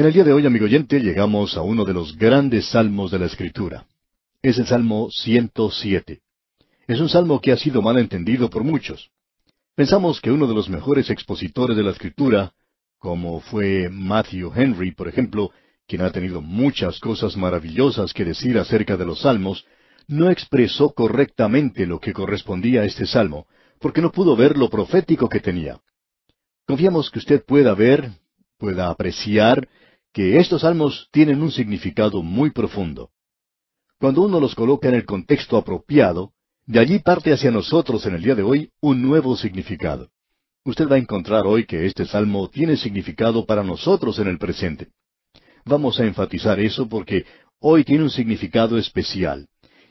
En el día de hoy, amigo oyente, llegamos a uno de los grandes salmos de la Escritura. Es el Salmo 107. Es un salmo que ha sido mal entendido por muchos. Pensamos que uno de los mejores expositores de la Escritura, como fue Matthew Henry, por ejemplo, quien ha tenido muchas cosas maravillosas que decir acerca de los salmos, no expresó correctamente lo que correspondía a este salmo, porque no pudo ver lo profético que tenía. Confiamos que usted pueda ver, pueda apreciar que estos salmos tienen un significado muy profundo. Cuando uno los coloca en el contexto apropiado, de allí parte hacia nosotros en el día de hoy un nuevo significado. Usted va a encontrar hoy que este salmo tiene significado para nosotros en el presente. Vamos a enfatizar eso porque hoy tiene un significado especial.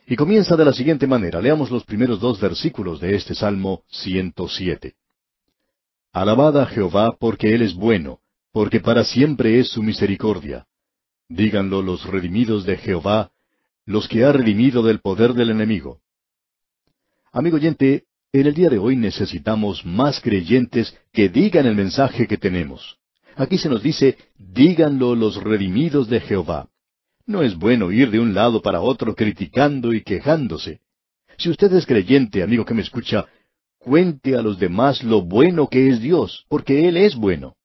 Y comienza de la siguiente manera. Leamos los primeros dos versículos de este Salmo 107. Alabad a Jehová porque Él es bueno, porque para siempre es su misericordia. Díganlo los redimidos de Jehová, los que ha redimido del poder del enemigo. Amigo oyente, en el día de hoy necesitamos más creyentes que digan el mensaje que tenemos. Aquí se nos dice, díganlo los redimidos de Jehová. No es bueno ir de un lado para otro criticando y quejándose. Si usted es creyente, amigo que me escucha, cuente a los demás lo bueno que es Dios, porque Él es bueno.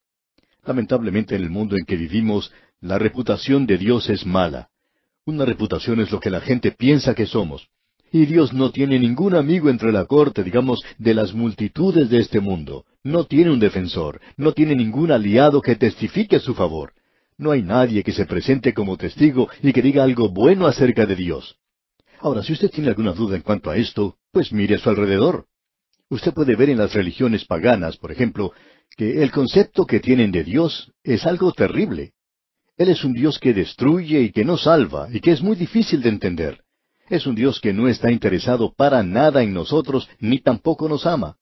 Lamentablemente en el mundo en que vivimos, la reputación de Dios es mala. Una reputación es lo que la gente piensa que somos. Y Dios no tiene ningún amigo entre la corte, digamos, de las multitudes de este mundo. No tiene un defensor, no tiene ningún aliado que testifique a su favor. No hay nadie que se presente como testigo y que diga algo bueno acerca de Dios. Ahora, si usted tiene alguna duda en cuanto a esto, pues mire a su alrededor. Usted puede ver en las religiones paganas, por ejemplo, que el concepto que tienen de Dios es algo terrible. Él es un Dios que destruye y que no salva y que es muy difícil de entender. Es un Dios que no está interesado para nada en nosotros ni tampoco nos ama.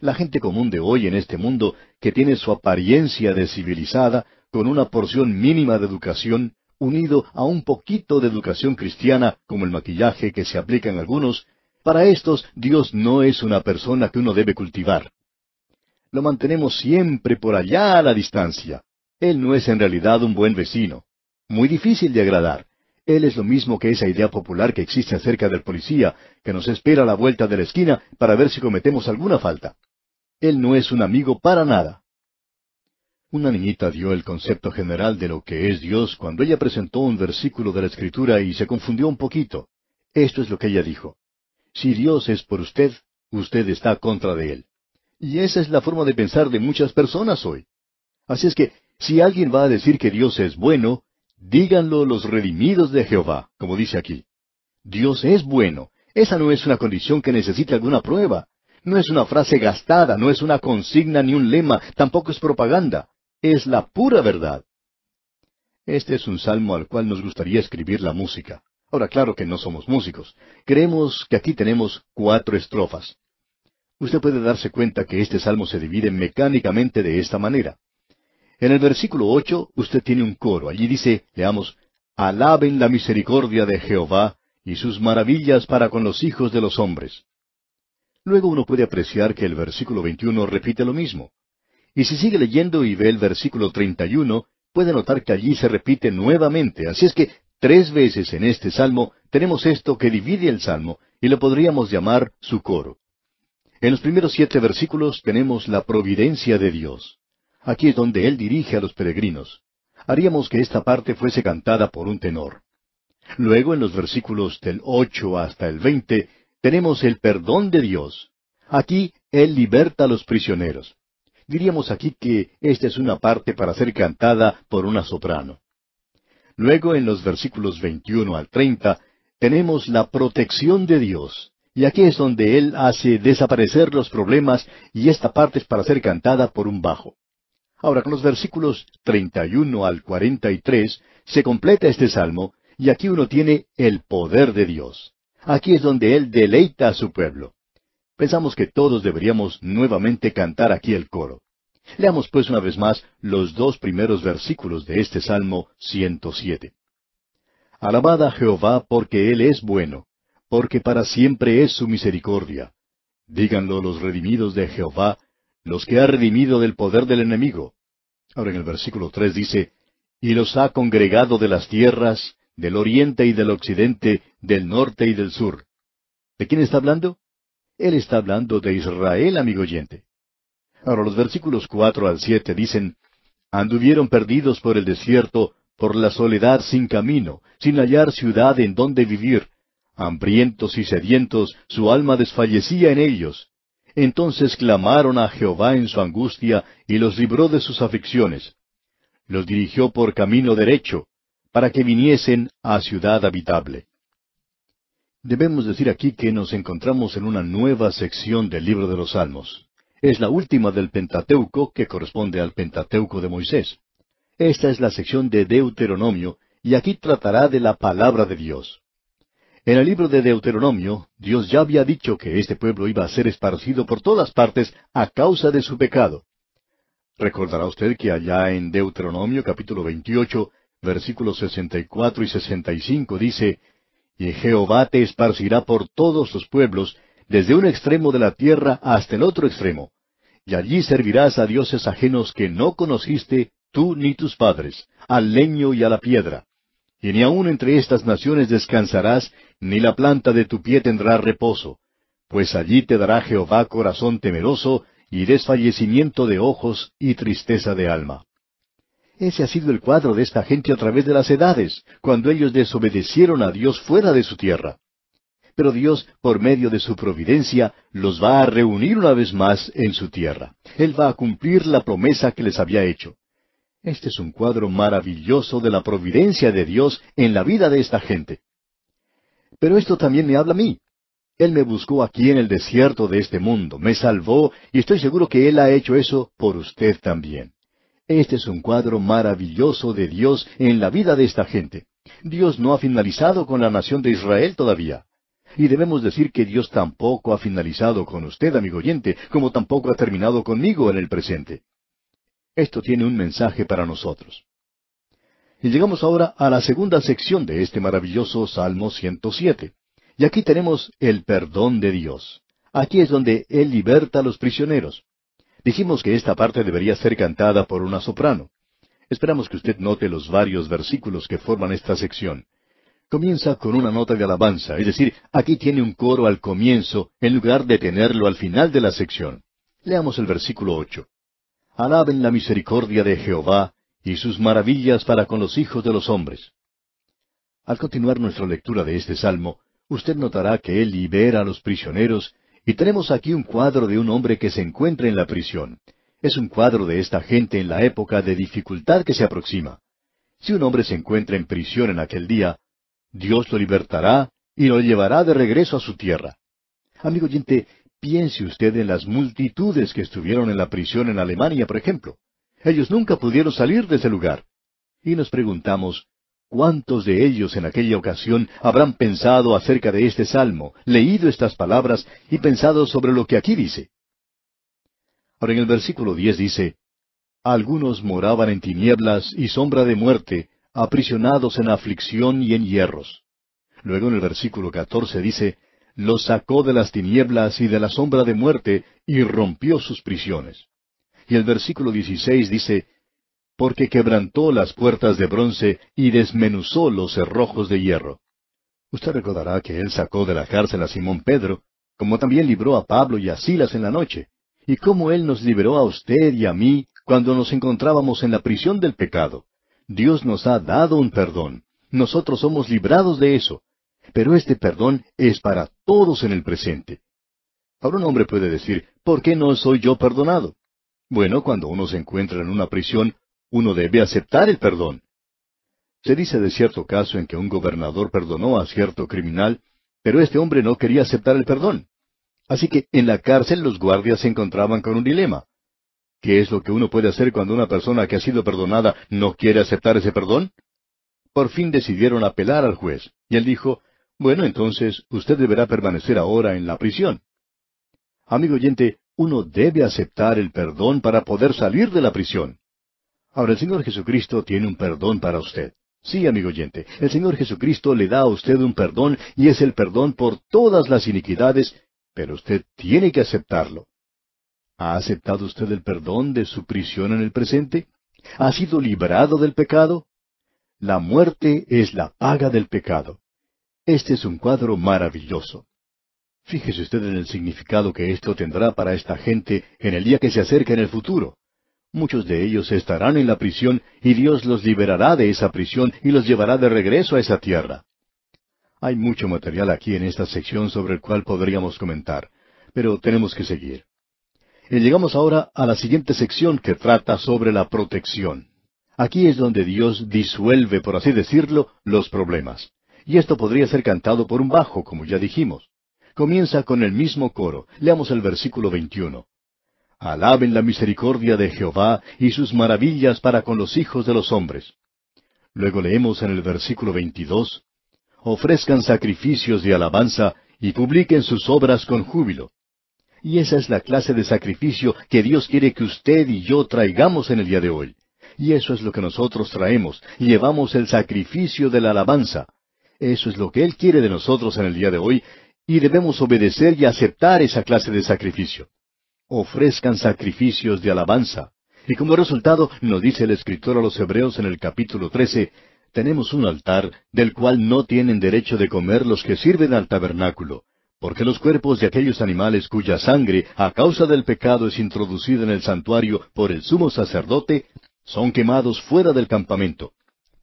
La gente común de hoy en este mundo, que tiene su apariencia de civilizada, con una porción mínima de educación, unido a un poquito de educación cristiana, como el maquillaje que se aplica en algunos, para estos Dios no es una persona que uno debe cultivar. Lo mantenemos siempre por allá a la distancia. Él no es en realidad un buen vecino. Muy difícil de agradar. Él es lo mismo que esa idea popular que existe acerca del policía, que nos espera a la vuelta de la esquina para ver si cometemos alguna falta. Él no es un amigo para nada. Una niñita dio el concepto general de lo que es Dios cuando ella presentó un versículo de la Escritura y se confundió un poquito. Esto es lo que ella dijo. Si Dios es por usted, usted está contra de él. Y esa es la forma de pensar de muchas personas hoy. Así es que, si alguien va a decir que Dios es bueno, díganlo los redimidos de Jehová, como dice aquí. Dios es bueno. Esa no es una condición que necesite alguna prueba. No es una frase gastada, no es una consigna ni un lema, tampoco es propaganda. Es la pura verdad. Este es un salmo al cual nos gustaría escribir la música. Ahora, claro que no somos músicos. Creemos que aquí tenemos cuatro estrofas. Usted puede darse cuenta que este salmo se divide mecánicamente de esta manera. En el versículo ocho usted tiene un coro. Allí dice, leamos, Alaben la misericordia de Jehová y sus maravillas para con los hijos de los hombres. Luego uno puede apreciar que el versículo 21 repite lo mismo. Y si sigue leyendo y ve el versículo 31, puede notar que allí se repite nuevamente. Así es que tres veces en este salmo tenemos esto que divide el salmo y lo podríamos llamar su coro. En los primeros siete versículos tenemos la providencia de Dios. Aquí es donde Él dirige a los peregrinos. Haríamos que esta parte fuese cantada por un tenor. Luego, en los versículos del ocho hasta el veinte, tenemos el perdón de Dios. Aquí Él liberta a los prisioneros. Diríamos aquí que esta es una parte para ser cantada por una soprano. Luego en los versículos 21 al 30 tenemos la protección de Dios. Y aquí es donde él hace desaparecer los problemas y esta parte es para ser cantada por un bajo. Ahora, con los versículos 31 al 43 se completa este salmo y aquí uno tiene el poder de Dios. Aquí es donde él deleita a su pueblo. Pensamos que todos deberíamos nuevamente cantar aquí el coro. Leamos pues una vez más los dos primeros versículos de este Salmo 107. Alabada Jehová porque Él es bueno, porque para siempre es su misericordia. Díganlo los redimidos de Jehová, los que ha redimido del poder del enemigo. Ahora en el versículo tres dice, y los ha congregado de las tierras, del oriente y del occidente, del norte y del sur. ¿De quién está hablando? Él está hablando de Israel, amigo oyente. Ahora los versículos cuatro al siete dicen, anduvieron perdidos por el desierto, por la soledad sin camino, sin hallar ciudad en donde vivir, Hambrientos y sedientos, su alma desfallecía en ellos. Entonces clamaron a Jehová en su angustia, y los libró de sus aflicciones. Los dirigió por camino derecho, para que viniesen a ciudad habitable. Debemos decir aquí que nos encontramos en una nueva sección del libro de los Salmos. Es la última del Pentateuco que corresponde al Pentateuco de Moisés. Esta es la sección de Deuteronomio, y aquí tratará de la palabra de Dios. En el libro de Deuteronomio, Dios ya había dicho que este pueblo iba a ser esparcido por todas partes a causa de su pecado. Recordará usted que allá en Deuteronomio capítulo 28, versículos 64 y 65 dice, Y Jehová te esparcirá por todos los pueblos, desde un extremo de la tierra hasta el otro extremo, y allí servirás a dioses ajenos que no conociste tú ni tus padres, al leño y a la piedra y ni aun entre estas naciones descansarás, ni la planta de tu pie tendrá reposo, pues allí te dará Jehová corazón temeroso, y desfallecimiento de ojos y tristeza de alma. Ese ha sido el cuadro de esta gente a través de las edades, cuando ellos desobedecieron a Dios fuera de su tierra. Pero Dios, por medio de su providencia, los va a reunir una vez más en su tierra. Él va a cumplir la promesa que les había hecho. Este es un cuadro maravilloso de la providencia de Dios en la vida de esta gente. Pero esto también me habla a mí. Él me buscó aquí en el desierto de este mundo, me salvó y estoy seguro que Él ha hecho eso por usted también. Este es un cuadro maravilloso de Dios en la vida de esta gente. Dios no ha finalizado con la nación de Israel todavía. Y debemos decir que Dios tampoco ha finalizado con usted, amigo oyente, como tampoco ha terminado conmigo en el presente. Esto tiene un mensaje para nosotros. Y llegamos ahora a la segunda sección de este maravilloso Salmo 107. Y aquí tenemos el perdón de Dios. Aquí es donde Él liberta a los prisioneros. Dijimos que esta parte debería ser cantada por una soprano. Esperamos que usted note los varios versículos que forman esta sección. Comienza con una nota de alabanza, es decir, aquí tiene un coro al comienzo en lugar de tenerlo al final de la sección. Leamos el versículo 8. Alaben la misericordia de Jehová y sus maravillas para con los hijos de los hombres. Al continuar nuestra lectura de este salmo, usted notará que él libera a los prisioneros y tenemos aquí un cuadro de un hombre que se encuentra en la prisión. Es un cuadro de esta gente en la época de dificultad que se aproxima. Si un hombre se encuentra en prisión en aquel día, Dios lo libertará y lo llevará de regreso a su tierra. Amigo oyente, Piense usted en las multitudes que estuvieron en la prisión en Alemania, por ejemplo. Ellos nunca pudieron salir de ese lugar. Y nos preguntamos, ¿cuántos de ellos en aquella ocasión habrán pensado acerca de este salmo, leído estas palabras y pensado sobre lo que aquí dice? Ahora en el versículo diez dice, Algunos moraban en tinieblas y sombra de muerte, aprisionados en aflicción y en hierros. Luego en el versículo catorce dice, «Lo sacó de las tinieblas y de la sombra de muerte, y rompió sus prisiones. Y el versículo 16 dice, Porque quebrantó las puertas de bronce y desmenuzó los cerrojos de hierro. Usted recordará que él sacó de la cárcel a Simón Pedro, como también libró a Pablo y a Silas en la noche, y cómo él nos liberó a usted y a mí cuando nos encontrábamos en la prisión del pecado. Dios nos ha dado un perdón. Nosotros somos librados de eso pero este perdón es para todos en el presente. Ahora un hombre puede decir, ¿por qué no soy yo perdonado? Bueno, cuando uno se encuentra en una prisión, uno debe aceptar el perdón. Se dice de cierto caso en que un gobernador perdonó a cierto criminal, pero este hombre no quería aceptar el perdón. Así que en la cárcel los guardias se encontraban con un dilema. ¿Qué es lo que uno puede hacer cuando una persona que ha sido perdonada no quiere aceptar ese perdón? Por fin decidieron apelar al juez, y él dijo, bueno, entonces usted deberá permanecer ahora en la prisión. Amigo oyente, uno debe aceptar el perdón para poder salir de la prisión. Ahora el Señor Jesucristo tiene un perdón para usted. Sí, amigo oyente, el Señor Jesucristo le da a usted un perdón y es el perdón por todas las iniquidades, pero usted tiene que aceptarlo. ¿Ha aceptado usted el perdón de su prisión en el presente? ¿Ha sido librado del pecado? La muerte es la paga del pecado. Este es un cuadro maravilloso. Fíjese usted en el significado que esto tendrá para esta gente en el día que se acerque en el futuro. Muchos de ellos estarán en la prisión y Dios los liberará de esa prisión y los llevará de regreso a esa tierra. Hay mucho material aquí en esta sección sobre el cual podríamos comentar, pero tenemos que seguir. Y eh, llegamos ahora a la siguiente sección que trata sobre la protección. Aquí es donde Dios disuelve, por así decirlo, los problemas. Y esto podría ser cantado por un bajo, como ya dijimos. Comienza con el mismo coro. Leamos el versículo 21. Alaben la misericordia de Jehová y sus maravillas para con los hijos de los hombres. Luego leemos en el versículo 22. Ofrezcan sacrificios de alabanza y publiquen sus obras con júbilo. Y esa es la clase de sacrificio que Dios quiere que usted y yo traigamos en el día de hoy. Y eso es lo que nosotros traemos, llevamos el sacrificio de la alabanza. Eso es lo que Él quiere de nosotros en el día de hoy, y debemos obedecer y aceptar esa clase de sacrificio. Ofrezcan sacrificios de alabanza. Y como resultado, nos dice el escritor a los Hebreos en el capítulo trece, tenemos un altar del cual no tienen derecho de comer los que sirven al tabernáculo, porque los cuerpos de aquellos animales cuya sangre a causa del pecado es introducida en el santuario por el sumo sacerdote, son quemados fuera del campamento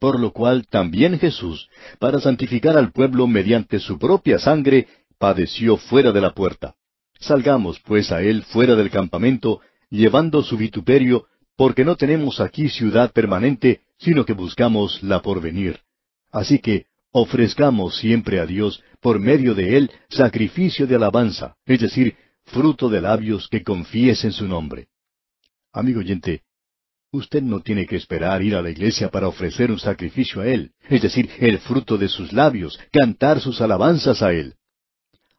por lo cual también Jesús, para santificar al pueblo mediante su propia sangre, padeció fuera de la puerta. Salgamos pues a él fuera del campamento, llevando su vituperio, porque no tenemos aquí ciudad permanente, sino que buscamos la porvenir. Así que ofrezcamos siempre a Dios, por medio de él, sacrificio de alabanza, es decir, fruto de labios que confiesen su nombre. Amigo oyente, Usted no tiene que esperar ir a la iglesia para ofrecer un sacrificio a Él, es decir, el fruto de sus labios, cantar sus alabanzas a Él.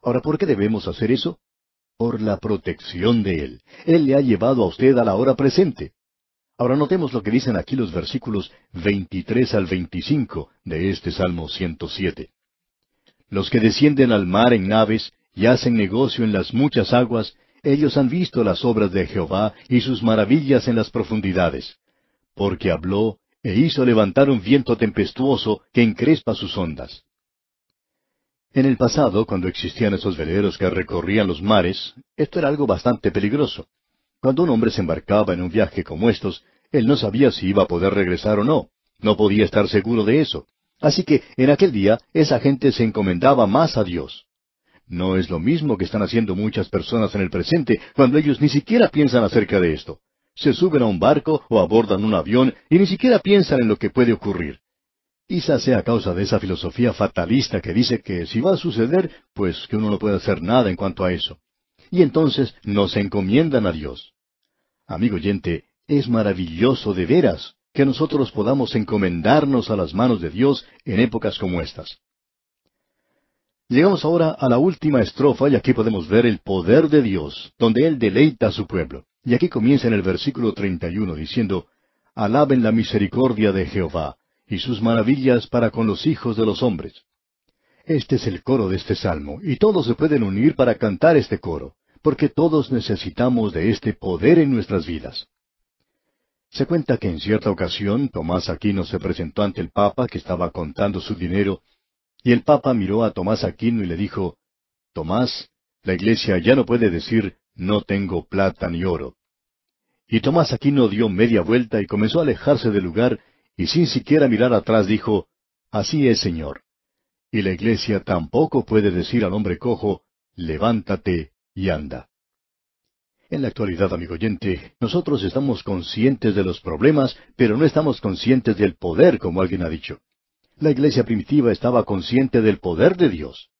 Ahora, ¿por qué debemos hacer eso? Por la protección de Él. Él le ha llevado a usted a la hora presente. Ahora notemos lo que dicen aquí los versículos 23 al 25 de este Salmo 107. Los que descienden al mar en naves y hacen negocio en las muchas aguas ellos han visto las obras de Jehová y sus maravillas en las profundidades. Porque habló e hizo levantar un viento tempestuoso que encrespa sus ondas. En el pasado, cuando existían esos veleros que recorrían los mares, esto era algo bastante peligroso. Cuando un hombre se embarcaba en un viaje como estos, él no sabía si iba a poder regresar o no. No podía estar seguro de eso. Así que en aquel día esa gente se encomendaba más a Dios. No es lo mismo que están haciendo muchas personas en el presente cuando ellos ni siquiera piensan acerca de esto. Se suben a un barco o abordan un avión y ni siquiera piensan en lo que puede ocurrir. Quizás sea a causa de esa filosofía fatalista que dice que si va a suceder, pues que uno no puede hacer nada en cuanto a eso. Y entonces nos encomiendan a Dios. Amigo oyente, es maravilloso de veras que nosotros podamos encomendarnos a las manos de Dios en épocas como estas. Llegamos ahora a la última estrofa y aquí podemos ver el poder de Dios, donde Él deleita a su pueblo. Y aquí comienza en el versículo 31 diciendo, Alaben la misericordia de Jehová y sus maravillas para con los hijos de los hombres. Este es el coro de este salmo, y todos se pueden unir para cantar este coro, porque todos necesitamos de este poder en nuestras vidas. Se cuenta que en cierta ocasión Tomás Aquino se presentó ante el Papa que estaba contando su dinero y el Papa miró a Tomás Aquino y le dijo, Tomás, la iglesia ya no puede decir, no tengo plata ni oro. Y Tomás Aquino dio media vuelta y comenzó a alejarse del lugar, y sin siquiera mirar atrás dijo, Así es, Señor. Y la iglesia tampoco puede decir al hombre cojo, levántate y anda. En la actualidad, amigo oyente, nosotros estamos conscientes de los problemas, pero no estamos conscientes del poder, como alguien ha dicho. La iglesia primitiva estaba consciente del poder de Dios.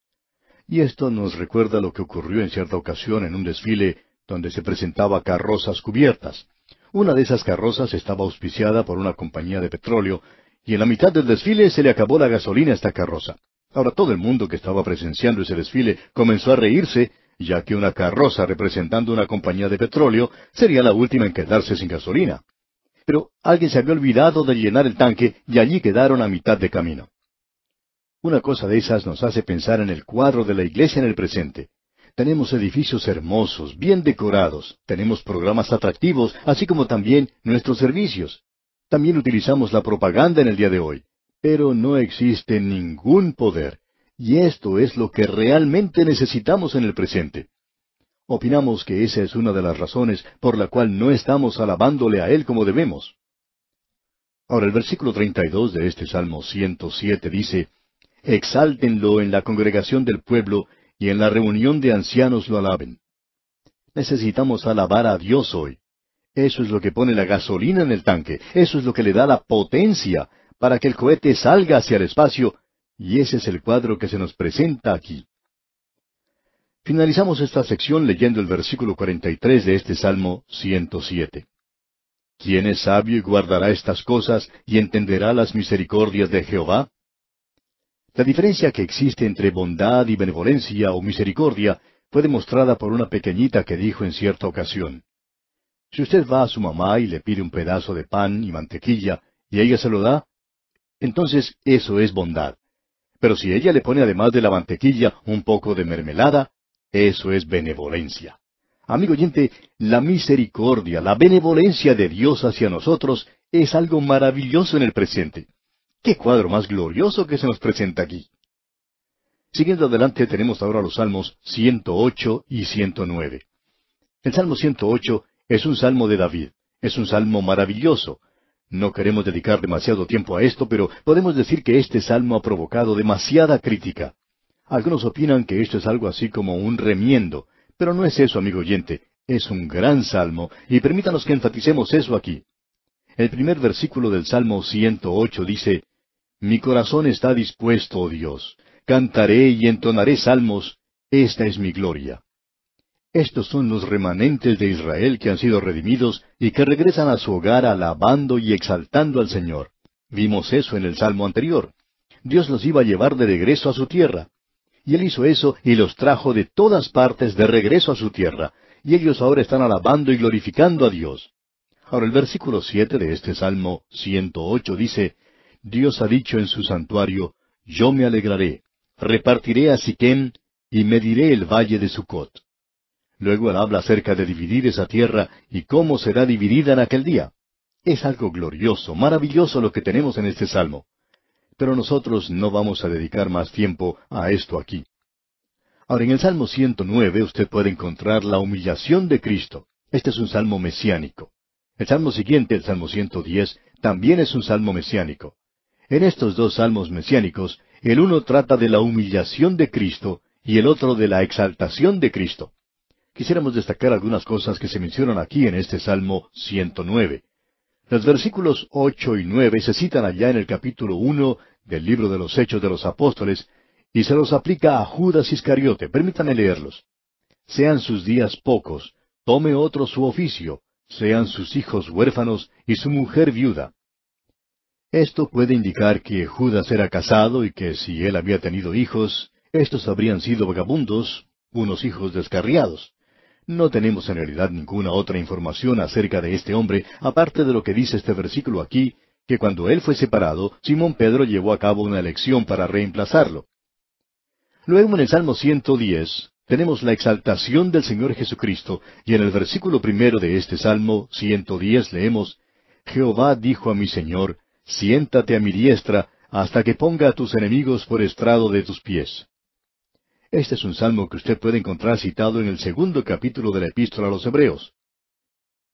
Y esto nos recuerda lo que ocurrió en cierta ocasión en un desfile donde se presentaba carrozas cubiertas. Una de esas carrozas estaba auspiciada por una compañía de petróleo y en la mitad del desfile se le acabó la gasolina a esta carroza. Ahora todo el mundo que estaba presenciando ese desfile comenzó a reírse, ya que una carroza representando una compañía de petróleo sería la última en quedarse sin gasolina pero alguien se había olvidado de llenar el tanque y allí quedaron a mitad de camino. Una cosa de esas nos hace pensar en el cuadro de la iglesia en el presente. Tenemos edificios hermosos, bien decorados, tenemos programas atractivos, así como también nuestros servicios. También utilizamos la propaganda en el día de hoy, pero no existe ningún poder. Y esto es lo que realmente necesitamos en el presente. Opinamos que esa es una de las razones por la cual no estamos alabándole a Él como debemos. Ahora el versículo 32 de este Salmo 107 dice, Exáltenlo en la congregación del pueblo y en la reunión de ancianos lo alaben. Necesitamos alabar a Dios hoy. Eso es lo que pone la gasolina en el tanque, eso es lo que le da la potencia para que el cohete salga hacia el espacio, y ese es el cuadro que se nos presenta aquí. Finalizamos esta sección leyendo el versículo 43 de este Salmo 107. ¿Quién es sabio y guardará estas cosas y entenderá las misericordias de Jehová? La diferencia que existe entre bondad y benevolencia o misericordia fue demostrada por una pequeñita que dijo en cierta ocasión. Si usted va a su mamá y le pide un pedazo de pan y mantequilla y ella se lo da, entonces eso es bondad. Pero si ella le pone además de la mantequilla un poco de mermelada, eso es benevolencia. Amigo oyente, la misericordia, la benevolencia de Dios hacia nosotros es algo maravilloso en el presente. ¡Qué cuadro más glorioso que se nos presenta aquí! Siguiendo adelante tenemos ahora los Salmos 108 y 109. El Salmo 108 es un salmo de David, es un salmo maravilloso. No queremos dedicar demasiado tiempo a esto, pero podemos decir que este salmo ha provocado demasiada crítica. Algunos opinan que esto es algo así como un remiendo, pero no es eso, amigo oyente, es un gran salmo, y permítanos que enfaticemos eso aquí. El primer versículo del Salmo 108 dice, Mi corazón está dispuesto, oh Dios, cantaré y entonaré salmos, esta es mi gloria. Estos son los remanentes de Israel que han sido redimidos y que regresan a su hogar alabando y exaltando al Señor. Vimos eso en el Salmo anterior. Dios los iba a llevar de regreso a su tierra. Y él hizo eso y los trajo de todas partes de regreso a su tierra. Y ellos ahora están alabando y glorificando a Dios. Ahora el versículo siete de este Salmo 108 dice, Dios ha dicho en su santuario, yo me alegraré, repartiré a Siquem y mediré el valle de Sucot. Luego él habla acerca de dividir esa tierra y cómo será dividida en aquel día. Es algo glorioso, maravilloso lo que tenemos en este salmo pero nosotros no vamos a dedicar más tiempo a esto aquí. Ahora, en el Salmo 109 usted puede encontrar la humillación de Cristo. Este es un salmo mesiánico. El salmo siguiente, el Salmo 110, también es un salmo mesiánico. En estos dos salmos mesiánicos, el uno trata de la humillación de Cristo y el otro de la exaltación de Cristo. Quisiéramos destacar algunas cosas que se mencionan aquí en este Salmo 109. Los versículos ocho y nueve se citan allá en el capítulo uno del libro de los Hechos de los Apóstoles y se los aplica a Judas Iscariote. Permítame leerlos. Sean sus días pocos, tome otro su oficio, sean sus hijos huérfanos y su mujer viuda. Esto puede indicar que Judas era casado y que si él había tenido hijos, estos habrían sido vagabundos, unos hijos descarriados. No tenemos en realidad ninguna otra información acerca de este hombre, aparte de lo que dice este versículo aquí, que cuando él fue separado, Simón Pedro llevó a cabo una elección para reemplazarlo. Luego en el Salmo 110 tenemos la exaltación del Señor Jesucristo, y en el versículo primero de este Salmo 110 leemos, Jehová dijo a mi Señor, siéntate a mi diestra, hasta que ponga a tus enemigos por estrado de tus pies. Este es un salmo que usted puede encontrar citado en el segundo capítulo de la epístola a los Hebreos.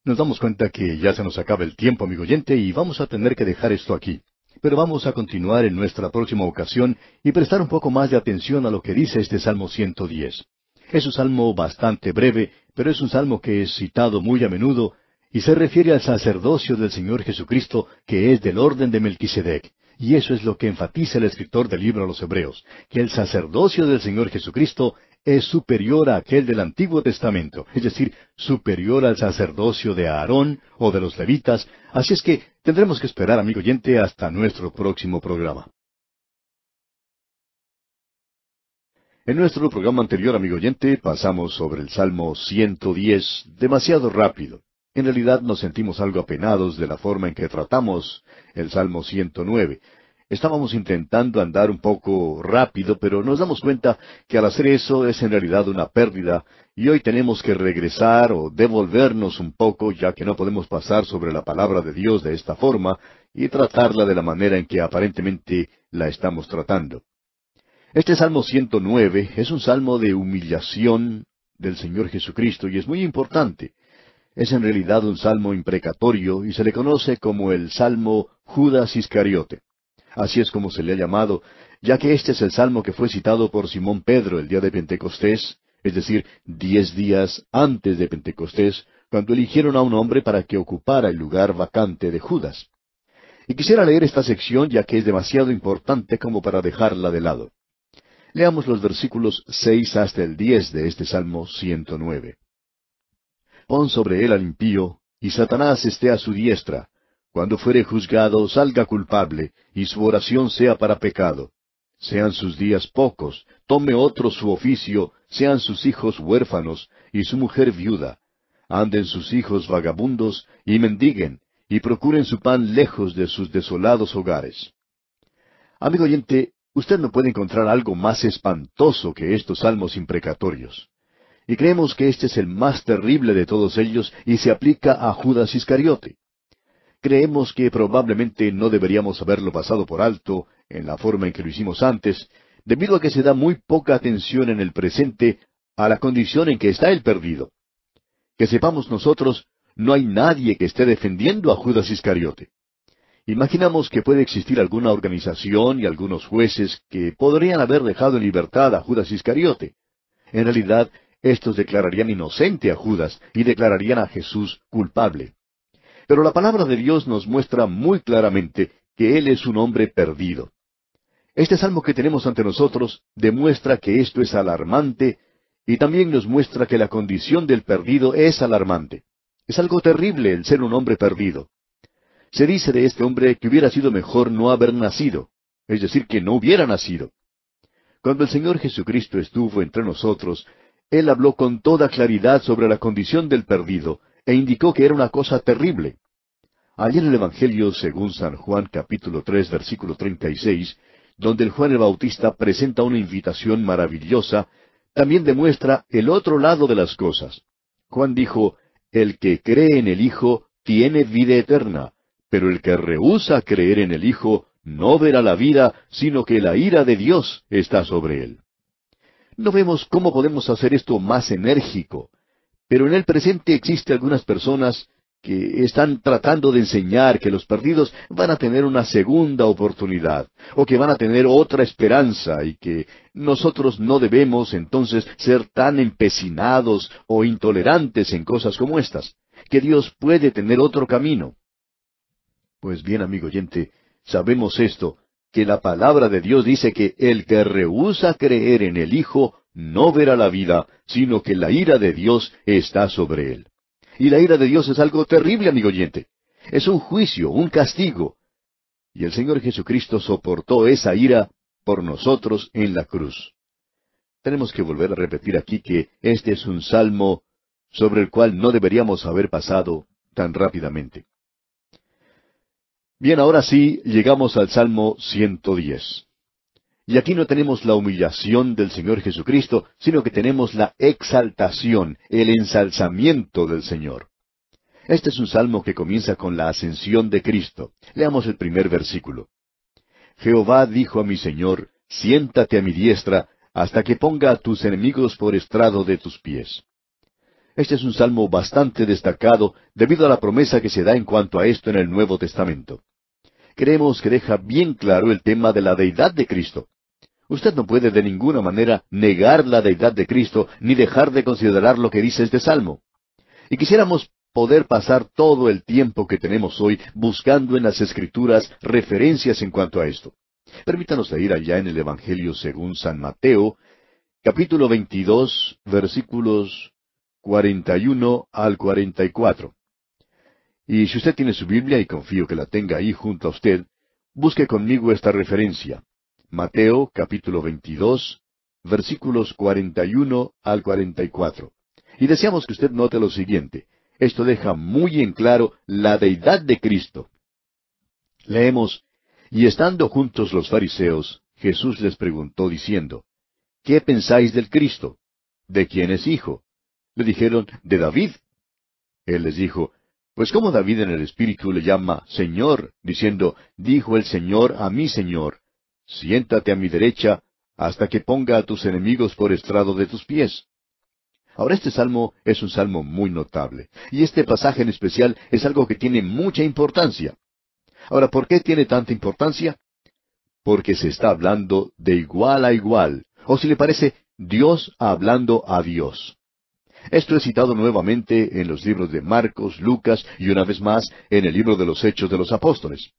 Nos damos cuenta que ya se nos acaba el tiempo, amigo oyente, y vamos a tener que dejar esto aquí. Pero vamos a continuar en nuestra próxima ocasión y prestar un poco más de atención a lo que dice este Salmo 110. Es un salmo bastante breve, pero es un salmo que es citado muy a menudo y se refiere al sacerdocio del Señor Jesucristo, que es del orden de Melquisedec. Y eso es lo que enfatiza el escritor del libro a los Hebreos, que el sacerdocio del Señor Jesucristo es superior a aquel del Antiguo Testamento, es decir, superior al sacerdocio de Aarón o de los levitas, así es que tendremos que esperar, amigo oyente, hasta nuestro próximo programa. En nuestro programa anterior, amigo oyente, pasamos sobre el Salmo 110 demasiado rápido. En realidad nos sentimos algo apenados de la forma en que tratamos el Salmo 109. Estábamos intentando andar un poco rápido, pero nos damos cuenta que al hacer eso es en realidad una pérdida y hoy tenemos que regresar o devolvernos un poco, ya que no podemos pasar sobre la palabra de Dios de esta forma y tratarla de la manera en que aparentemente la estamos tratando. Este Salmo 109 es un salmo de humillación del Señor Jesucristo y es muy importante es en realidad un salmo imprecatorio y se le conoce como el Salmo Judas Iscariote. Así es como se le ha llamado, ya que este es el salmo que fue citado por Simón Pedro el día de Pentecostés, es decir, diez días antes de Pentecostés, cuando eligieron a un hombre para que ocupara el lugar vacante de Judas. Y quisiera leer esta sección ya que es demasiado importante como para dejarla de lado. Leamos los versículos seis hasta el diez de este Salmo 109. Pon sobre él al impío, y Satanás esté a su diestra. Cuando fuere juzgado, salga culpable, y su oración sea para pecado. Sean sus días pocos, tome otro su oficio, sean sus hijos huérfanos, y su mujer viuda. Anden sus hijos vagabundos, y mendiguen, y procuren su pan lejos de sus desolados hogares. Amigo oyente, usted no puede encontrar algo más espantoso que estos salmos imprecatorios. Y creemos que este es el más terrible de todos ellos y se aplica a Judas Iscariote. Creemos que probablemente no deberíamos haberlo pasado por alto en la forma en que lo hicimos antes, debido a que se da muy poca atención en el presente a la condición en que está el perdido. Que sepamos nosotros, no hay nadie que esté defendiendo a Judas Iscariote. Imaginamos que puede existir alguna organización y algunos jueces que podrían haber dejado en libertad a Judas Iscariote. En realidad, estos declararían inocente a Judas y declararían a Jesús culpable. Pero la palabra de Dios nos muestra muy claramente que Él es un hombre perdido. Este salmo que tenemos ante nosotros demuestra que esto es alarmante y también nos muestra que la condición del perdido es alarmante. Es algo terrible el ser un hombre perdido. Se dice de este hombre que hubiera sido mejor no haber nacido, es decir, que no hubiera nacido. Cuando el Señor Jesucristo estuvo entre nosotros, él habló con toda claridad sobre la condición del perdido e indicó que era una cosa terrible. Allí en el Evangelio según San Juan capítulo 3 versículo 36, donde el Juan el Bautista presenta una invitación maravillosa, también demuestra el otro lado de las cosas. Juan dijo, El que cree en el Hijo tiene vida eterna, pero el que rehúsa creer en el Hijo no verá la vida, sino que la ira de Dios está sobre él. No vemos cómo podemos hacer esto más enérgico. Pero en el presente existe algunas personas que están tratando de enseñar que los perdidos van a tener una segunda oportunidad, o que van a tener otra esperanza, y que nosotros no debemos entonces ser tan empecinados o intolerantes en cosas como estas, que Dios puede tener otro camino. Pues bien, amigo oyente, sabemos esto, que la palabra de Dios dice que el que rehúsa creer en el Hijo no verá la vida, sino que la ira de Dios está sobre él. Y la ira de Dios es algo terrible, amigo oyente. Es un juicio, un castigo. Y el Señor Jesucristo soportó esa ira por nosotros en la cruz. Tenemos que volver a repetir aquí que este es un salmo sobre el cual no deberíamos haber pasado tan rápidamente. Bien, ahora sí, llegamos al Salmo 110. Y aquí no tenemos la humillación del Señor Jesucristo, sino que tenemos la exaltación, el ensalzamiento del Señor. Este es un salmo que comienza con la ascensión de Cristo. Leamos el primer versículo. Jehová dijo a mi Señor, siéntate a mi diestra, hasta que ponga a tus enemigos por estrado de tus pies. Este es un salmo bastante destacado debido a la promesa que se da en cuanto a esto en el Nuevo Testamento creemos que deja bien claro el tema de la deidad de Cristo. Usted no puede de ninguna manera negar la deidad de Cristo ni dejar de considerar lo que dice este salmo. Y quisiéramos poder pasar todo el tiempo que tenemos hoy buscando en las Escrituras referencias en cuanto a esto. Permítanos ir allá en el Evangelio según San Mateo, capítulo 22, versículos 41 al 44. Y si usted tiene su Biblia, y confío que la tenga ahí junto a usted, busque conmigo esta referencia. Mateo capítulo 22, versículos 41 al 44. Y deseamos que usted note lo siguiente. Esto deja muy en claro la deidad de Cristo. Leemos, y estando juntos los fariseos, Jesús les preguntó diciendo, ¿Qué pensáis del Cristo? ¿De quién es hijo? Le dijeron, de David. Él les dijo, pues como David en el Espíritu le llama Señor, diciendo, dijo el Señor a mi Señor, siéntate a mi derecha hasta que ponga a tus enemigos por estrado de tus pies. Ahora este salmo es un salmo muy notable, y este pasaje en especial es algo que tiene mucha importancia. Ahora, ¿por qué tiene tanta importancia? Porque se está hablando de igual a igual, o si le parece, Dios hablando a Dios. Esto es citado nuevamente en los libros de Marcos, Lucas y una vez más en el libro de los Hechos de los Apóstoles.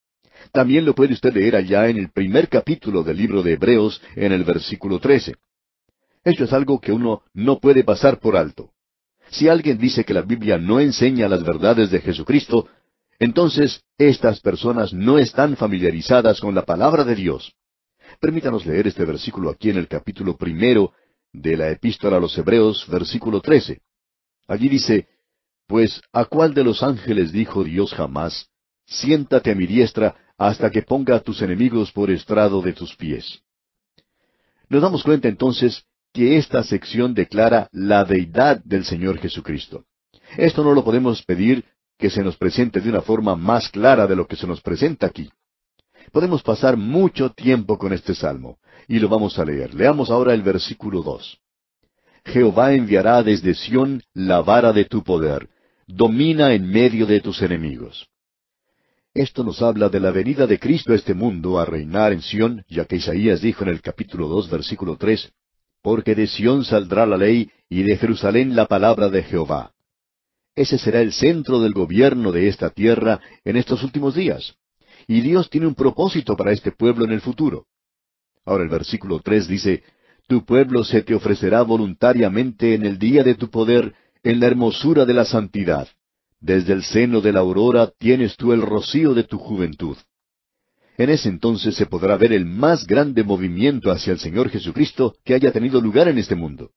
También lo puede usted leer allá en el primer capítulo del libro de Hebreos en el versículo 13. Esto es algo que uno no puede pasar por alto. Si alguien dice que la Biblia no enseña las verdades de Jesucristo, entonces estas personas no están familiarizadas con la palabra de Dios. Permítanos leer este versículo aquí en el capítulo primero de la epístola a los Hebreos, versículo 13. Allí dice, Pues a cuál de los ángeles dijo Dios jamás, siéntate a mi diestra hasta que ponga a tus enemigos por estrado de tus pies. Nos damos cuenta entonces que esta sección declara la deidad del Señor Jesucristo. Esto no lo podemos pedir que se nos presente de una forma más clara de lo que se nos presenta aquí. Podemos pasar mucho tiempo con este salmo, y lo vamos a leer. Leamos ahora el versículo dos. Jehová enviará desde Sión la vara de tu poder, domina en medio de tus enemigos. Esto nos habla de la venida de Cristo a este mundo a reinar en Sión, ya que Isaías dijo en el capítulo dos, versículo tres, porque de Sión saldrá la ley y de Jerusalén la palabra de Jehová. Ese será el centro del gobierno de esta tierra en estos últimos días y Dios tiene un propósito para este pueblo en el futuro. Ahora el versículo tres dice, Tu pueblo se te ofrecerá voluntariamente en el día de tu poder, en la hermosura de la santidad. Desde el seno de la aurora tienes tú el rocío de tu juventud. En ese entonces se podrá ver el más grande movimiento hacia el Señor Jesucristo que haya tenido lugar en este mundo.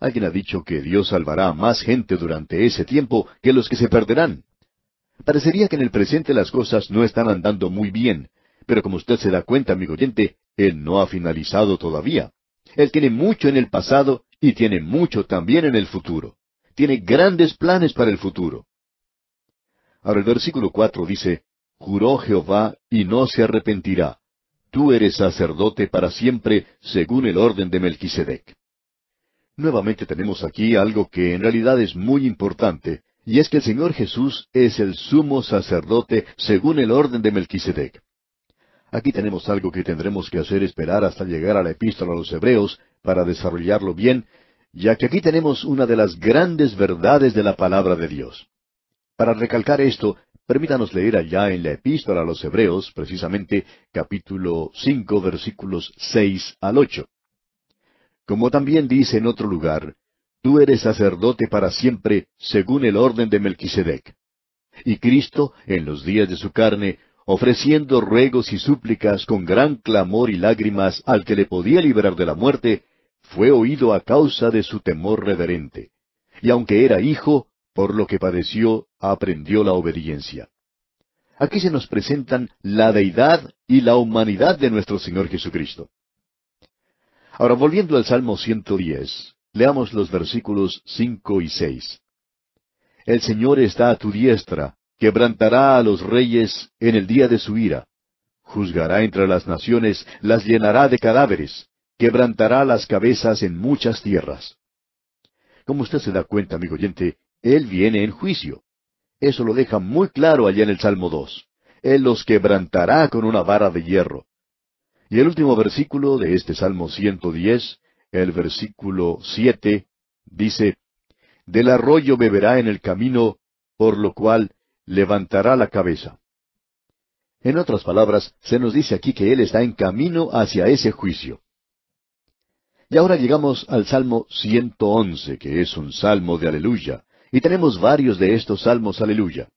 Alguien ha dicho que Dios salvará a más gente durante ese tiempo que los que se perderán. Parecería que en el presente las cosas no están andando muy bien, pero como usted se da cuenta, amigo oyente, él no ha finalizado todavía. Él tiene mucho en el pasado y tiene mucho también en el futuro. Tiene grandes planes para el futuro. Ahora el versículo cuatro dice, Juró Jehová y no se arrepentirá. Tú eres sacerdote para siempre según el orden de Melquisedec. Nuevamente tenemos aquí algo que en realidad es muy importante, y es que el Señor Jesús es el sumo sacerdote según el orden de Melquisedec. Aquí tenemos algo que tendremos que hacer esperar hasta llegar a la epístola a los Hebreos para desarrollarlo bien, ya que aquí tenemos una de las grandes verdades de la palabra de Dios. Para recalcar esto, permítanos leer allá en la epístola a los Hebreos, precisamente capítulo cinco versículos seis al ocho. Como también dice en otro lugar, Tú eres sacerdote para siempre, según el orden de Melquisedec. Y Cristo, en los días de su carne, ofreciendo ruegos y súplicas con gran clamor y lágrimas al que le podía librar de la muerte, fue oído a causa de su temor reverente. Y aunque era hijo, por lo que padeció, aprendió la obediencia. Aquí se nos presentan la deidad y la humanidad de nuestro Señor Jesucristo. Ahora, volviendo al Salmo 110, Leamos los versículos cinco y seis. El Señor está a tu diestra, quebrantará a los reyes en el día de su ira. Juzgará entre las naciones, las llenará de cadáveres, quebrantará las cabezas en muchas tierras. Como usted se da cuenta, amigo oyente, Él viene en juicio. Eso lo deja muy claro allá en el Salmo 2. Él los quebrantará con una vara de hierro. Y el último versículo de este Salmo 110 el versículo siete, dice, Del arroyo beberá en el camino, por lo cual levantará la cabeza. En otras palabras, se nos dice aquí que Él está en camino hacia ese juicio. Y ahora llegamos al Salmo 111, que es un salmo de aleluya, y tenemos varios de estos salmos aleluya.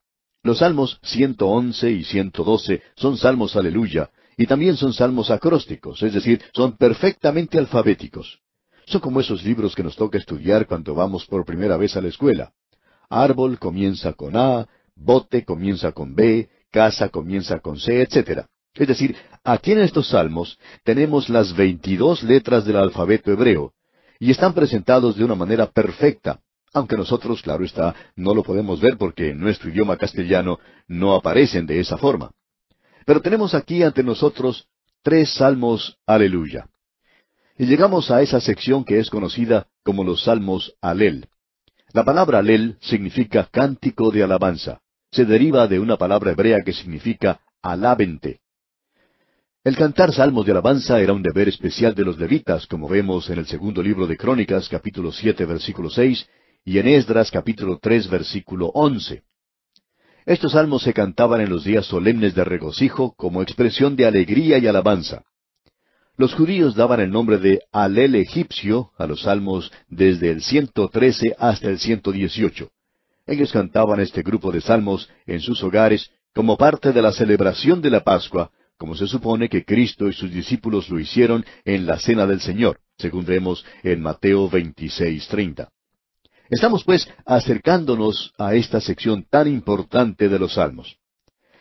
Los salmos 111 y 112 son salmos aleluya, y también son salmos acrósticos, es decir, son perfectamente alfabéticos. Son como esos libros que nos toca estudiar cuando vamos por primera vez a la escuela. Árbol comienza con A, bote comienza con B, casa comienza con C, etc. Es decir, aquí en estos salmos tenemos las veintidós letras del alfabeto hebreo, y están presentados de una manera perfecta, aunque nosotros, claro está, no lo podemos ver porque en nuestro idioma castellano no aparecen de esa forma. Pero tenemos aquí ante nosotros tres salmos aleluya. Y llegamos a esa sección que es conocida como los salmos alel. La palabra alel significa cántico de alabanza. Se deriva de una palabra hebrea que significa alabente. El cantar salmos de alabanza era un deber especial de los levitas, como vemos en el segundo libro de Crónicas, capítulo 7, versículo 6, y en Esdras, capítulo 3, versículo 11. Estos salmos se cantaban en los días solemnes de regocijo como expresión de alegría y alabanza. Los judíos daban el nombre de Alel egipcio a los salmos desde el 113 hasta el 118. Ellos cantaban este grupo de salmos en sus hogares como parte de la celebración de la Pascua, como se supone que Cristo y sus discípulos lo hicieron en la Cena del Señor, según vemos en Mateo 26:30. Estamos pues acercándonos a esta sección tan importante de los salmos.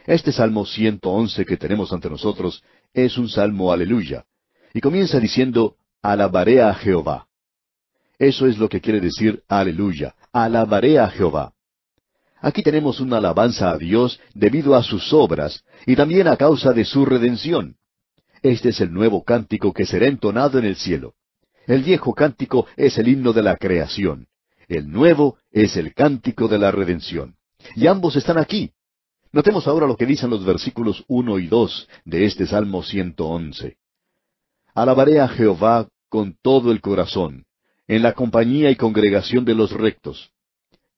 Este Salmo 111 que tenemos ante nosotros es un salmo aleluya, y comienza diciendo, Alabaré a Jehová. Eso es lo que quiere decir aleluya, alabaré a Jehová. Aquí tenemos una alabanza a Dios debido a sus obras y también a causa de su redención. Este es el nuevo cántico que será entonado en el cielo. El viejo cántico es el himno de la creación. El nuevo es el cántico de la redención. Y ambos están aquí. Notemos ahora lo que dicen los versículos uno y dos de este Salmo 111. Alabaré a Jehová con todo el corazón, en la compañía y congregación de los rectos.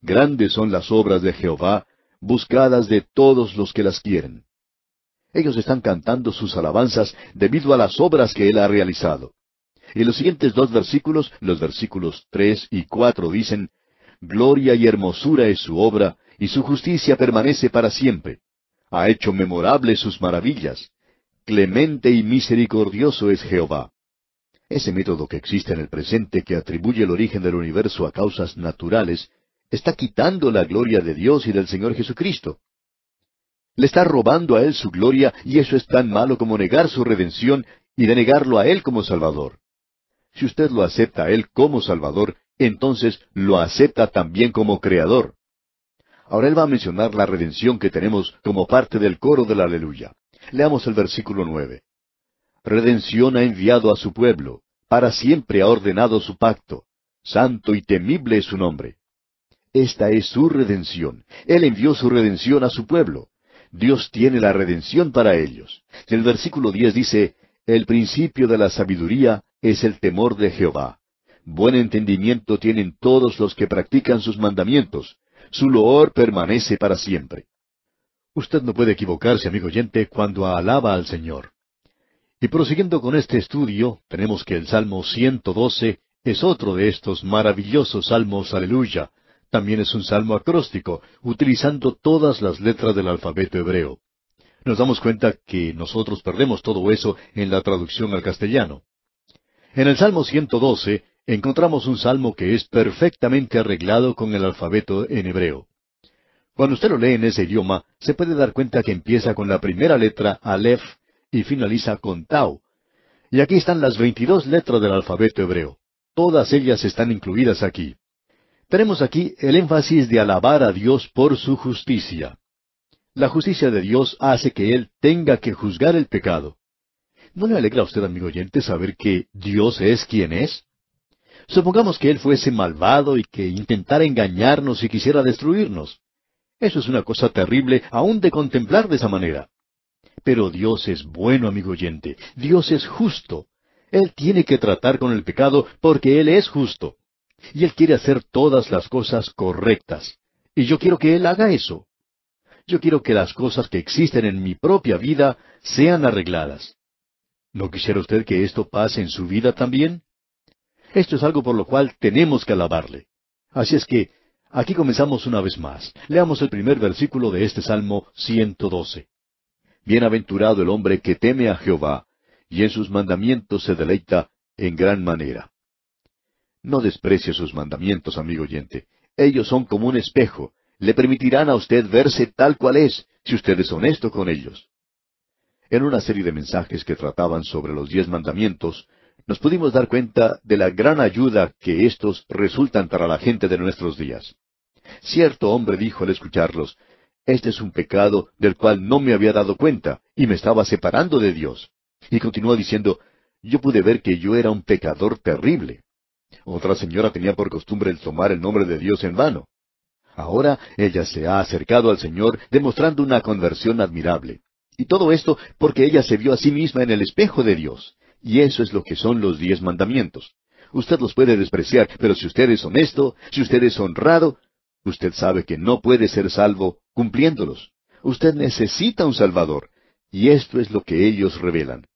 Grandes son las obras de Jehová, buscadas de todos los que las quieren. Ellos están cantando sus alabanzas debido a las obras que él ha realizado. Y los siguientes dos versículos, los versículos tres y cuatro, dicen, Gloria y hermosura es su obra, y su justicia permanece para siempre. Ha hecho memorables sus maravillas. Clemente y misericordioso es Jehová. Ese método que existe en el presente que atribuye el origen del universo a causas naturales, está quitando la gloria de Dios y del Señor Jesucristo. Le está robando a Él su gloria y eso es tan malo como negar su redención y denegarlo a Él como Salvador. Si usted lo acepta Él como Salvador, entonces lo acepta también como Creador. Ahora Él va a mencionar la redención que tenemos como parte del coro de la aleluya. Leamos el versículo nueve. Redención ha enviado a su pueblo, para siempre ha ordenado su pacto. Santo y temible es su nombre. Esta es su redención. Él envió su redención a su pueblo. Dios tiene la redención para ellos. El versículo diez dice, El principio de la sabiduría es el temor de Jehová. Buen entendimiento tienen todos los que practican sus mandamientos. Su loor permanece para siempre. Usted no puede equivocarse, amigo oyente, cuando alaba al Señor. Y prosiguiendo con este estudio, tenemos que el Salmo 112 es otro de estos maravillosos salmos, aleluya. También es un salmo acróstico, utilizando todas las letras del alfabeto hebreo. Nos damos cuenta que nosotros perdemos todo eso en la traducción al castellano. En el Salmo 112 encontramos un salmo que es perfectamente arreglado con el alfabeto en hebreo. Cuando usted lo lee en ese idioma, se puede dar cuenta que empieza con la primera letra Aleph y finaliza con Tau. Y aquí están las 22 letras del alfabeto hebreo. Todas ellas están incluidas aquí. Tenemos aquí el énfasis de alabar a Dios por su justicia. La justicia de Dios hace que Él tenga que juzgar el pecado. ¿No le alegra a usted, amigo oyente, saber que Dios es quien es? Supongamos que Él fuese malvado y que intentara engañarnos y quisiera destruirnos. Eso es una cosa terrible aún de contemplar de esa manera. Pero Dios es bueno, amigo oyente. Dios es justo. Él tiene que tratar con el pecado porque Él es justo. Y Él quiere hacer todas las cosas correctas. Y yo quiero que Él haga eso. Yo quiero que las cosas que existen en mi propia vida sean arregladas. ¿No quisiera usted que esto pase en su vida también? Esto es algo por lo cual tenemos que alabarle. Así es que, aquí comenzamos una vez más. Leamos el primer versículo de este Salmo 112. Bienaventurado el hombre que teme a Jehová, y en sus mandamientos se deleita en gran manera. No desprecie sus mandamientos, amigo oyente. Ellos son como un espejo. Le permitirán a usted verse tal cual es, si usted es honesto con ellos. En una serie de mensajes que trataban sobre los diez mandamientos, nos pudimos dar cuenta de la gran ayuda que estos resultan para la gente de nuestros días. Cierto hombre dijo al escucharlos, Este es un pecado del cual no me había dado cuenta, y me estaba separando de Dios. Y continuó diciendo, Yo pude ver que yo era un pecador terrible. Otra señora tenía por costumbre el tomar el nombre de Dios en vano. Ahora ella se ha acercado al Señor demostrando una conversión admirable. Y todo esto porque ella se vio a sí misma en el espejo de Dios. Y eso es lo que son los diez mandamientos. Usted los puede despreciar, pero si usted es honesto, si usted es honrado, usted sabe que no puede ser salvo cumpliéndolos. Usted necesita un Salvador. Y esto es lo que ellos revelan.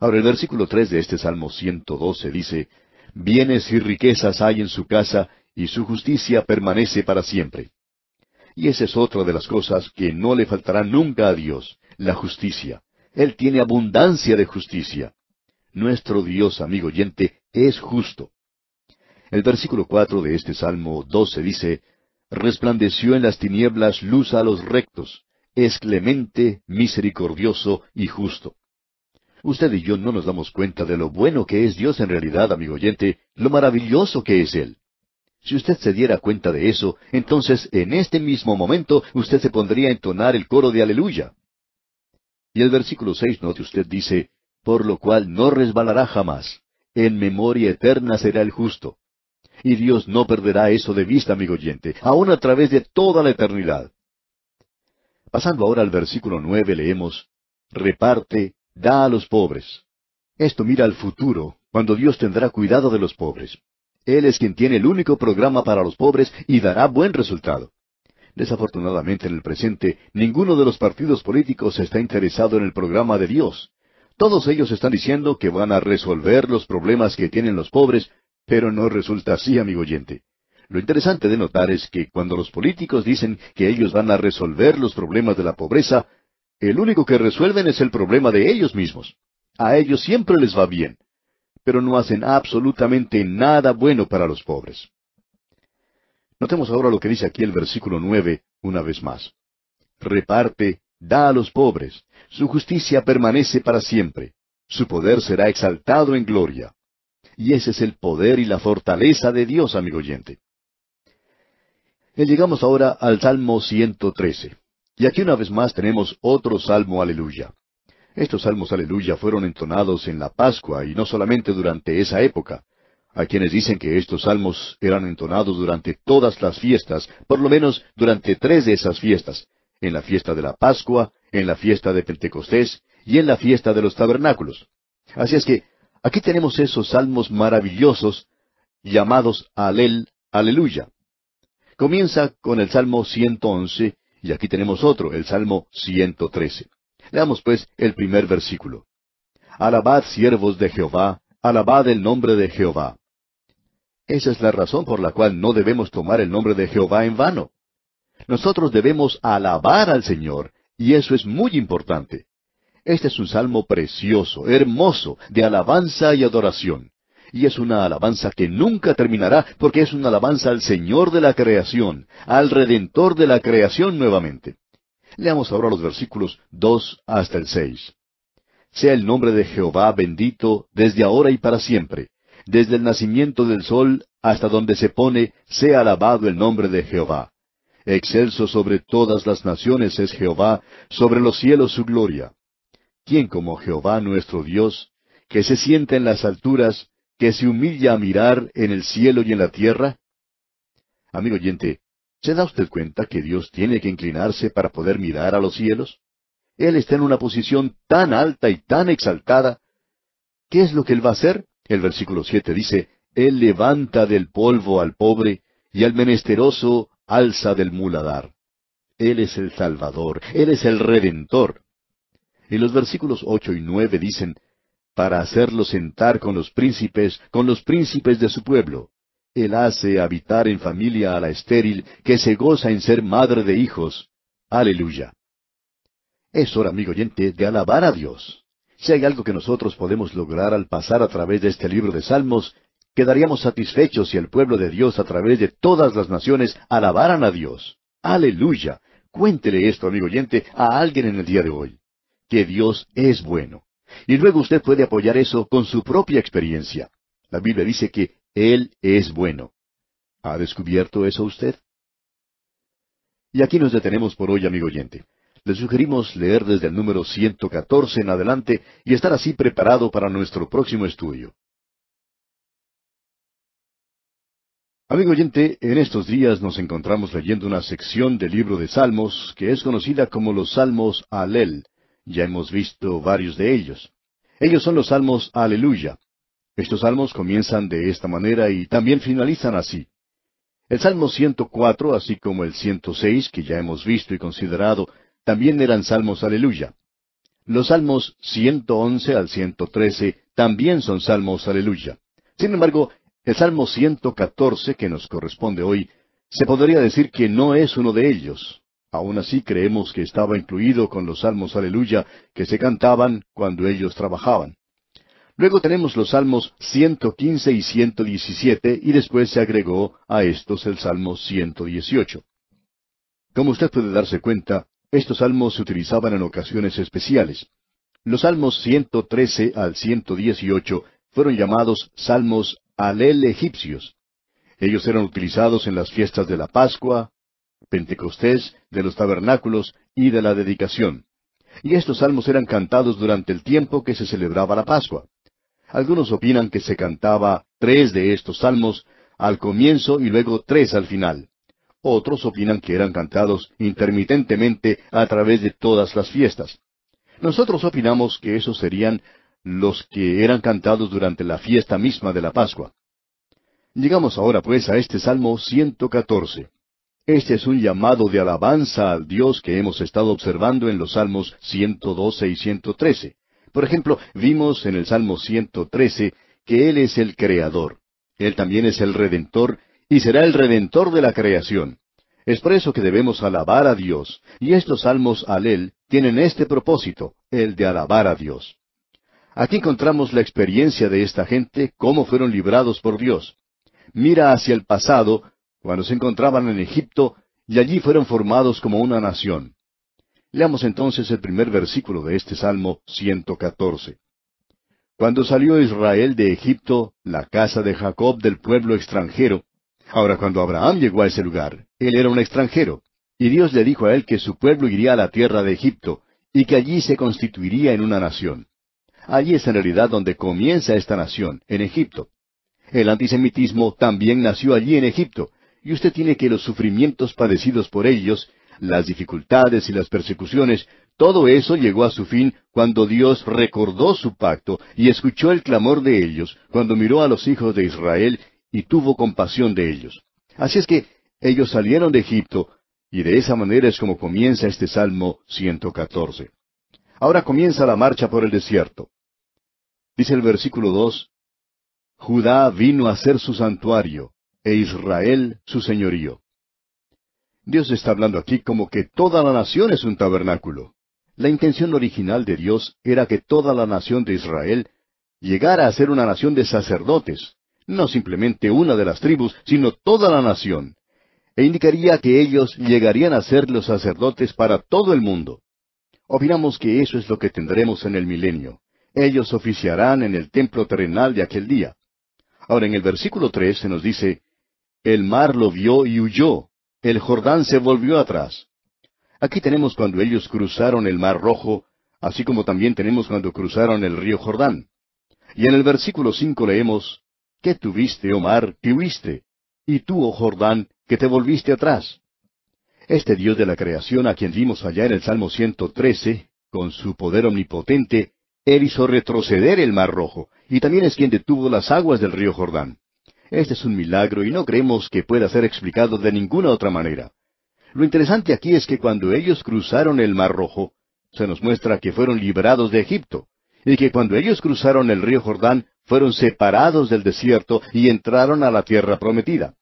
Ahora el versículo tres de este Salmo 112 dice, Bienes y riquezas hay en su casa, y su justicia permanece para siempre. Y esa es otra de las cosas que no le faltará nunca a Dios, la justicia. Él tiene abundancia de justicia. Nuestro Dios, amigo oyente, es justo. El versículo cuatro de este Salmo doce dice, Resplandeció en las tinieblas luz a los rectos, es clemente, misericordioso y justo. Usted y yo no nos damos cuenta de lo bueno que es Dios en realidad, amigo oyente, lo maravilloso que es Él. Si usted se diera cuenta de eso, entonces en este mismo momento usted se pondría a entonar el coro de aleluya. Y el versículo seis, note usted, dice, por lo cual no resbalará jamás, en memoria eterna será el justo. Y Dios no perderá eso de vista, amigo oyente, aun a través de toda la eternidad. Pasando ahora al versículo nueve, leemos, reparte, da a los pobres. Esto mira al futuro, cuando Dios tendrá cuidado de los pobres. Él es quien tiene el único programa para los pobres y dará buen resultado. Desafortunadamente en el presente, ninguno de los partidos políticos está interesado en el programa de Dios. Todos ellos están diciendo que van a resolver los problemas que tienen los pobres, pero no resulta así, amigo oyente. Lo interesante de notar es que cuando los políticos dicen que ellos van a resolver los problemas de la pobreza, el único que resuelven es el problema de ellos mismos. A ellos siempre les va bien pero no hacen absolutamente nada bueno para los pobres. Notemos ahora lo que dice aquí el versículo nueve una vez más. Reparte, da a los pobres, su justicia permanece para siempre, su poder será exaltado en gloria. Y ese es el poder y la fortaleza de Dios, amigo oyente. Eh, llegamos ahora al Salmo 113. Y aquí una vez más tenemos otro salmo, aleluya. Estos salmos aleluya fueron entonados en la Pascua y no solamente durante esa época. Hay quienes dicen que estos salmos eran entonados durante todas las fiestas, por lo menos durante tres de esas fiestas, en la fiesta de la Pascua, en la fiesta de Pentecostés y en la fiesta de los tabernáculos. Así es que aquí tenemos esos salmos maravillosos llamados Alel, Aleluya. Comienza con el Salmo 111 y aquí tenemos otro, el Salmo 113. Leamos pues el primer versículo. Alabad siervos de Jehová, alabad el nombre de Jehová. Esa es la razón por la cual no debemos tomar el nombre de Jehová en vano. Nosotros debemos alabar al Señor, y eso es muy importante. Este es un salmo precioso, hermoso, de alabanza y adoración. Y es una alabanza que nunca terminará porque es una alabanza al Señor de la creación, al Redentor de la creación nuevamente. Leamos ahora los versículos dos hasta el seis. Sea el nombre de Jehová bendito desde ahora y para siempre. Desde el nacimiento del sol hasta donde se pone, sea alabado el nombre de Jehová. Excelso sobre todas las naciones es Jehová, sobre los cielos su gloria. ¿Quién como Jehová nuestro Dios, que se sienta en las alturas, que se humilla a mirar en el cielo y en la tierra? Amigo oyente, ¿Se da usted cuenta que Dios tiene que inclinarse para poder mirar a los cielos? Él está en una posición tan alta y tan exaltada. ¿Qué es lo que Él va a hacer? El versículo siete dice, Él levanta del polvo al pobre y al menesteroso alza del muladar. Él es el Salvador, Él es el Redentor. Y los versículos ocho y nueve dicen, para hacerlo sentar con los príncipes, con los príncipes de su pueblo. Él hace habitar en familia a la estéril que se goza en ser madre de hijos. Aleluya. Es hora, amigo oyente, de alabar a Dios. Si hay algo que nosotros podemos lograr al pasar a través de este libro de Salmos, quedaríamos satisfechos si el pueblo de Dios a través de todas las naciones alabaran a Dios. Aleluya. Cuéntele esto, amigo oyente, a alguien en el día de hoy. Que Dios es bueno. Y luego usted puede apoyar eso con su propia experiencia. La Biblia dice que él es bueno. ¿Ha descubierto eso usted? Y aquí nos detenemos por hoy, amigo oyente. Le sugerimos leer desde el número 114 en adelante y estar así preparado para nuestro próximo estudio. Amigo oyente, en estos días nos encontramos leyendo una sección del libro de Salmos que es conocida como los Salmos Alel. Ya hemos visto varios de ellos. Ellos son los Salmos Aleluya, estos salmos comienzan de esta manera y también finalizan así. El Salmo 104, así como el 106, que ya hemos visto y considerado, también eran salmos aleluya. Los salmos 111 al 113 también son salmos aleluya. Sin embargo, el Salmo 114, que nos corresponde hoy, se podría decir que no es uno de ellos. Aún así creemos que estaba incluido con los salmos aleluya que se cantaban cuando ellos trabajaban. Luego tenemos los Salmos 115 y 117 y después se agregó a estos el Salmo 118. Como usted puede darse cuenta, estos salmos se utilizaban en ocasiones especiales. Los salmos 113 al 118 fueron llamados salmos alel egipcios. Ellos eran utilizados en las fiestas de la Pascua, Pentecostés, de los tabernáculos y de la dedicación. Y estos salmos eran cantados durante el tiempo que se celebraba la Pascua. Algunos opinan que se cantaba tres de estos salmos al comienzo y luego tres al final. Otros opinan que eran cantados intermitentemente a través de todas las fiestas. Nosotros opinamos que esos serían los que eran cantados durante la fiesta misma de la Pascua. Llegamos ahora pues a este Salmo 114. Este es un llamado de alabanza al Dios que hemos estado observando en los Salmos 112 y 113. Por ejemplo, vimos en el Salmo 113 que Él es el Creador. Él también es el Redentor y será el Redentor de la creación. Es por eso que debemos alabar a Dios, y estos salmos Él tienen este propósito, el de alabar a Dios. Aquí encontramos la experiencia de esta gente, cómo fueron librados por Dios. Mira hacia el pasado, cuando se encontraban en Egipto, y allí fueron formados como una nación. Leamos entonces el primer versículo de este Salmo 114. Cuando salió Israel de Egipto, la casa de Jacob del pueblo extranjero, ahora cuando Abraham llegó a ese lugar, él era un extranjero, y Dios le dijo a él que su pueblo iría a la tierra de Egipto, y que allí se constituiría en una nación. Allí es en realidad donde comienza esta nación, en Egipto. El antisemitismo también nació allí en Egipto, y usted tiene que los sufrimientos padecidos por ellos las dificultades y las persecuciones, todo eso llegó a su fin cuando Dios recordó su pacto y escuchó el clamor de ellos, cuando miró a los hijos de Israel y tuvo compasión de ellos. Así es que ellos salieron de Egipto, y de esa manera es como comienza este Salmo 114. Ahora comienza la marcha por el desierto. Dice el versículo 2, Judá vino a ser su santuario, e Israel su señorío. Dios está hablando aquí como que toda la nación es un tabernáculo. La intención original de Dios era que toda la nación de Israel llegara a ser una nación de sacerdotes, no simplemente una de las tribus, sino toda la nación, e indicaría que ellos llegarían a ser los sacerdotes para todo el mundo. Opinamos que eso es lo que tendremos en el milenio. Ellos oficiarán en el templo terrenal de aquel día. Ahora en el versículo tres se nos dice, el mar lo vio y huyó, el Jordán se volvió atrás. Aquí tenemos cuando ellos cruzaron el Mar Rojo, así como también tenemos cuando cruzaron el río Jordán. Y en el versículo cinco leemos, ¿Qué tuviste, oh mar, que huiste? Y tú, oh Jordán, que te volviste atrás. Este Dios de la creación, a quien vimos allá en el Salmo 113, con su poder omnipotente, Él hizo retroceder el Mar Rojo, y también es quien detuvo las aguas del río Jordán. Este es un milagro y no creemos que pueda ser explicado de ninguna otra manera. Lo interesante aquí es que cuando ellos cruzaron el Mar Rojo, se nos muestra que fueron librados de Egipto, y que cuando ellos cruzaron el río Jordán, fueron separados del desierto y entraron a la tierra prometida.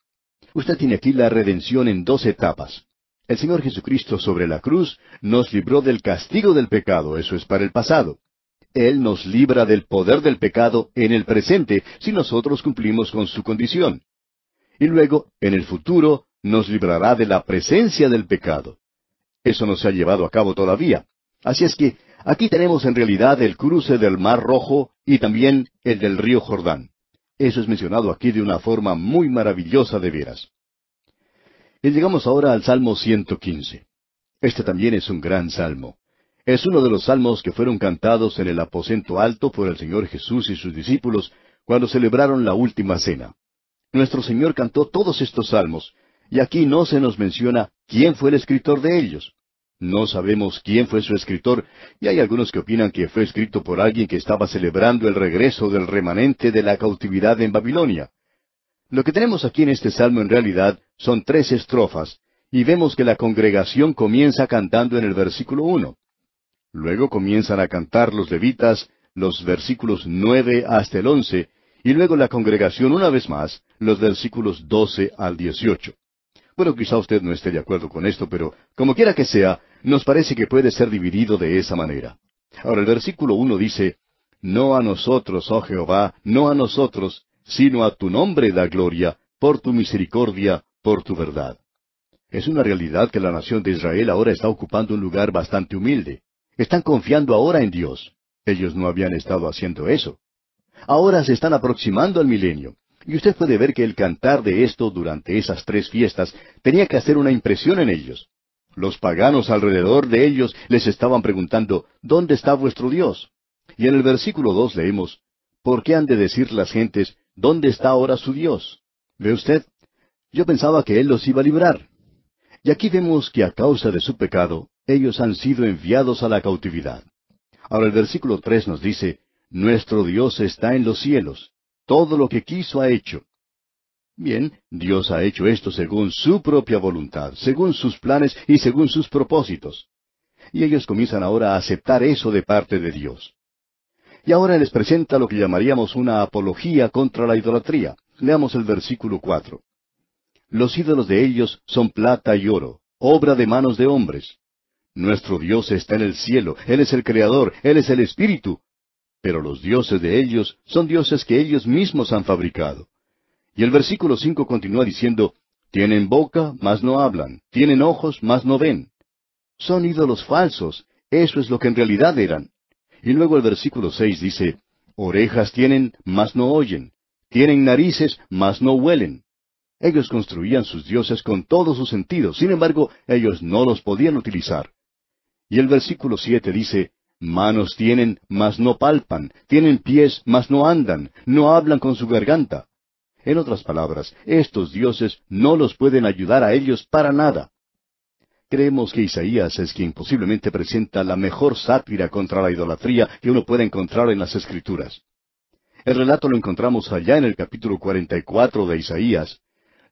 Usted tiene aquí la redención en dos etapas. El Señor Jesucristo sobre la cruz nos libró del castigo del pecado, eso es para el pasado. Él nos libra del poder del pecado en el presente si nosotros cumplimos con su condición. Y luego, en el futuro, nos librará de la presencia del pecado. Eso no se ha llevado a cabo todavía. Así es que aquí tenemos en realidad el cruce del Mar Rojo y también el del río Jordán. Eso es mencionado aquí de una forma muy maravillosa de veras. Y llegamos ahora al Salmo 115. Este también es un gran salmo. Es uno de los salmos que fueron cantados en el aposento alto por el Señor Jesús y sus discípulos cuando celebraron la última cena. Nuestro Señor cantó todos estos salmos, y aquí no se nos menciona quién fue el escritor de ellos. No sabemos quién fue su escritor, y hay algunos que opinan que fue escrito por alguien que estaba celebrando el regreso del remanente de la cautividad en Babilonia. Lo que tenemos aquí en este salmo en realidad son tres estrofas, y vemos que la congregación comienza cantando en el versículo uno. Luego comienzan a cantar los levitas los versículos nueve hasta el once, y luego la congregación una vez más los versículos doce al dieciocho. Bueno, quizá usted no esté de acuerdo con esto, pero como quiera que sea, nos parece que puede ser dividido de esa manera. Ahora el versículo uno dice, No a nosotros, oh Jehová, no a nosotros, sino a tu nombre da gloria, por tu misericordia, por tu verdad. Es una realidad que la nación de Israel ahora está ocupando un lugar bastante humilde. Están confiando ahora en Dios. Ellos no habían estado haciendo eso. Ahora se están aproximando al milenio. Y usted puede ver que el cantar de esto durante esas tres fiestas tenía que hacer una impresión en ellos. Los paganos alrededor de ellos les estaban preguntando, ¿dónde está vuestro Dios? Y en el versículo dos leemos, ¿por qué han de decir las gentes, ¿dónde está ahora su Dios? ¿Ve usted? Yo pensaba que Él los iba a librar. Y aquí vemos que a causa de su pecado, ellos han sido enviados a la cautividad. Ahora el versículo tres nos dice, Nuestro Dios está en los cielos, todo lo que quiso ha hecho. Bien, Dios ha hecho esto según su propia voluntad, según sus planes y según sus propósitos. Y ellos comienzan ahora a aceptar eso de parte de Dios. Y ahora les presenta lo que llamaríamos una apología contra la idolatría. Leamos el versículo cuatro. Los ídolos de ellos son plata y oro, obra de manos de hombres. Nuestro Dios está en el cielo, Él es el Creador, Él es el Espíritu. Pero los dioses de ellos son dioses que ellos mismos han fabricado. Y el versículo 5 continúa diciendo, Tienen boca, mas no hablan, tienen ojos, mas no ven. Son ídolos falsos, eso es lo que en realidad eran. Y luego el versículo seis dice, Orejas tienen, mas no oyen, tienen narices, mas no huelen. Ellos construían sus dioses con todos sus sentidos, sin embargo, ellos no los podían utilizar. Y el versículo siete dice, Manos tienen, mas no palpan, tienen pies, mas no andan, no hablan con su garganta. En otras palabras, estos dioses no los pueden ayudar a ellos para nada. Creemos que Isaías es quien posiblemente presenta la mejor sátira contra la idolatría que uno puede encontrar en las Escrituras. El relato lo encontramos allá en el capítulo 44 de Isaías.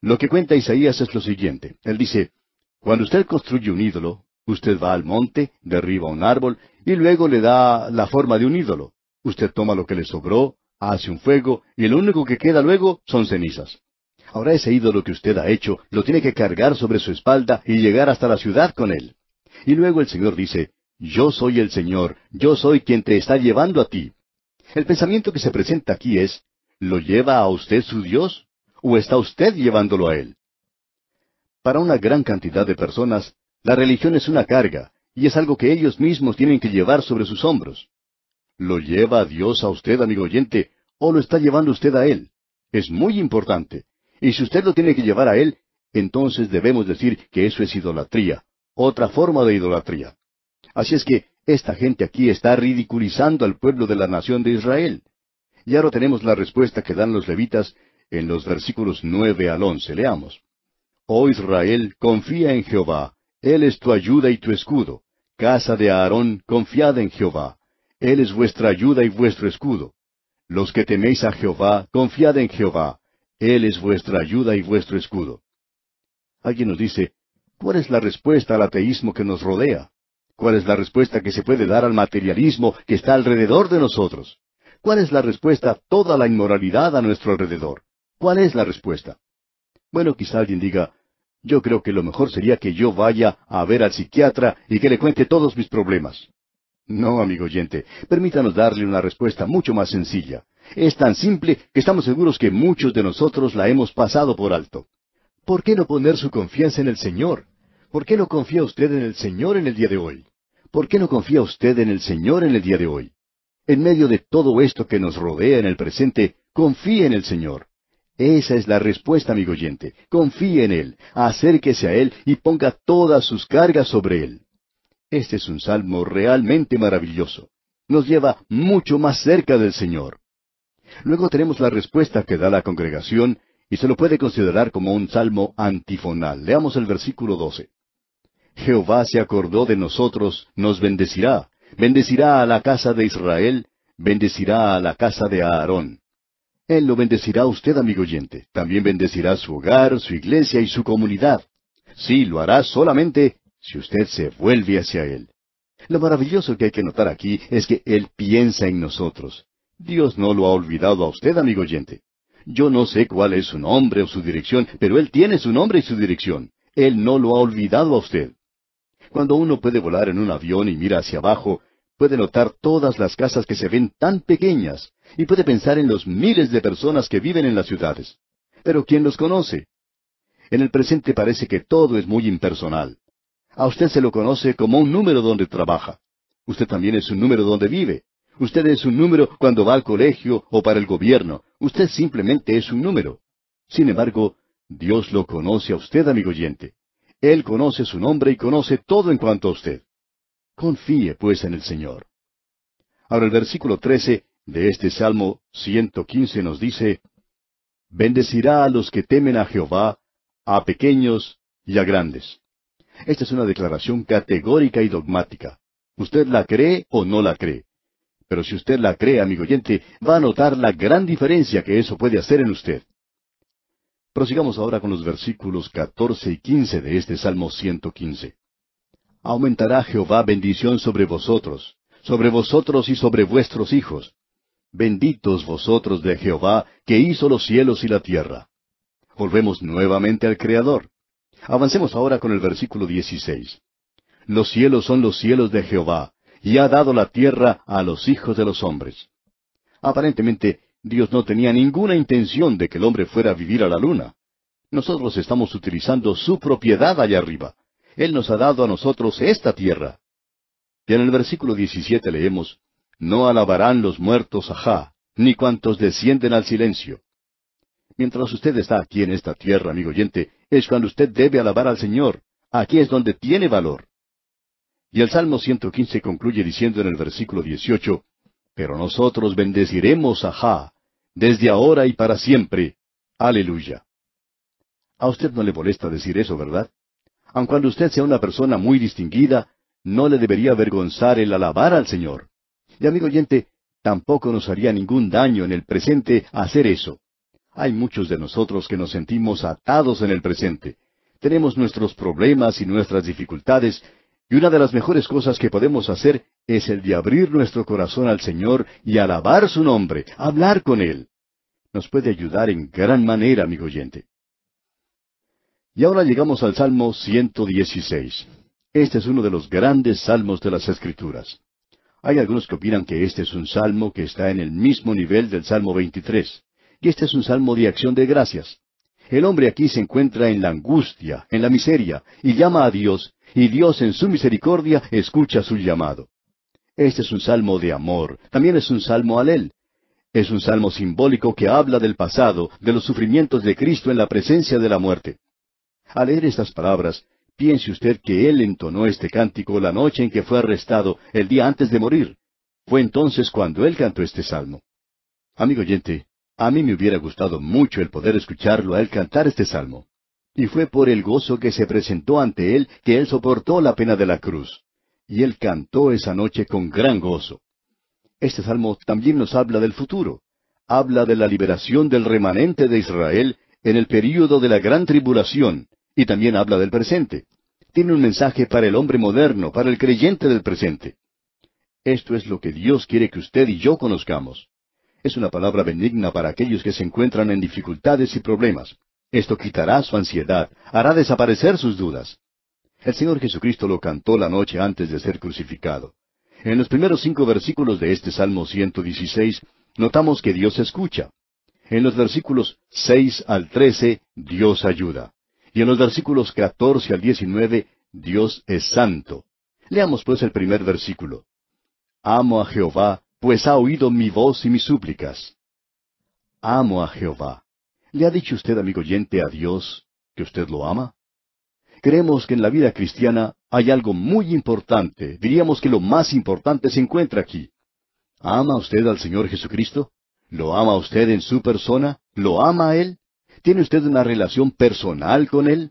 Lo que cuenta Isaías es lo siguiente. Él dice, Cuando usted construye un ídolo, Usted va al monte, derriba un árbol y luego le da la forma de un ídolo. Usted toma lo que le sobró, hace un fuego y lo único que queda luego son cenizas. Ahora ese ídolo que usted ha hecho lo tiene que cargar sobre su espalda y llegar hasta la ciudad con él. Y luego el Señor dice, yo soy el Señor, yo soy quien te está llevando a ti. El pensamiento que se presenta aquí es, ¿lo lleva a usted su Dios? ¿O está usted llevándolo a él? Para una gran cantidad de personas, la religión es una carga, y es algo que ellos mismos tienen que llevar sobre sus hombros. ¿Lo lleva Dios a usted, amigo oyente, o lo está llevando usted a Él? Es muy importante. Y si usted lo tiene que llevar a Él, entonces debemos decir que eso es idolatría, otra forma de idolatría. Así es que esta gente aquí está ridiculizando al pueblo de la nación de Israel. Y ahora tenemos la respuesta que dan los levitas en los versículos nueve al once. Leamos. Oh Israel, confía en Jehová, él es tu ayuda y tu escudo. Casa de Aarón, confiad en Jehová. Él es vuestra ayuda y vuestro escudo. Los que teméis a Jehová, confiad en Jehová. Él es vuestra ayuda y vuestro escudo. Alguien nos dice, ¿cuál es la respuesta al ateísmo que nos rodea? ¿Cuál es la respuesta que se puede dar al materialismo que está alrededor de nosotros? ¿Cuál es la respuesta a toda la inmoralidad a nuestro alrededor? ¿Cuál es la respuesta? Bueno, quizá alguien diga, yo creo que lo mejor sería que yo vaya a ver al psiquiatra y que le cuente todos mis problemas. No, amigo oyente, permítanos darle una respuesta mucho más sencilla. Es tan simple que estamos seguros que muchos de nosotros la hemos pasado por alto. ¿Por qué no poner su confianza en el Señor? ¿Por qué no confía usted en el Señor en el día de hoy? ¿Por qué no confía usted en el Señor en el día de hoy? En medio de todo esto que nos rodea en el presente, confíe en el Señor. Esa es la respuesta, amigo oyente. Confíe en Él, acérquese a Él y ponga todas sus cargas sobre Él. Este es un salmo realmente maravilloso. Nos lleva mucho más cerca del Señor. Luego tenemos la respuesta que da la congregación y se lo puede considerar como un salmo antifonal. Leamos el versículo 12. Jehová se acordó de nosotros, nos bendecirá, bendecirá a la casa de Israel, bendecirá a la casa de Aarón. Él lo bendecirá a usted, amigo oyente. También bendecirá su hogar, su iglesia y su comunidad. Sí, lo hará solamente si usted se vuelve hacia Él. Lo maravilloso que hay que notar aquí es que Él piensa en nosotros. Dios no lo ha olvidado a usted, amigo oyente. Yo no sé cuál es su nombre o su dirección, pero Él tiene su nombre y su dirección. Él no lo ha olvidado a usted. Cuando uno puede volar en un avión y mira hacia abajo, puede notar todas las casas que se ven tan pequeñas, y puede pensar en los miles de personas que viven en las ciudades. Pero ¿quién los conoce? En el presente parece que todo es muy impersonal. A usted se lo conoce como un número donde trabaja. Usted también es un número donde vive. Usted es un número cuando va al colegio o para el gobierno. Usted simplemente es un número. Sin embargo, Dios lo conoce a usted, amigo oyente. Él conoce su nombre y conoce todo en cuanto a usted. Confíe, pues, en el Señor. Ahora el versículo 13 de este Salmo 115 nos dice, Bendecirá a los que temen a Jehová, a pequeños y a grandes. Esta es una declaración categórica y dogmática. Usted la cree o no la cree. Pero si usted la cree, amigo oyente, va a notar la gran diferencia que eso puede hacer en usted. Prosigamos ahora con los versículos 14 y 15 de este Salmo 115. Aumentará Jehová bendición sobre vosotros, sobre vosotros y sobre vuestros hijos, benditos vosotros de Jehová, que hizo los cielos y la tierra. Volvemos nuevamente al Creador. Avancemos ahora con el versículo 16. Los cielos son los cielos de Jehová, y ha dado la tierra a los hijos de los hombres. Aparentemente, Dios no tenía ninguna intención de que el hombre fuera a vivir a la luna. Nosotros estamos utilizando su propiedad allá arriba. Él nos ha dado a nosotros esta tierra. Y en el versículo 17 leemos, no alabarán los muertos a ni cuantos descienden al silencio. Mientras usted está aquí en esta tierra, amigo oyente, es cuando usted debe alabar al Señor. Aquí es donde tiene valor. Y el Salmo 115 concluye diciendo en el versículo 18, Pero nosotros bendeciremos a desde ahora y para siempre. Aleluya. A usted no le molesta decir eso, ¿verdad? Aun cuando usted sea una persona muy distinguida, no le debería avergonzar el alabar al Señor. Y amigo oyente, tampoco nos haría ningún daño en el presente hacer eso. Hay muchos de nosotros que nos sentimos atados en el presente. Tenemos nuestros problemas y nuestras dificultades, y una de las mejores cosas que podemos hacer es el de abrir nuestro corazón al Señor y alabar su nombre, hablar con Él. Nos puede ayudar en gran manera, amigo oyente. Y ahora llegamos al Salmo 116. Este es uno de los grandes salmos de las Escrituras. Hay algunos que opinan que este es un salmo que está en el mismo nivel del Salmo 23. Y este es un salmo de acción de gracias. El hombre aquí se encuentra en la angustia, en la miseria, y llama a Dios, y Dios en su misericordia escucha su llamado. Este es un salmo de amor, también es un salmo al él. Es un salmo simbólico que habla del pasado, de los sufrimientos de Cristo en la presencia de la muerte. Al leer estas palabras, Piense usted que él entonó este cántico la noche en que fue arrestado, el día antes de morir. Fue entonces cuando él cantó este salmo. Amigo oyente, a mí me hubiera gustado mucho el poder escucharlo a él cantar este salmo. Y fue por el gozo que se presentó ante él que él soportó la pena de la cruz. Y él cantó esa noche con gran gozo. Este salmo también nos habla del futuro. Habla de la liberación del remanente de Israel en el período de la gran tribulación, y también habla del presente. Tiene un mensaje para el hombre moderno, para el creyente del presente. Esto es lo que Dios quiere que usted y yo conozcamos. Es una palabra benigna para aquellos que se encuentran en dificultades y problemas. Esto quitará su ansiedad, hará desaparecer sus dudas. El Señor Jesucristo lo cantó la noche antes de ser crucificado. En los primeros cinco versículos de este Salmo 116, notamos que Dios escucha. En los versículos 6 al 13 Dios ayuda. Y en los versículos 14 al 19, Dios es santo. Leamos pues el primer versículo. Amo a Jehová, pues ha oído mi voz y mis súplicas. Amo a Jehová. ¿Le ha dicho usted, amigo oyente, a Dios que usted lo ama? Creemos que en la vida cristiana hay algo muy importante, diríamos que lo más importante se encuentra aquí. ¿Ama usted al Señor Jesucristo? ¿Lo ama usted en su persona? ¿Lo ama Él? ¿Tiene usted una relación personal con Él?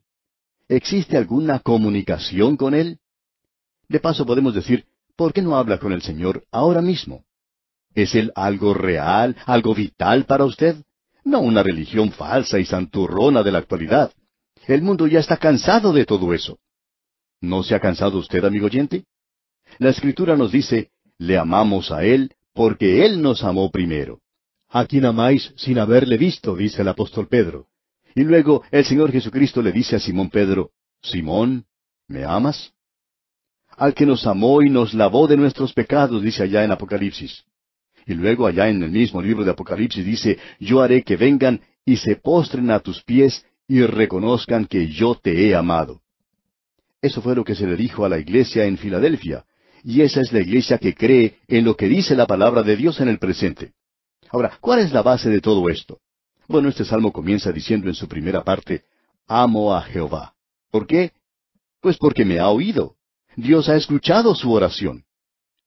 ¿Existe alguna comunicación con Él? De paso podemos decir, ¿por qué no habla con el Señor ahora mismo? ¿Es Él algo real, algo vital para usted? No una religión falsa y santurrona de la actualidad. El mundo ya está cansado de todo eso. ¿No se ha cansado usted, amigo oyente? La Escritura nos dice, le amamos a Él porque Él nos amó primero a quién amáis sin haberle visto, dice el apóstol Pedro. Y luego el Señor Jesucristo le dice a Simón Pedro, Simón, ¿me amas? Al que nos amó y nos lavó de nuestros pecados, dice allá en Apocalipsis. Y luego allá en el mismo libro de Apocalipsis dice, yo haré que vengan y se postren a tus pies y reconozcan que yo te he amado. Eso fue lo que se le dijo a la iglesia en Filadelfia, y esa es la iglesia que cree en lo que dice la palabra de Dios en el presente. Ahora, ¿cuál es la base de todo esto? Bueno, este salmo comienza diciendo en su primera parte, Amo a Jehová. ¿Por qué? Pues porque me ha oído. Dios ha escuchado su oración.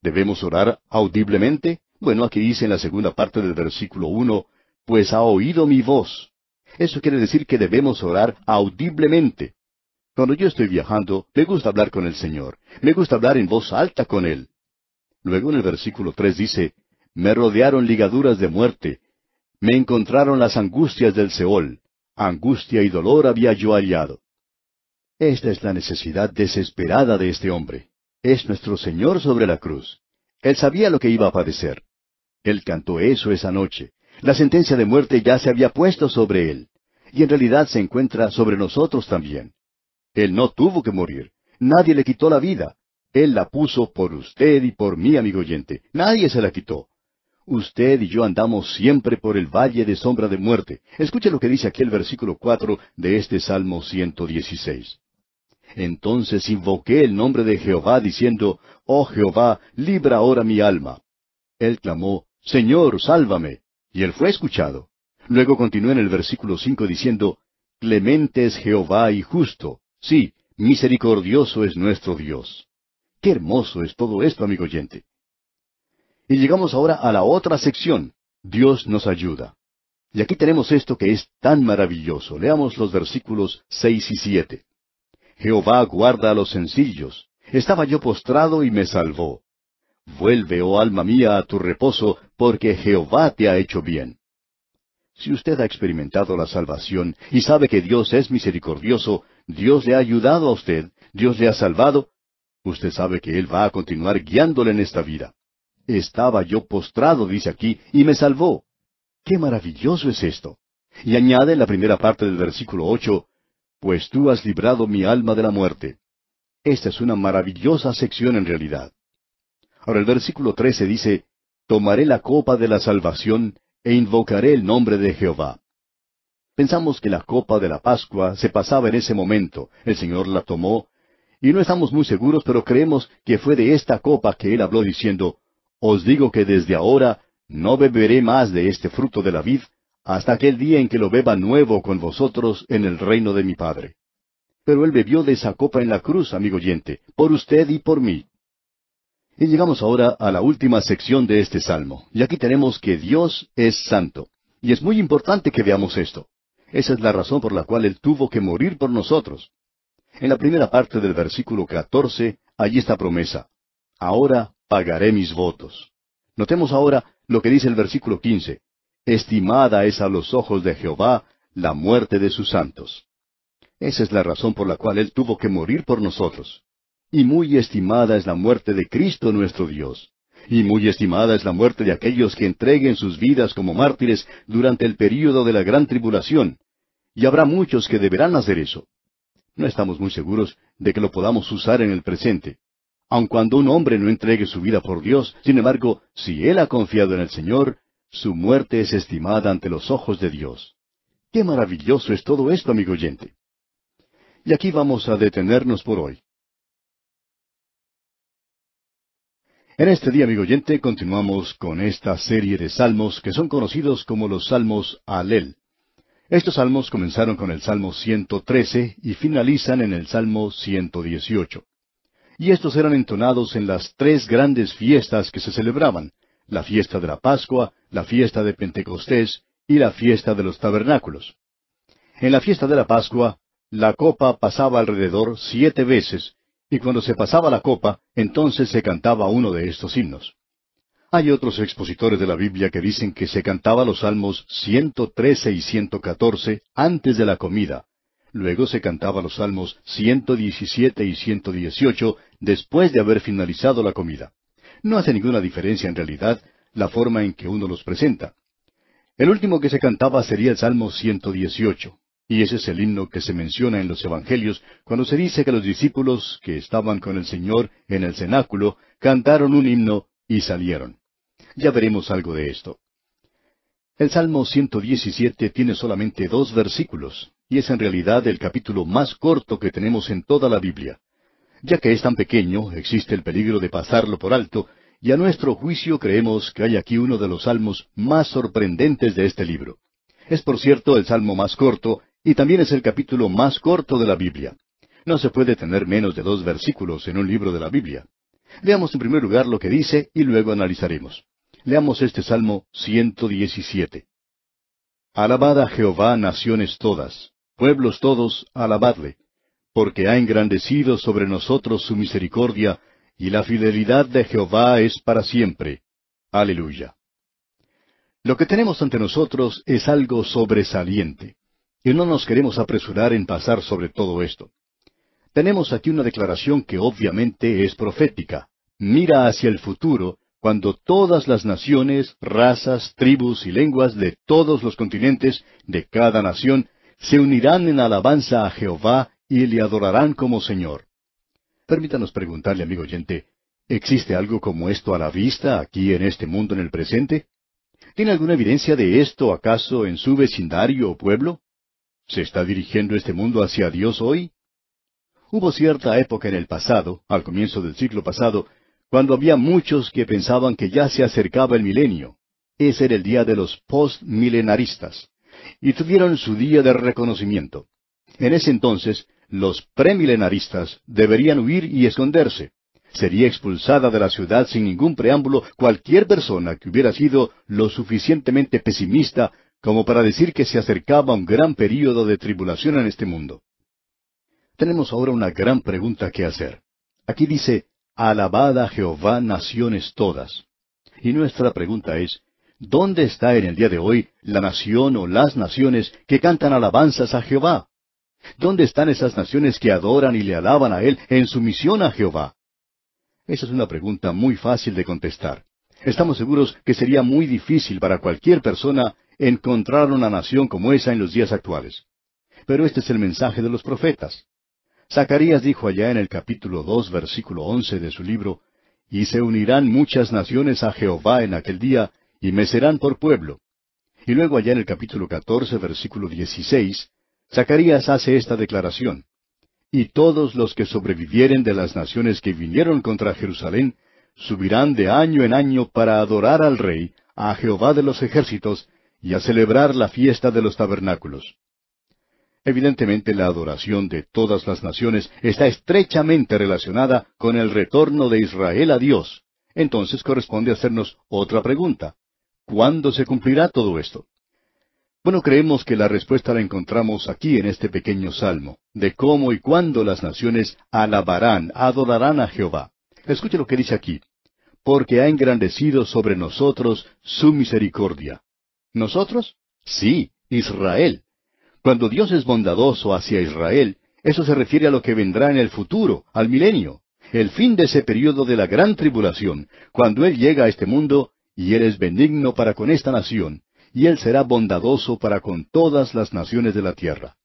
¿Debemos orar audiblemente? Bueno, aquí dice en la segunda parte del versículo uno, pues ha oído mi voz. Eso quiere decir que debemos orar audiblemente. Cuando yo estoy viajando, me gusta hablar con el Señor, me gusta hablar en voz alta con Él. Luego en el versículo tres dice, me rodearon ligaduras de muerte. Me encontraron las angustias del Seol. Angustia y dolor había yo hallado. Esta es la necesidad desesperada de este hombre. Es nuestro Señor sobre la cruz. Él sabía lo que iba a padecer. Él cantó eso esa noche. La sentencia de muerte ya se había puesto sobre él. Y en realidad se encuentra sobre nosotros también. Él no tuvo que morir. Nadie le quitó la vida. Él la puso por usted y por mí, amigo oyente. Nadie se la quitó usted y yo andamos siempre por el valle de sombra de muerte. Escuche lo que dice aquí el versículo cuatro de este Salmo 116. Entonces invoqué el nombre de Jehová diciendo, Oh Jehová, libra ahora mi alma. Él clamó, Señor, sálvame. Y él fue escuchado. Luego continuó en el versículo cinco diciendo, Clemente es Jehová y justo. Sí, misericordioso es nuestro Dios. Qué hermoso es todo esto, amigo oyente. Y llegamos ahora a la otra sección. Dios nos ayuda. Y aquí tenemos esto que es tan maravilloso. Leamos los versículos seis y siete. Jehová guarda a los sencillos. Estaba yo postrado y me salvó. Vuelve, oh alma mía, a tu reposo, porque Jehová te ha hecho bien. Si usted ha experimentado la salvación y sabe que Dios es misericordioso, Dios le ha ayudado a usted, Dios le ha salvado, usted sabe que Él va a continuar guiándole en esta vida. Estaba yo postrado, dice aquí, y me salvó. ¡Qué maravilloso es esto! Y añade en la primera parte del versículo ocho, Pues tú has librado mi alma de la muerte. Esta es una maravillosa sección en realidad. Ahora el versículo 13 dice, Tomaré la copa de la salvación e invocaré el nombre de Jehová. Pensamos que la copa de la Pascua se pasaba en ese momento, el Señor la tomó, y no estamos muy seguros, pero creemos que fue de esta copa que Él habló diciendo, os digo que desde ahora no beberé más de este fruto de la vid, hasta aquel día en que lo beba nuevo con vosotros en el reino de mi Padre. Pero él bebió de esa copa en la cruz, amigo oyente, por usted y por mí. Y llegamos ahora a la última sección de este salmo, y aquí tenemos que Dios es santo. Y es muy importante que veamos esto. Esa es la razón por la cual Él tuvo que morir por nosotros. En la primera parte del versículo 14, allí está promesa. Ahora pagaré mis votos. Notemos ahora lo que dice el versículo 15. Estimada es a los ojos de Jehová la muerte de sus santos. Esa es la razón por la cual Él tuvo que morir por nosotros. Y muy estimada es la muerte de Cristo nuestro Dios. Y muy estimada es la muerte de aquellos que entreguen sus vidas como mártires durante el período de la gran tribulación. Y habrá muchos que deberán hacer eso. No estamos muy seguros de que lo podamos usar en el presente. Aun cuando un hombre no entregue su vida por Dios, sin embargo, si él ha confiado en el Señor, su muerte es estimada ante los ojos de Dios. Qué maravilloso es todo esto, amigo oyente. Y aquí vamos a detenernos por hoy. En este día, amigo oyente, continuamos con esta serie de salmos que son conocidos como los salmos Alel. Estos salmos comenzaron con el Salmo 113 y finalizan en el Salmo 118 y estos eran entonados en las tres grandes fiestas que se celebraban, la fiesta de la Pascua, la fiesta de Pentecostés y la fiesta de los tabernáculos. En la fiesta de la Pascua, la copa pasaba alrededor siete veces, y cuando se pasaba la copa, entonces se cantaba uno de estos himnos. Hay otros expositores de la Biblia que dicen que se cantaba los salmos 113 y 114 antes de la comida. Luego se cantaba los salmos 117 y 118 después de haber finalizado la comida. No hace ninguna diferencia en realidad la forma en que uno los presenta. El último que se cantaba sería el Salmo 118, y ese es el himno que se menciona en los Evangelios cuando se dice que los discípulos que estaban con el Señor en el cenáculo cantaron un himno y salieron. Ya veremos algo de esto. El Salmo 117 tiene solamente dos versículos, y es en realidad el capítulo más corto que tenemos en toda la Biblia. Ya que es tan pequeño, existe el peligro de pasarlo por alto, y a nuestro juicio creemos que hay aquí uno de los salmos más sorprendentes de este libro. Es por cierto el salmo más corto, y también es el capítulo más corto de la Biblia. No se puede tener menos de dos versículos en un libro de la Biblia. Veamos en primer lugar lo que dice y luego analizaremos. Leamos este Salmo 117. Alabad a Jehová naciones todas, pueblos todos, alabadle, porque ha engrandecido sobre nosotros su misericordia, y la fidelidad de Jehová es para siempre. Aleluya. Lo que tenemos ante nosotros es algo sobresaliente, y no nos queremos apresurar en pasar sobre todo esto. Tenemos aquí una declaración que obviamente es profética. Mira hacia el futuro, cuando todas las naciones, razas, tribus y lenguas de todos los continentes, de cada nación, se unirán en alabanza a Jehová y le adorarán como Señor. Permítanos preguntarle, amigo oyente, ¿existe algo como esto a la vista aquí en este mundo en el presente? ¿Tiene alguna evidencia de esto acaso en su vecindario o pueblo? ¿Se está dirigiendo este mundo hacia Dios hoy? Hubo cierta época en el pasado, al comienzo del siglo pasado, cuando había muchos que pensaban que ya se acercaba el milenio. Ese era el día de los postmilenaristas. Y tuvieron su día de reconocimiento. En ese entonces, los premilenaristas deberían huir y esconderse. Sería expulsada de la ciudad sin ningún preámbulo cualquier persona que hubiera sido lo suficientemente pesimista como para decir que se acercaba un gran período de tribulación en este mundo. Tenemos ahora una gran pregunta que hacer. Aquí dice, «Alabada Jehová naciones todas. Y nuestra pregunta es, ¿dónde está en el día de hoy la nación o las naciones que cantan alabanzas a Jehová? ¿Dónde están esas naciones que adoran y le alaban a Él en sumisión a Jehová? Esa es una pregunta muy fácil de contestar. Estamos seguros que sería muy difícil para cualquier persona encontrar una nación como esa en los días actuales. Pero este es el mensaje de los profetas. Zacarías dijo allá en el capítulo dos, versículo once de su libro, Y se unirán muchas naciones a Jehová en aquel día, y me serán por pueblo. Y luego allá en el capítulo catorce, versículo 16, Zacarías hace esta declaración. Y todos los que sobrevivieren de las naciones que vinieron contra Jerusalén, subirán de año en año para adorar al Rey, a Jehová de los ejércitos, y a celebrar la fiesta de los tabernáculos. Evidentemente la adoración de todas las naciones está estrechamente relacionada con el retorno de Israel a Dios. Entonces corresponde hacernos otra pregunta. ¿Cuándo se cumplirá todo esto? Bueno, creemos que la respuesta la encontramos aquí en este pequeño salmo, de cómo y cuándo las naciones alabarán, adorarán a Jehová. Escuche lo que dice aquí. Porque ha engrandecido sobre nosotros su misericordia. ¿Nosotros? Sí, Israel. Cuando Dios es bondadoso hacia Israel, eso se refiere a lo que vendrá en el futuro, al milenio, el fin de ese periodo de la gran tribulación, cuando Él llega a este mundo y Él es benigno para con esta nación, y Él será bondadoso para con todas las naciones de la tierra.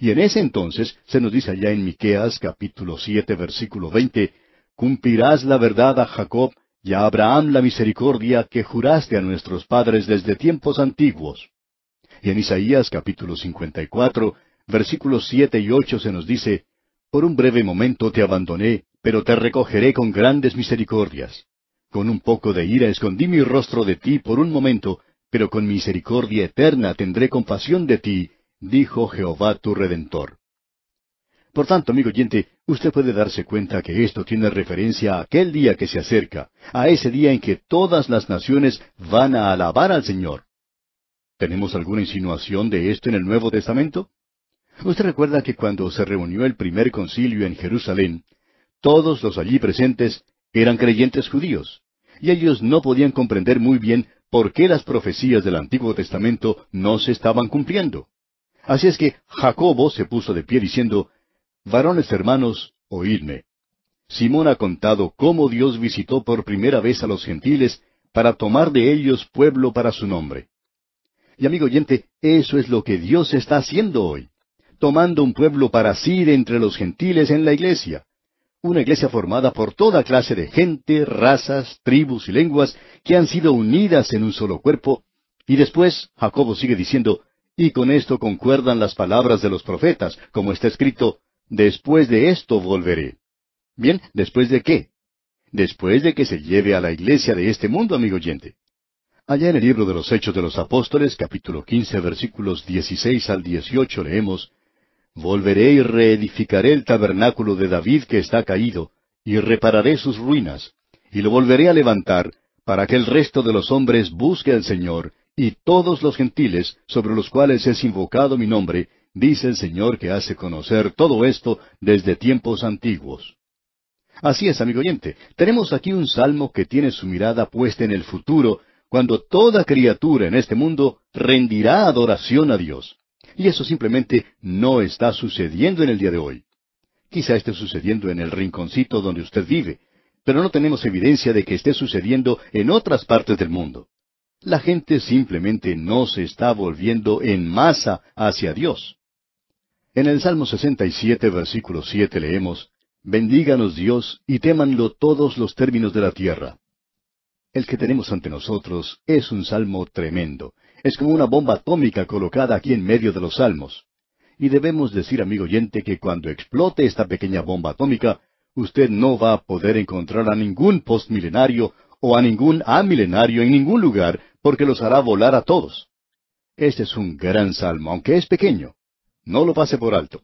Y en ese entonces, se nos dice allá en Miqueas capítulo siete versículo veinte, cumplirás la verdad a Jacob y a Abraham la misericordia que juraste a nuestros padres desde tiempos antiguos. Y en Isaías capítulo y cuatro versículos siete y ocho se nos dice, Por un breve momento te abandoné, pero te recogeré con grandes misericordias. Con un poco de ira escondí mi rostro de ti por un momento, pero con misericordia eterna tendré compasión de ti, dijo Jehová tu Redentor. Por tanto, amigo oyente, usted puede darse cuenta que esto tiene referencia a aquel día que se acerca, a ese día en que todas las naciones van a alabar al Señor. ¿Tenemos alguna insinuación de esto en el Nuevo Testamento? Usted recuerda que cuando se reunió el primer concilio en Jerusalén, todos los allí presentes eran creyentes judíos, y ellos no podían comprender muy bien por qué las profecías del Antiguo Testamento no se estaban cumpliendo. Así es que Jacobo se puso de pie diciendo, Varones hermanos, oídme. Simón ha contado cómo Dios visitó por primera vez a los gentiles para tomar de ellos pueblo para su nombre. Y amigo oyente, eso es lo que Dios está haciendo hoy, tomando un pueblo para sí entre los gentiles en la iglesia, una iglesia formada por toda clase de gente, razas, tribus y lenguas que han sido unidas en un solo cuerpo. Y después Jacobo sigue diciendo, y con esto concuerdan las palabras de los profetas, como está escrito, después de esto volveré. Bien, ¿después de qué? Después de que se lleve a la iglesia de este mundo, amigo oyente. Allá en el libro de los Hechos de los Apóstoles, capítulo quince, versículos dieciséis al dieciocho, leemos, Volveré y reedificaré el tabernáculo de David que está caído, y repararé sus ruinas, y lo volveré a levantar, para que el resto de los hombres busque al Señor, y todos los gentiles sobre los cuales es invocado mi nombre, dice el Señor que hace conocer todo esto desde tiempos antiguos. Así es, amigo oyente, tenemos aquí un salmo que tiene su mirada puesta en el futuro, cuando toda criatura en este mundo rendirá adoración a Dios. Y eso simplemente no está sucediendo en el día de hoy. Quizá esté sucediendo en el rinconcito donde usted vive, pero no tenemos evidencia de que esté sucediendo en otras partes del mundo. La gente simplemente no se está volviendo en masa hacia Dios. En el Salmo 67, versículo 7 leemos, Bendíganos Dios y témanlo todos los términos de la tierra. El que tenemos ante nosotros es un salmo tremendo, es como una bomba atómica colocada aquí en medio de los salmos. Y debemos decir, amigo oyente, que cuando explote esta pequeña bomba atómica, usted no va a poder encontrar a ningún postmilenario o a ningún amilenario en ningún lugar, porque los hará volar a todos. Este es un gran salmo, aunque es pequeño. No lo pase por alto.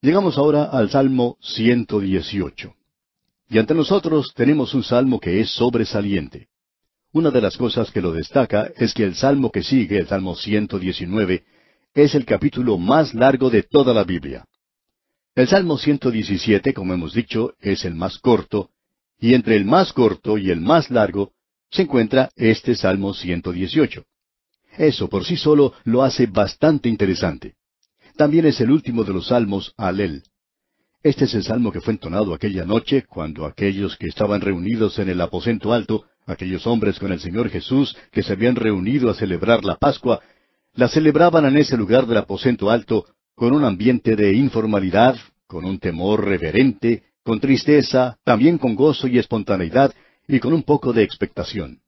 Llegamos ahora al Salmo 118. Y ante nosotros tenemos un salmo que es sobresaliente. Una de las cosas que lo destaca es que el salmo que sigue, el Salmo 119, es el capítulo más largo de toda la Biblia. El Salmo 117, como hemos dicho, es el más corto, y entre el más corto y el más largo se encuentra este Salmo 118. Eso por sí solo lo hace bastante interesante. También es el último de los salmos Alel. Este es el salmo que fue entonado aquella noche cuando aquellos que estaban reunidos en el aposento alto Aquellos hombres con el Señor Jesús que se habían reunido a celebrar la Pascua, la celebraban en ese lugar del aposento alto con un ambiente de informalidad, con un temor reverente, con tristeza, también con gozo y espontaneidad, y con un poco de expectación.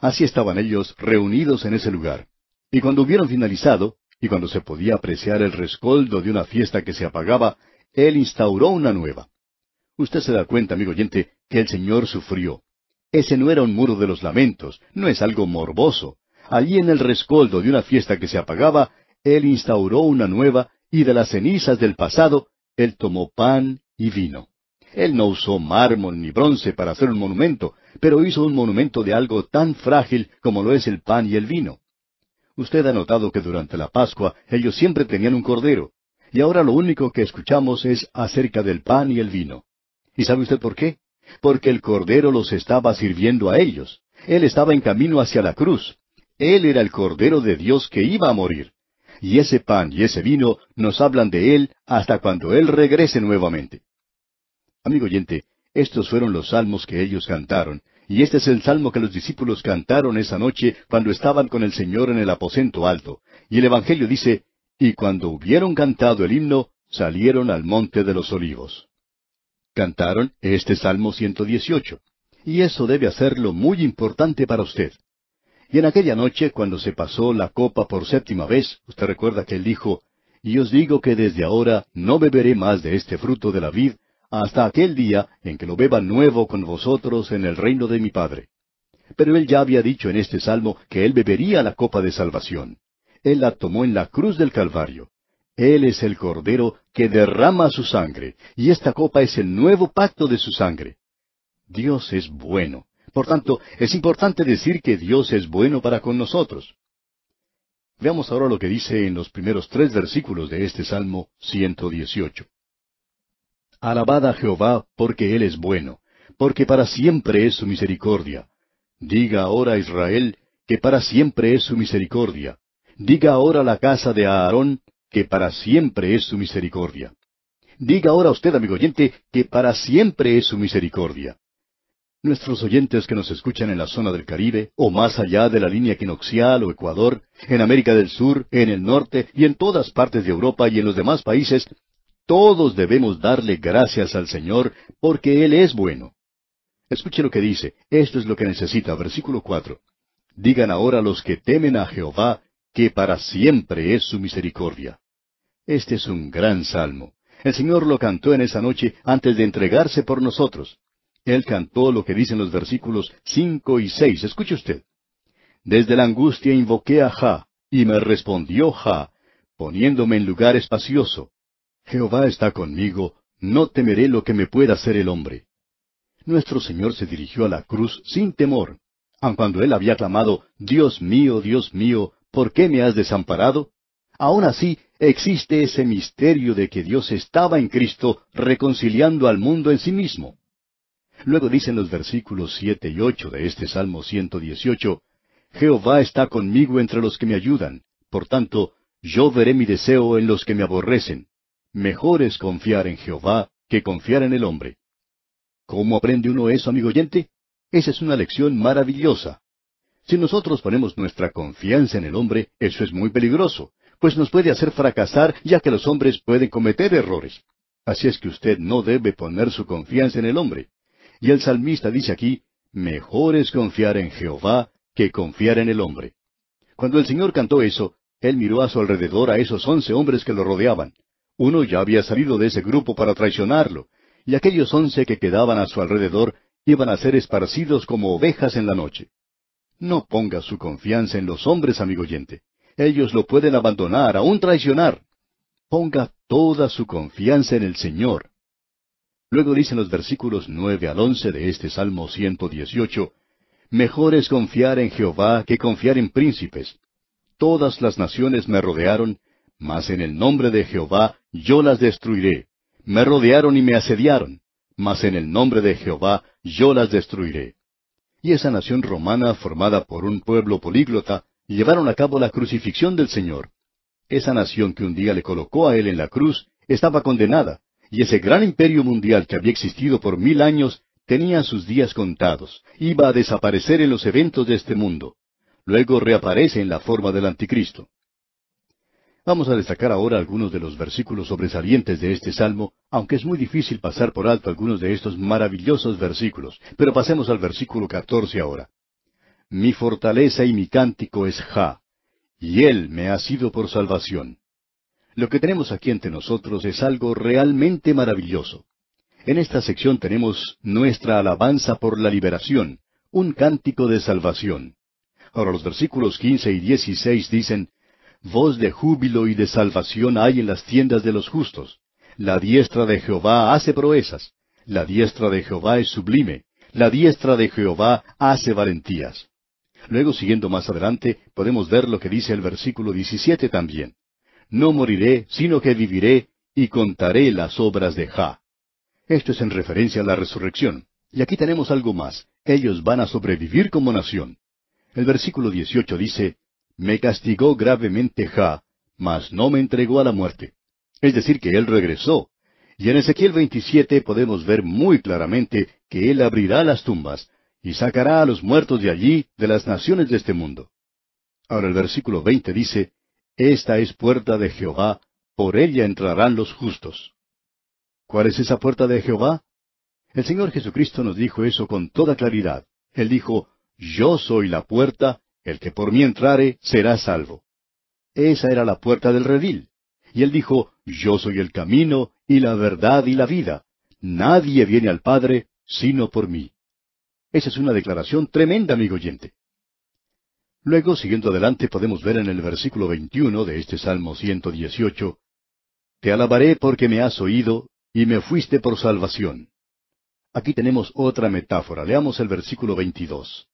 Así estaban ellos reunidos en ese lugar. Y cuando hubieron finalizado, y cuando se podía apreciar el rescoldo de una fiesta que se apagaba, Él instauró una nueva. Usted se da cuenta, amigo oyente, que el Señor sufrió. Ese no era un muro de los lamentos, no es algo morboso. Allí en el rescoldo de una fiesta que se apagaba, Él instauró una nueva, y de las cenizas del pasado, Él tomó pan y vino. Él no usó mármol ni bronce para hacer un monumento, pero hizo un monumento de algo tan frágil como lo es el pan y el vino. Usted ha notado que durante la Pascua ellos siempre tenían un cordero, y ahora lo único que escuchamos es acerca del pan y el vino. ¿Y sabe usted por qué? porque el Cordero los estaba sirviendo a ellos. Él estaba en camino hacia la cruz. Él era el Cordero de Dios que iba a morir. Y ese pan y ese vino nos hablan de Él hasta cuando Él regrese nuevamente. Amigo oyente, estos fueron los salmos que ellos cantaron, y este es el salmo que los discípulos cantaron esa noche cuando estaban con el Señor en el aposento alto. Y el Evangelio dice, y cuando hubieron cantado el himno, salieron al monte de los olivos cantaron este Salmo 118. Y eso debe hacerlo muy importante para usted. Y en aquella noche, cuando se pasó la copa por séptima vez, usted recuerda que él dijo, Y os digo que desde ahora no beberé más de este fruto de la vid, hasta aquel día en que lo beba nuevo con vosotros en el reino de mi Padre. Pero él ya había dicho en este salmo que él bebería la copa de salvación. Él la tomó en la cruz del Calvario. Él es el Cordero que derrama su sangre, y esta copa es el nuevo pacto de su sangre. Dios es bueno. Por tanto, es importante decir que Dios es bueno para con nosotros. Veamos ahora lo que dice en los primeros tres versículos de este Salmo 118. Alabad Jehová porque Él es bueno, porque para siempre es su misericordia. Diga ahora Israel que para siempre es su misericordia. Diga ahora la casa de Aarón que para siempre es su misericordia. Diga ahora usted, amigo oyente, que para siempre es su misericordia. Nuestros oyentes que nos escuchan en la zona del Caribe, o más allá de la línea equinoccial o Ecuador, en América del Sur, en el norte y en todas partes de Europa y en los demás países, todos debemos darle gracias al Señor porque Él es bueno. Escuche lo que dice, esto es lo que necesita, versículo cuatro. Digan ahora los que temen a Jehová, que para siempre es su misericordia. Este es un gran salmo. El Señor lo cantó en esa noche antes de entregarse por nosotros. Él cantó lo que dicen los versículos cinco y seis. Escuche usted. Desde la angustia invoqué a Jah, y me respondió Jah, poniéndome en lugar espacioso. Jehová está conmigo, no temeré lo que me pueda hacer el hombre. Nuestro Señor se dirigió a la cruz sin temor, aun cuando él había clamado, Dios mío, Dios mío, ¿por qué me has desamparado? Aun así, existe ese misterio de que Dios estaba en Cristo reconciliando al mundo en sí mismo. Luego dicen los versículos siete y ocho de este Salmo 118, Jehová está conmigo entre los que me ayudan, por tanto, yo veré mi deseo en los que me aborrecen. Mejor es confiar en Jehová que confiar en el hombre. ¿Cómo aprende uno eso, amigo oyente? Esa es una lección maravillosa. Si nosotros ponemos nuestra confianza en el hombre, eso es muy peligroso, pues nos puede hacer fracasar ya que los hombres pueden cometer errores. Así es que usted no debe poner su confianza en el hombre. Y el salmista dice aquí, mejor es confiar en Jehová que confiar en el hombre. Cuando el Señor cantó eso, él miró a su alrededor a esos once hombres que lo rodeaban. Uno ya había salido de ese grupo para traicionarlo, y aquellos once que quedaban a su alrededor iban a ser esparcidos como ovejas en la noche. No ponga su confianza en los hombres, amigo oyente. Ellos lo pueden abandonar, aún traicionar. Ponga toda su confianza en el Señor. Luego dicen los versículos nueve al once de este Salmo 118, Mejor es confiar en Jehová que confiar en príncipes. Todas las naciones me rodearon, mas en el nombre de Jehová yo las destruiré. Me rodearon y me asediaron, mas en el nombre de Jehová yo las destruiré y esa nación romana formada por un pueblo políglota llevaron a cabo la crucifixión del Señor. Esa nación que un día le colocó a él en la cruz estaba condenada, y ese gran imperio mundial que había existido por mil años tenía sus días contados, iba a desaparecer en los eventos de este mundo. Luego reaparece en la forma del anticristo. Vamos a destacar ahora algunos de los versículos sobresalientes de este salmo, aunque es muy difícil pasar por alto algunos de estos maravillosos versículos, pero pasemos al versículo 14 ahora. Mi fortaleza y mi cántico es Ja, y él me ha sido por salvación. Lo que tenemos aquí ante nosotros es algo realmente maravilloso. En esta sección tenemos nuestra alabanza por la liberación, un cántico de salvación. Ahora los versículos 15 y 16 dicen, Voz de júbilo y de salvación hay en las tiendas de los justos. La diestra de Jehová hace proezas. La diestra de Jehová es sublime. La diestra de Jehová hace valentías. Luego, siguiendo más adelante, podemos ver lo que dice el versículo 17 también. No moriré, sino que viviré y contaré las obras de Ja. Esto es en referencia a la resurrección. Y aquí tenemos algo más. Ellos van a sobrevivir como nación. El versículo 18 dice, me castigó gravemente Ja, mas no me entregó a la muerte. Es decir, que él regresó. Y en Ezequiel 27 podemos ver muy claramente que él abrirá las tumbas y sacará a los muertos de allí, de las naciones de este mundo. Ahora el versículo 20 dice, Esta es puerta de Jehová, por ella entrarán los justos. ¿Cuál es esa puerta de Jehová? El Señor Jesucristo nos dijo eso con toda claridad. Él dijo, Yo soy la puerta, el que por mí entrare será salvo. Esa era la puerta del redil. Y él dijo, Yo soy el camino y la verdad y la vida. Nadie viene al Padre sino por mí. Esa es una declaración tremenda, amigo oyente. Luego, siguiendo adelante, podemos ver en el versículo 21 de este Salmo 118, Te alabaré porque me has oído y me fuiste por salvación. Aquí tenemos otra metáfora. Leamos el versículo 22.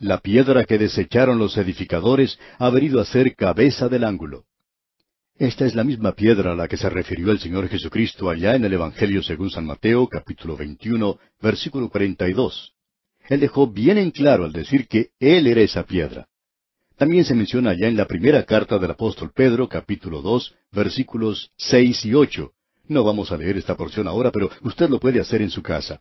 La piedra que desecharon los edificadores ha venido a ser cabeza del ángulo. Esta es la misma piedra a la que se refirió el Señor Jesucristo allá en el Evangelio según San Mateo capítulo 21 versículo 42. Él dejó bien en claro al decir que Él era esa piedra. También se menciona allá en la primera carta del apóstol Pedro capítulo 2 versículos 6 y 8. No vamos a leer esta porción ahora, pero usted lo puede hacer en su casa.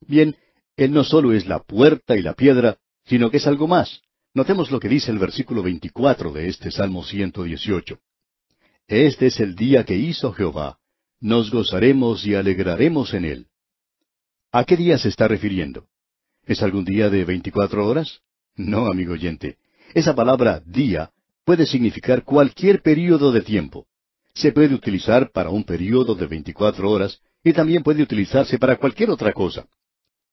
Bien, Él no solo es la puerta y la piedra, sino que es algo más. Notemos lo que dice el versículo 24 de este Salmo 118. Este es el día que hizo Jehová, nos gozaremos y alegraremos en él. ¿A qué día se está refiriendo? ¿Es algún día de veinticuatro horas? No, amigo oyente. Esa palabra día puede significar cualquier período de tiempo. Se puede utilizar para un período de veinticuatro horas y también puede utilizarse para cualquier otra cosa.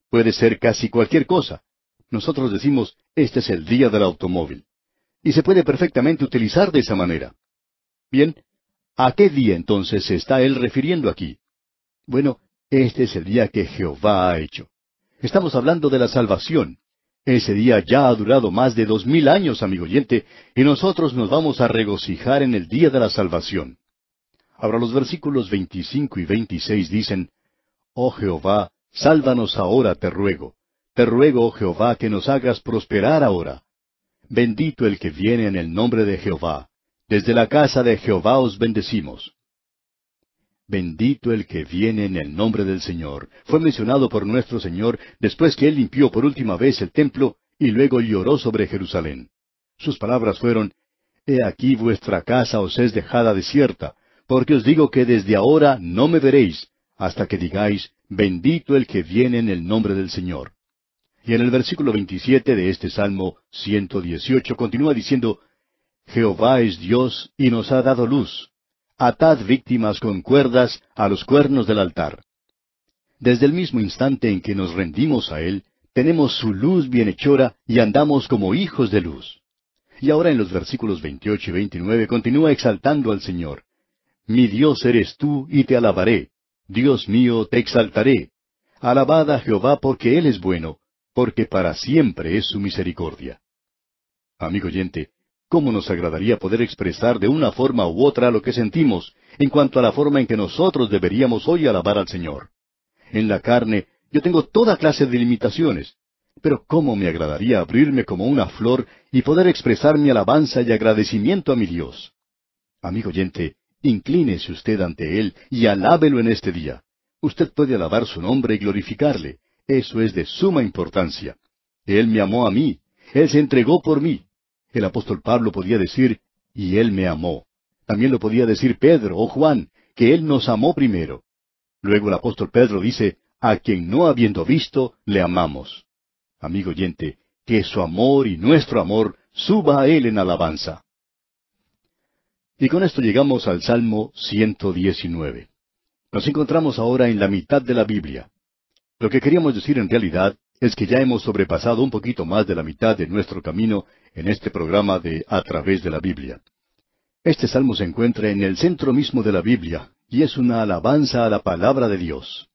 Puede ser casi cualquier cosa, nosotros decimos, este es el día del automóvil. Y se puede perfectamente utilizar de esa manera. Bien, ¿a qué día entonces se está él refiriendo aquí? Bueno, este es el día que Jehová ha hecho. Estamos hablando de la salvación. Ese día ya ha durado más de dos mil años, amigo oyente, y nosotros nos vamos a regocijar en el día de la salvación. Ahora los versículos 25 y 26 dicen, Oh Jehová, sálvanos ahora, te ruego. Te ruego, Jehová, que nos hagas prosperar ahora. Bendito el que viene en el nombre de Jehová. Desde la casa de Jehová os bendecimos. Bendito el que viene en el nombre del Señor. Fue mencionado por nuestro Señor después que Él limpió por última vez el templo y luego lloró sobre Jerusalén. Sus palabras fueron, He aquí vuestra casa os es dejada desierta, porque os digo que desde ahora no me veréis, hasta que digáis, Bendito el que viene en el nombre del Señor. Y en el versículo 27 de este Salmo 118 continúa diciendo, Jehová es Dios y nos ha dado luz. Atad víctimas con cuerdas a los cuernos del altar. Desde el mismo instante en que nos rendimos a Él, tenemos su luz bienhechora y andamos como hijos de luz. Y ahora en los versículos 28 y 29 continúa exaltando al Señor. Mi Dios eres tú y te alabaré. Dios mío, te exaltaré. Alabada Jehová porque Él es bueno, porque para siempre es su misericordia. Amigo oyente, ¿cómo nos agradaría poder expresar de una forma u otra lo que sentimos en cuanto a la forma en que nosotros deberíamos hoy alabar al Señor? En la carne yo tengo toda clase de limitaciones, pero cómo me agradaría abrirme como una flor y poder expresar mi alabanza y agradecimiento a mi Dios. Amigo oyente, inclínese usted ante Él y alábelo en este día. Usted puede alabar su nombre y glorificarle. Eso es de suma importancia. Él me amó a mí. Él se entregó por mí. El apóstol Pablo podía decir, y Él me amó. También lo podía decir Pedro o Juan, que Él nos amó primero. Luego el apóstol Pedro dice, a quien no habiendo visto, le amamos. Amigo oyente, que su amor y nuestro amor suba a Él en alabanza. Y con esto llegamos al Salmo 119. Nos encontramos ahora en la mitad de la Biblia. Lo que queríamos decir en realidad es que ya hemos sobrepasado un poquito más de la mitad de nuestro camino en este programa de A través de la Biblia. Este salmo se encuentra en el centro mismo de la Biblia y es una alabanza a la palabra de Dios.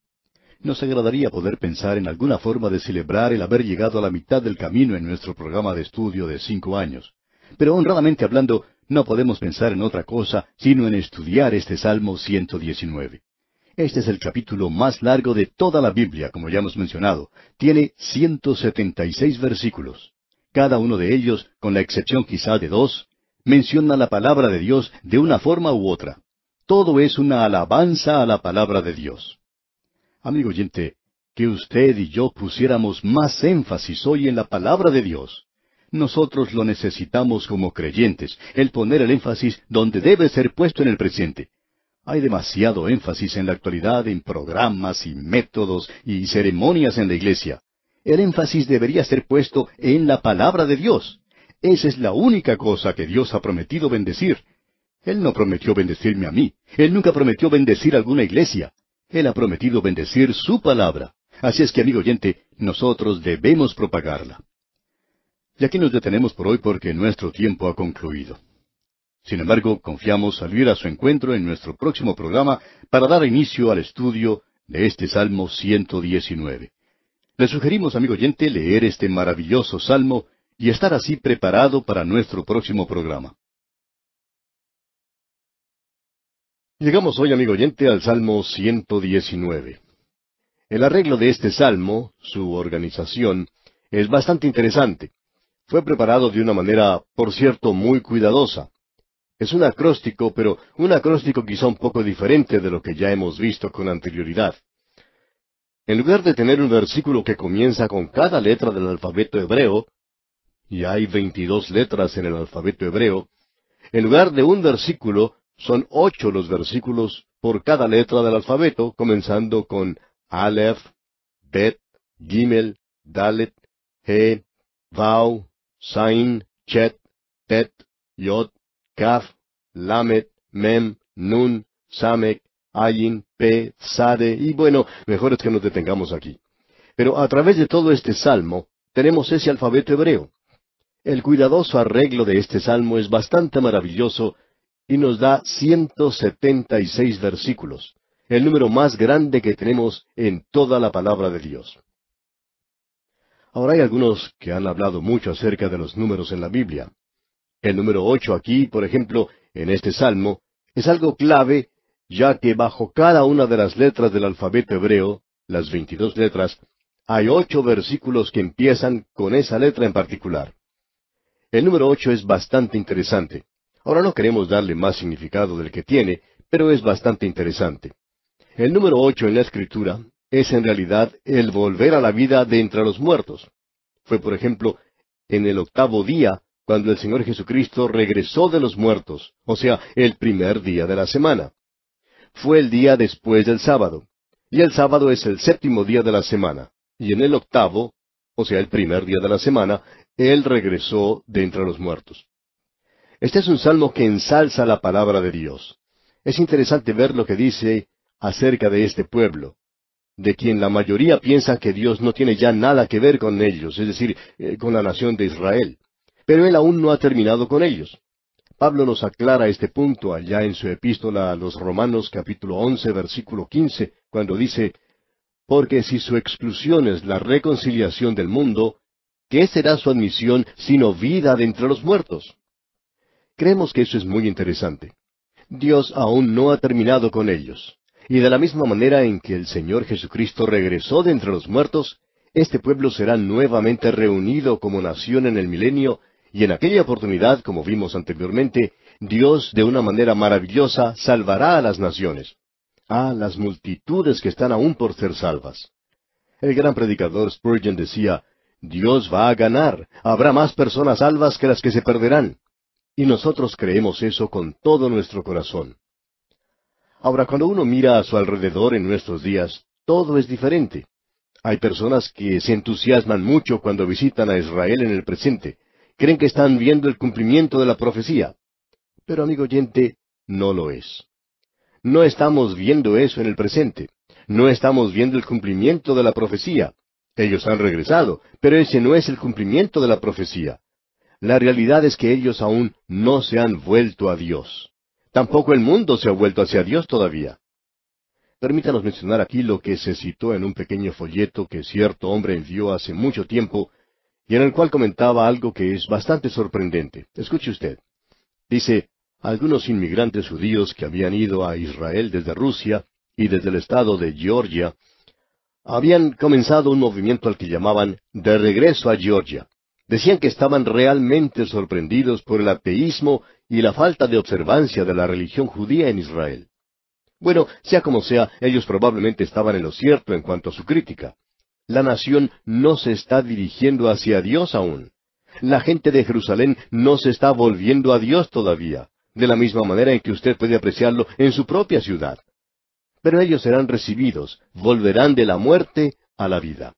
Nos agradaría poder pensar en alguna forma de celebrar el haber llegado a la mitad del camino en nuestro programa de estudio de cinco años. Pero honradamente hablando, no podemos pensar en otra cosa sino en estudiar este Salmo 119. Este es el capítulo más largo de toda la Biblia, como ya hemos mencionado. Tiene 176 versículos. Cada uno de ellos, con la excepción quizá de dos, menciona la palabra de Dios de una forma u otra. Todo es una alabanza a la palabra de Dios. Amigo oyente, que usted y yo pusiéramos más énfasis hoy en la palabra de Dios. Nosotros lo necesitamos como creyentes, el poner el énfasis donde debe ser puesto en el presente. Hay demasiado énfasis en la actualidad en programas y métodos y ceremonias en la iglesia. El énfasis debería ser puesto en la palabra de Dios. Esa es la única cosa que Dios ha prometido bendecir. Él no prometió bendecirme a mí. Él nunca prometió bendecir alguna iglesia. Él ha prometido bendecir su palabra. Así es que, amigo oyente, nosotros debemos propagarla. Y aquí nos detenemos por hoy porque nuestro tiempo ha concluido. Sin embargo, confiamos salir a su encuentro en nuestro próximo programa para dar inicio al estudio de este Salmo 119. Le sugerimos, amigo oyente, leer este maravilloso salmo y estar así preparado para nuestro próximo programa. Llegamos hoy, amigo oyente, al Salmo 119. El arreglo de este salmo, su organización, es bastante interesante. Fue preparado de una manera, por cierto, muy cuidadosa. Es un acróstico, pero un acróstico quizá un poco diferente de lo que ya hemos visto con anterioridad. En lugar de tener un versículo que comienza con cada letra del alfabeto hebreo, y hay veintidós letras en el alfabeto hebreo, en lugar de un versículo, son ocho los versículos por cada letra del alfabeto, comenzando con Aleph, Bet, Gimel, Dalet, He, Vau, Sain, Chet, Tet, Yod, Kaf, Lamet, Mem, Nun, Samek, Ayin, Pe, Sade, y bueno, mejor es que nos detengamos aquí. Pero a través de todo este salmo tenemos ese alfabeto hebreo. El cuidadoso arreglo de este salmo es bastante maravilloso y nos da 176 versículos, el número más grande que tenemos en toda la palabra de Dios. Ahora hay algunos que han hablado mucho acerca de los números en la Biblia. El número ocho aquí, por ejemplo, en este salmo, es algo clave, ya que bajo cada una de las letras del alfabeto hebreo, las veintidós letras, hay ocho versículos que empiezan con esa letra en particular. El número ocho es bastante interesante. Ahora no queremos darle más significado del que tiene, pero es bastante interesante. El número ocho en la escritura es en realidad el volver a la vida de entre los muertos. Fue, por ejemplo, en el octavo día cuando el Señor Jesucristo regresó de los muertos, o sea, el primer día de la semana. Fue el día después del sábado. Y el sábado es el séptimo día de la semana. Y en el octavo, o sea, el primer día de la semana, Él regresó de entre los muertos. Este es un salmo que ensalza la palabra de Dios. Es interesante ver lo que dice acerca de este pueblo, de quien la mayoría piensa que Dios no tiene ya nada que ver con ellos, es decir, eh, con la nación de Israel pero él aún no ha terminado con ellos. Pablo nos aclara este punto allá en su epístola a los Romanos capítulo 11 versículo 15, cuando dice, Porque si su exclusión es la reconciliación del mundo, ¿qué será su admisión sino vida de entre los muertos? Creemos que eso es muy interesante. Dios aún no ha terminado con ellos. Y de la misma manera en que el Señor Jesucristo regresó de entre los muertos, este pueblo será nuevamente reunido como nación en el milenio y en aquella oportunidad, como vimos anteriormente, Dios de una manera maravillosa salvará a las naciones, a las multitudes que están aún por ser salvas. El gran predicador Spurgeon decía, Dios va a ganar, habrá más personas salvas que las que se perderán. Y nosotros creemos eso con todo nuestro corazón. Ahora, cuando uno mira a su alrededor en nuestros días, todo es diferente. Hay personas que se entusiasman mucho cuando visitan a Israel en el presente. Creen que están viendo el cumplimiento de la profecía. Pero amigo oyente, no lo es. No estamos viendo eso en el presente. No estamos viendo el cumplimiento de la profecía. Ellos han regresado, pero ese no es el cumplimiento de la profecía. La realidad es que ellos aún no se han vuelto a Dios. Tampoco el mundo se ha vuelto hacia Dios todavía. Permítanos mencionar aquí lo que se citó en un pequeño folleto que cierto hombre envió hace mucho tiempo y en el cual comentaba algo que es bastante sorprendente. Escuche usted. Dice, algunos inmigrantes judíos que habían ido a Israel desde Rusia y desde el estado de Georgia, habían comenzado un movimiento al que llamaban de regreso a Georgia. Decían que estaban realmente sorprendidos por el ateísmo y la falta de observancia de la religión judía en Israel. Bueno, sea como sea, ellos probablemente estaban en lo cierto en cuanto a su crítica. La nación no se está dirigiendo hacia Dios aún. La gente de Jerusalén no se está volviendo a Dios todavía, de la misma manera en que usted puede apreciarlo en su propia ciudad. Pero ellos serán recibidos, volverán de la muerte a la vida.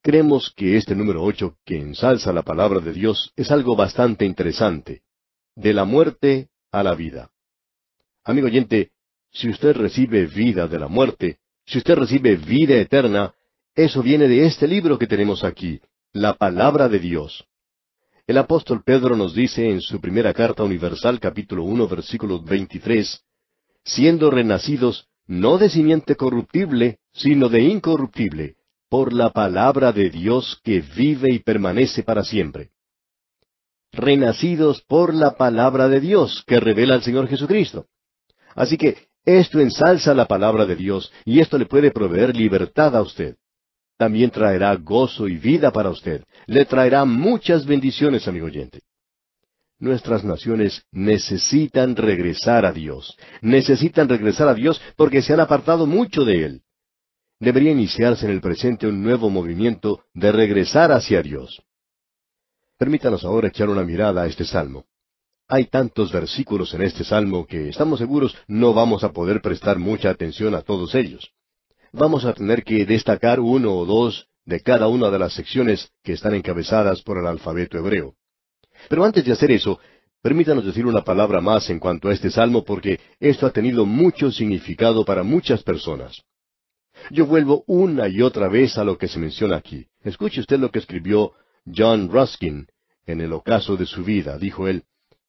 Creemos que este número ocho que ensalza la palabra de Dios es algo bastante interesante. De la muerte a la vida. Amigo oyente, si usted recibe vida de la muerte, si usted recibe vida eterna, eso viene de este libro que tenemos aquí, la palabra de Dios. El apóstol Pedro nos dice en su primera carta universal capítulo 1 versículo 23, siendo renacidos no de simiente corruptible, sino de incorruptible, por la palabra de Dios que vive y permanece para siempre. Renacidos por la palabra de Dios que revela el Señor Jesucristo. Así que esto ensalza la palabra de Dios y esto le puede proveer libertad a usted también traerá gozo y vida para usted. Le traerá muchas bendiciones, amigo oyente. Nuestras naciones necesitan regresar a Dios. Necesitan regresar a Dios porque se han apartado mucho de Él. Debería iniciarse en el presente un nuevo movimiento de regresar hacia Dios. Permítanos ahora echar una mirada a este salmo. Hay tantos versículos en este salmo que estamos seguros no vamos a poder prestar mucha atención a todos ellos vamos a tener que destacar uno o dos de cada una de las secciones que están encabezadas por el alfabeto hebreo. Pero antes de hacer eso, permítanos decir una palabra más en cuanto a este salmo porque esto ha tenido mucho significado para muchas personas. Yo vuelvo una y otra vez a lo que se menciona aquí. Escuche usted lo que escribió John Ruskin en el ocaso de su vida. Dijo él,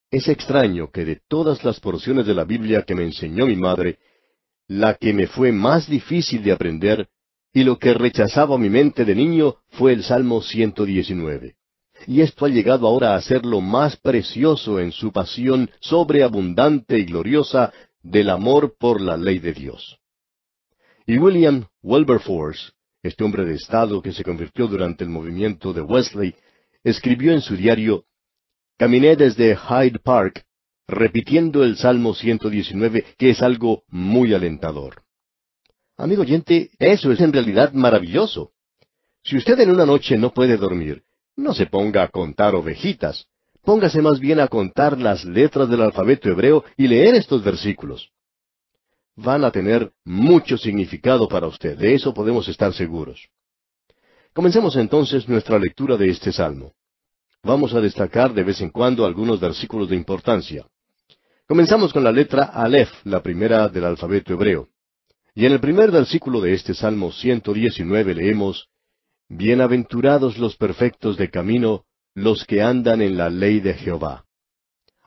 Es extraño que de todas las porciones de la Biblia que me enseñó mi madre, la que me fue más difícil de aprender, y lo que rechazaba mi mente de niño fue el Salmo 119. Y esto ha llegado ahora a ser lo más precioso en su pasión sobreabundante y gloriosa del amor por la ley de Dios. Y William Wilberforce, este hombre de Estado que se convirtió durante el movimiento de Wesley, escribió en su diario, Caminé desde Hyde Park repitiendo el Salmo 119, que es algo muy alentador. Amigo oyente, eso es en realidad maravilloso. Si usted en una noche no puede dormir, no se ponga a contar ovejitas, póngase más bien a contar las letras del alfabeto hebreo y leer estos versículos. Van a tener mucho significado para usted, de eso podemos estar seguros. Comencemos entonces nuestra lectura de este salmo. Vamos a destacar de vez en cuando algunos versículos de importancia. Comenzamos con la letra Aleph, la primera del alfabeto hebreo. Y en el primer versículo de este Salmo 119 leemos, Bienaventurados los perfectos de camino, los que andan en la ley de Jehová.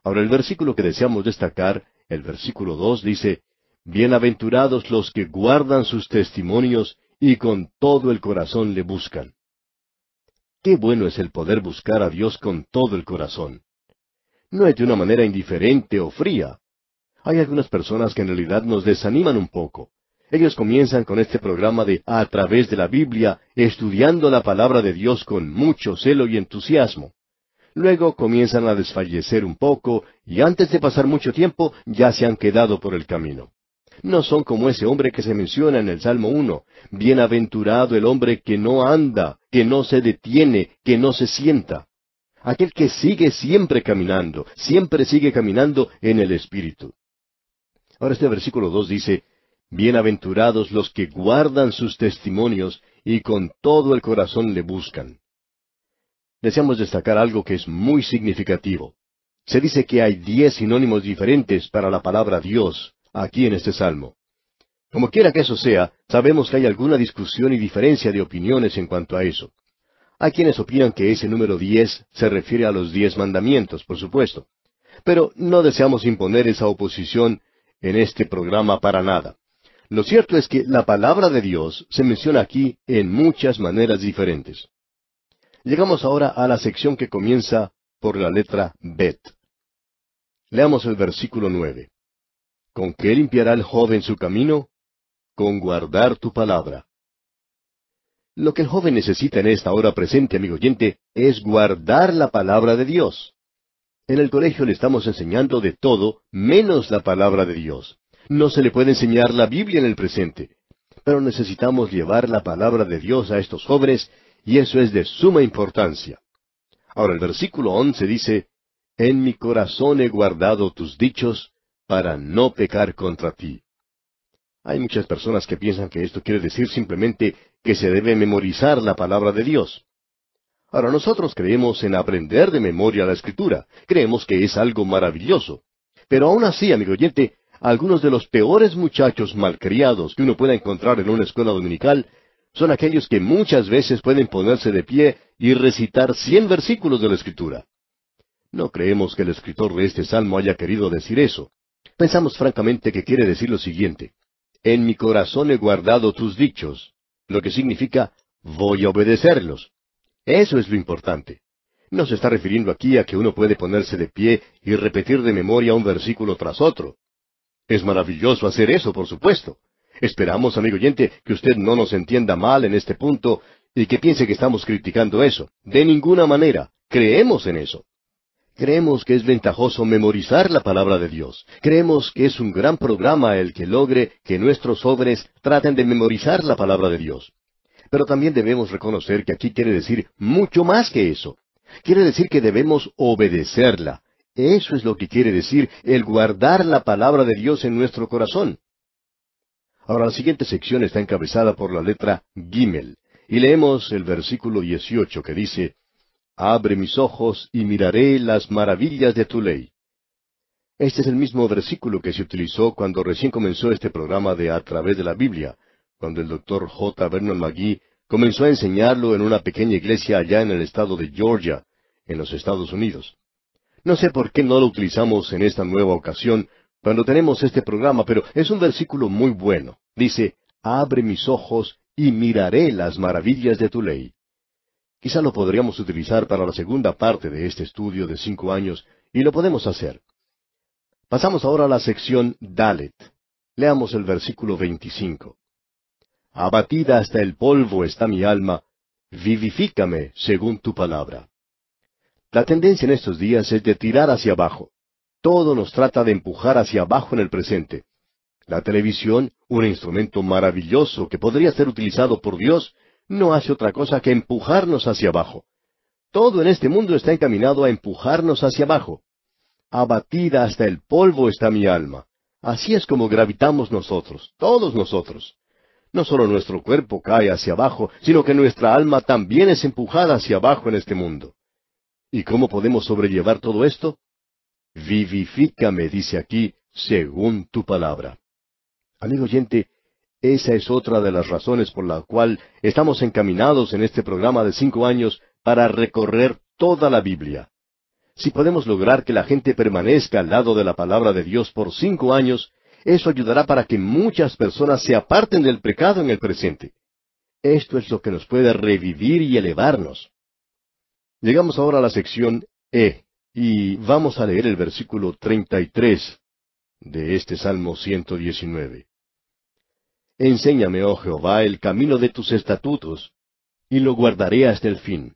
Ahora el versículo que deseamos destacar, el versículo 2, dice, Bienaventurados los que guardan sus testimonios y con todo el corazón le buscan. Qué bueno es el poder buscar a Dios con todo el corazón no es de una manera indiferente o fría. Hay algunas personas que en realidad nos desaniman un poco. Ellos comienzan con este programa de A través de la Biblia, estudiando la palabra de Dios con mucho celo y entusiasmo. Luego comienzan a desfallecer un poco y antes de pasar mucho tiempo ya se han quedado por el camino. No son como ese hombre que se menciona en el Salmo 1, bienaventurado el hombre que no anda, que no se detiene, que no se sienta aquel que sigue siempre caminando, siempre sigue caminando en el Espíritu. Ahora este versículo 2 dice, Bienaventurados los que guardan sus testimonios y con todo el corazón le buscan. Deseamos destacar algo que es muy significativo. Se dice que hay diez sinónimos diferentes para la palabra Dios aquí en este salmo. Como quiera que eso sea, sabemos que hay alguna discusión y diferencia de opiniones en cuanto a eso. Hay quienes opinan que ese número diez se refiere a los diez mandamientos, por supuesto. Pero no deseamos imponer esa oposición en este programa para nada. Lo cierto es que la palabra de Dios se menciona aquí en muchas maneras diferentes. Llegamos ahora a la sección que comienza por la letra Bet. Leamos el versículo nueve. ¿Con qué limpiará el joven su camino? Con guardar tu palabra. Lo que el joven necesita en esta hora presente, amigo oyente, es guardar la palabra de Dios. En el colegio le estamos enseñando de todo menos la palabra de Dios. No se le puede enseñar la Biblia en el presente. Pero necesitamos llevar la palabra de Dios a estos jóvenes y eso es de suma importancia. Ahora el versículo once dice, En mi corazón he guardado tus dichos para no pecar contra ti. Hay muchas personas que piensan que esto quiere decir simplemente que se debe memorizar la palabra de Dios. Ahora nosotros creemos en aprender de memoria la escritura, creemos que es algo maravilloso. Pero aún así, amigo oyente, algunos de los peores muchachos malcriados que uno pueda encontrar en una escuela dominical son aquellos que muchas veces pueden ponerse de pie y recitar cien versículos de la escritura. No creemos que el escritor de este salmo haya querido decir eso. Pensamos francamente que quiere decir lo siguiente. En mi corazón he guardado tus dichos, lo que significa voy a obedecerlos. Eso es lo importante. No se está refiriendo aquí a que uno puede ponerse de pie y repetir de memoria un versículo tras otro. Es maravilloso hacer eso, por supuesto. Esperamos, amigo oyente, que usted no nos entienda mal en este punto y que piense que estamos criticando eso. De ninguna manera. Creemos en eso. Creemos que es ventajoso memorizar la palabra de Dios. Creemos que es un gran programa el que logre que nuestros jóvenes traten de memorizar la palabra de Dios. Pero también debemos reconocer que aquí quiere decir mucho más que eso. Quiere decir que debemos obedecerla. Eso es lo que quiere decir el guardar la palabra de Dios en nuestro corazón. Ahora la siguiente sección está encabezada por la letra Gimel, y leemos el versículo 18 que dice, Abre mis ojos y miraré las maravillas de tu ley. Este es el mismo versículo que se utilizó cuando recién comenzó este programa de A través de la Biblia, cuando el doctor J. Vernon McGee comenzó a enseñarlo en una pequeña iglesia allá en el estado de Georgia, en los Estados Unidos. No sé por qué no lo utilizamos en esta nueva ocasión cuando tenemos este programa, pero es un versículo muy bueno. Dice, Abre mis ojos y miraré las maravillas de tu ley. Quizá lo podríamos utilizar para la segunda parte de este estudio de cinco años, y lo podemos hacer. Pasamos ahora a la sección Dalet. Leamos el versículo 25. Abatida hasta el polvo está mi alma, vivifícame según tu palabra. La tendencia en estos días es de tirar hacia abajo. Todo nos trata de empujar hacia abajo en el presente. La televisión, un instrumento maravilloso que podría ser utilizado por Dios, no hace otra cosa que empujarnos hacia abajo. Todo en este mundo está encaminado a empujarnos hacia abajo. Abatida hasta el polvo está mi alma. Así es como gravitamos nosotros, todos nosotros. No solo nuestro cuerpo cae hacia abajo, sino que nuestra alma también es empujada hacia abajo en este mundo. ¿Y cómo podemos sobrellevar todo esto? Vivifícame, dice aquí, según tu palabra. Amigo oyente, esa es otra de las razones por la cual estamos encaminados en este programa de cinco años para recorrer toda la Biblia. Si podemos lograr que la gente permanezca al lado de la palabra de Dios por cinco años, eso ayudará para que muchas personas se aparten del pecado en el presente. Esto es lo que nos puede revivir y elevarnos. Llegamos ahora a la sección E, y vamos a leer el versículo 33 de este Salmo 119. Enséñame, oh Jehová, el camino de tus estatutos, y lo guardaré hasta el fin.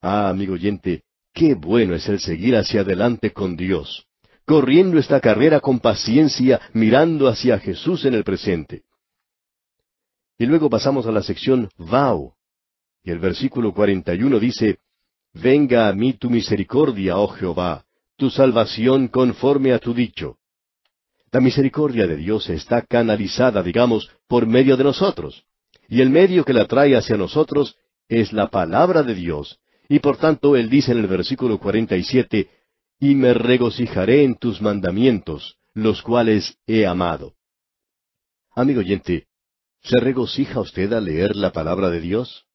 Ah, amigo oyente, qué bueno es el seguir hacia adelante con Dios, corriendo esta carrera con paciencia, mirando hacia Jesús en el presente. Y luego pasamos a la sección Vau, Y el versículo 41 dice, Venga a mí tu misericordia, oh Jehová, tu salvación conforme a tu dicho. La misericordia de Dios está canalizada, digamos, por medio de nosotros. Y el medio que la trae hacia nosotros es la palabra de Dios. Y por tanto, él dice en el versículo 47, Y me regocijaré en tus mandamientos, los cuales he amado. Amigo oyente, ¿se regocija usted al leer la palabra de Dios?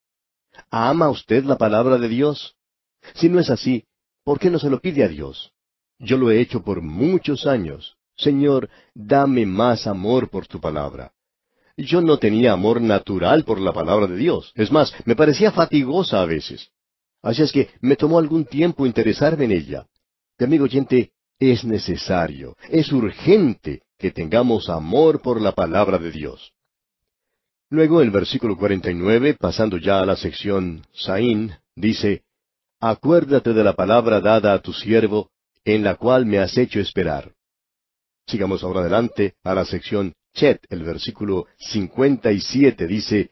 ¿Ama usted la palabra de Dios? Si no es así, ¿por qué no se lo pide a Dios? Yo lo he hecho por muchos años. Señor, dame más amor por tu palabra. Yo no tenía amor natural por la palabra de Dios. Es más, me parecía fatigosa a veces. Así es que me tomó algún tiempo interesarme en ella. Que amigo oyente, es necesario, es urgente que tengamos amor por la palabra de Dios. Luego el versículo 49, pasando ya a la sección Saín, dice, Acuérdate de la palabra dada a tu siervo, en la cual me has hecho esperar. Sigamos ahora adelante a la sección Chet, el versículo 57 dice,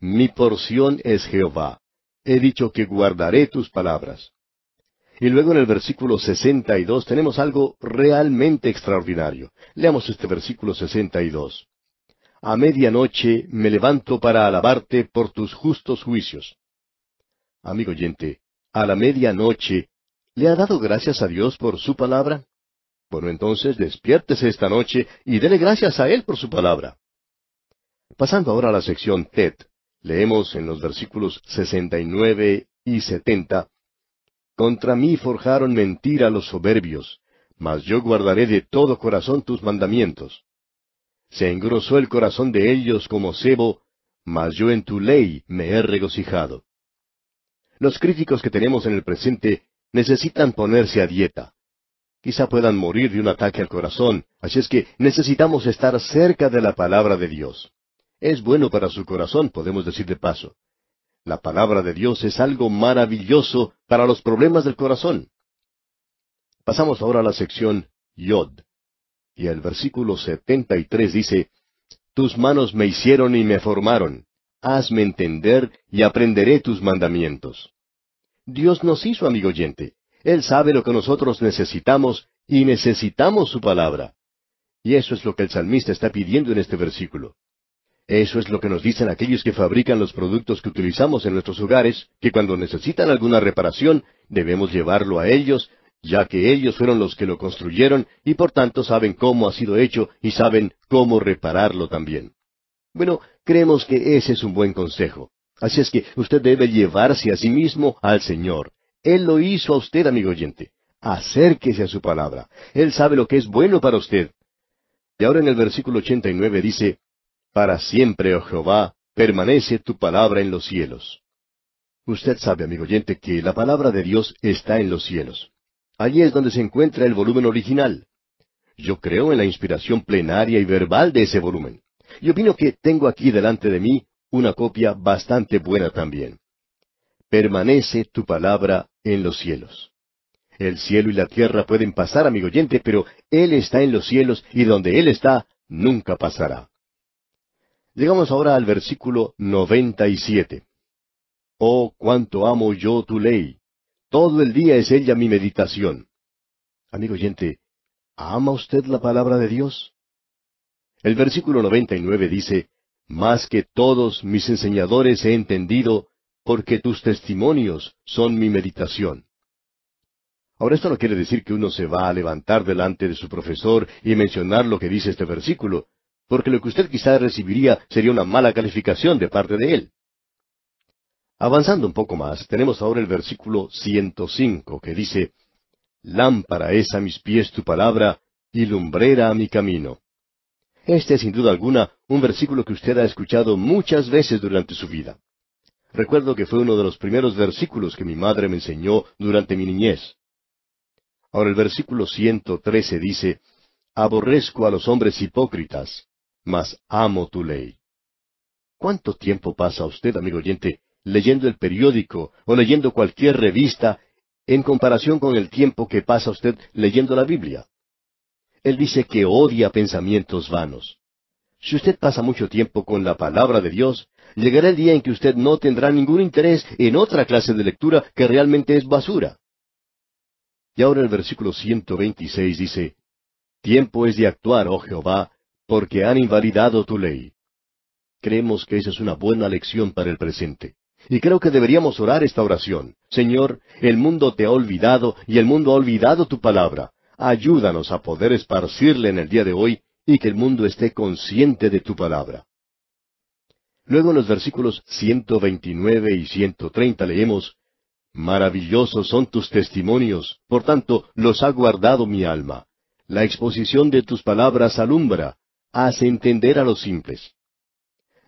Mi porción es Jehová. He dicho que guardaré tus palabras. Y luego en el versículo 62 tenemos algo realmente extraordinario. Leamos este versículo 62. A medianoche me levanto para alabarte por tus justos juicios. Amigo oyente, a la medianoche, ¿le ha dado gracias a Dios por su palabra? Bueno, entonces despiértese esta noche y dele gracias a Él por su palabra. Pasando ahora a la sección TED, leemos en los versículos 69 y 70, Contra mí forjaron mentira los soberbios, mas yo guardaré de todo corazón tus mandamientos. Se engrosó el corazón de ellos como cebo, mas yo en tu ley me he regocijado. Los críticos que tenemos en el presente necesitan ponerse a dieta. Quizá puedan morir de un ataque al corazón, así es que necesitamos estar cerca de la palabra de Dios. Es bueno para su corazón, podemos decir de paso. La palabra de Dios es algo maravilloso para los problemas del corazón. Pasamos ahora a la sección Yod. Y el versículo 73 dice, Tus manos me hicieron y me formaron. Hazme entender y aprenderé tus mandamientos. Dios nos hizo, amigo oyente. Él sabe lo que nosotros necesitamos y necesitamos su palabra. Y eso es lo que el salmista está pidiendo en este versículo. Eso es lo que nos dicen aquellos que fabrican los productos que utilizamos en nuestros hogares, que cuando necesitan alguna reparación debemos llevarlo a ellos, ya que ellos fueron los que lo construyeron y por tanto saben cómo ha sido hecho y saben cómo repararlo también. Bueno, creemos que ese es un buen consejo. Así es que usted debe llevarse a sí mismo al Señor. Él lo hizo a usted, amigo oyente. Acérquese a su palabra. Él sabe lo que es bueno para usted. Y ahora en el versículo 89 dice, Para siempre, oh Jehová, permanece tu palabra en los cielos. Usted sabe, amigo oyente, que la palabra de Dios está en los cielos. Allí es donde se encuentra el volumen original. Yo creo en la inspiración plenaria y verbal de ese volumen. Y opino que tengo aquí delante de mí una copia bastante buena también. Permanece tu palabra en los cielos. El cielo y la tierra pueden pasar, amigo oyente, pero Él está en los cielos y donde Él está, nunca pasará. Llegamos ahora al versículo 97. Oh, cuánto amo yo tu ley. Todo el día es ella mi meditación. Amigo oyente, ¿ama usted la palabra de Dios? El versículo 99 dice, Más que todos mis enseñadores he entendido porque tus testimonios son mi meditación. Ahora esto no quiere decir que uno se va a levantar delante de su profesor y mencionar lo que dice este versículo, porque lo que usted quizá recibiría sería una mala calificación de parte de él. Avanzando un poco más, tenemos ahora el versículo 105 que dice, Lámpara es a mis pies tu palabra y lumbrera a mi camino. Este es sin duda alguna un versículo que usted ha escuchado muchas veces durante su vida. Recuerdo que fue uno de los primeros versículos que mi madre me enseñó durante mi niñez. Ahora el versículo 113 dice, Aborrezco a los hombres hipócritas, mas amo tu ley. ¿Cuánto tiempo pasa usted, amigo oyente, leyendo el periódico o leyendo cualquier revista en comparación con el tiempo que pasa usted leyendo la Biblia? Él dice que odia pensamientos vanos. Si usted pasa mucho tiempo con la palabra de Dios, llegará el día en que usted no tendrá ningún interés en otra clase de lectura que realmente es basura. Y ahora el versículo 126 dice, Tiempo es de actuar, oh Jehová, porque han invalidado tu ley. Creemos que esa es una buena lección para el presente. Y creo que deberíamos orar esta oración. Señor, el mundo te ha olvidado y el mundo ha olvidado tu palabra. Ayúdanos a poder esparcirle en el día de hoy y que el mundo esté consciente de tu palabra. Luego en los versículos 129 y 130 leemos, Maravillosos son tus testimonios, por tanto los ha guardado mi alma. La exposición de tus palabras alumbra, hace entender a los simples.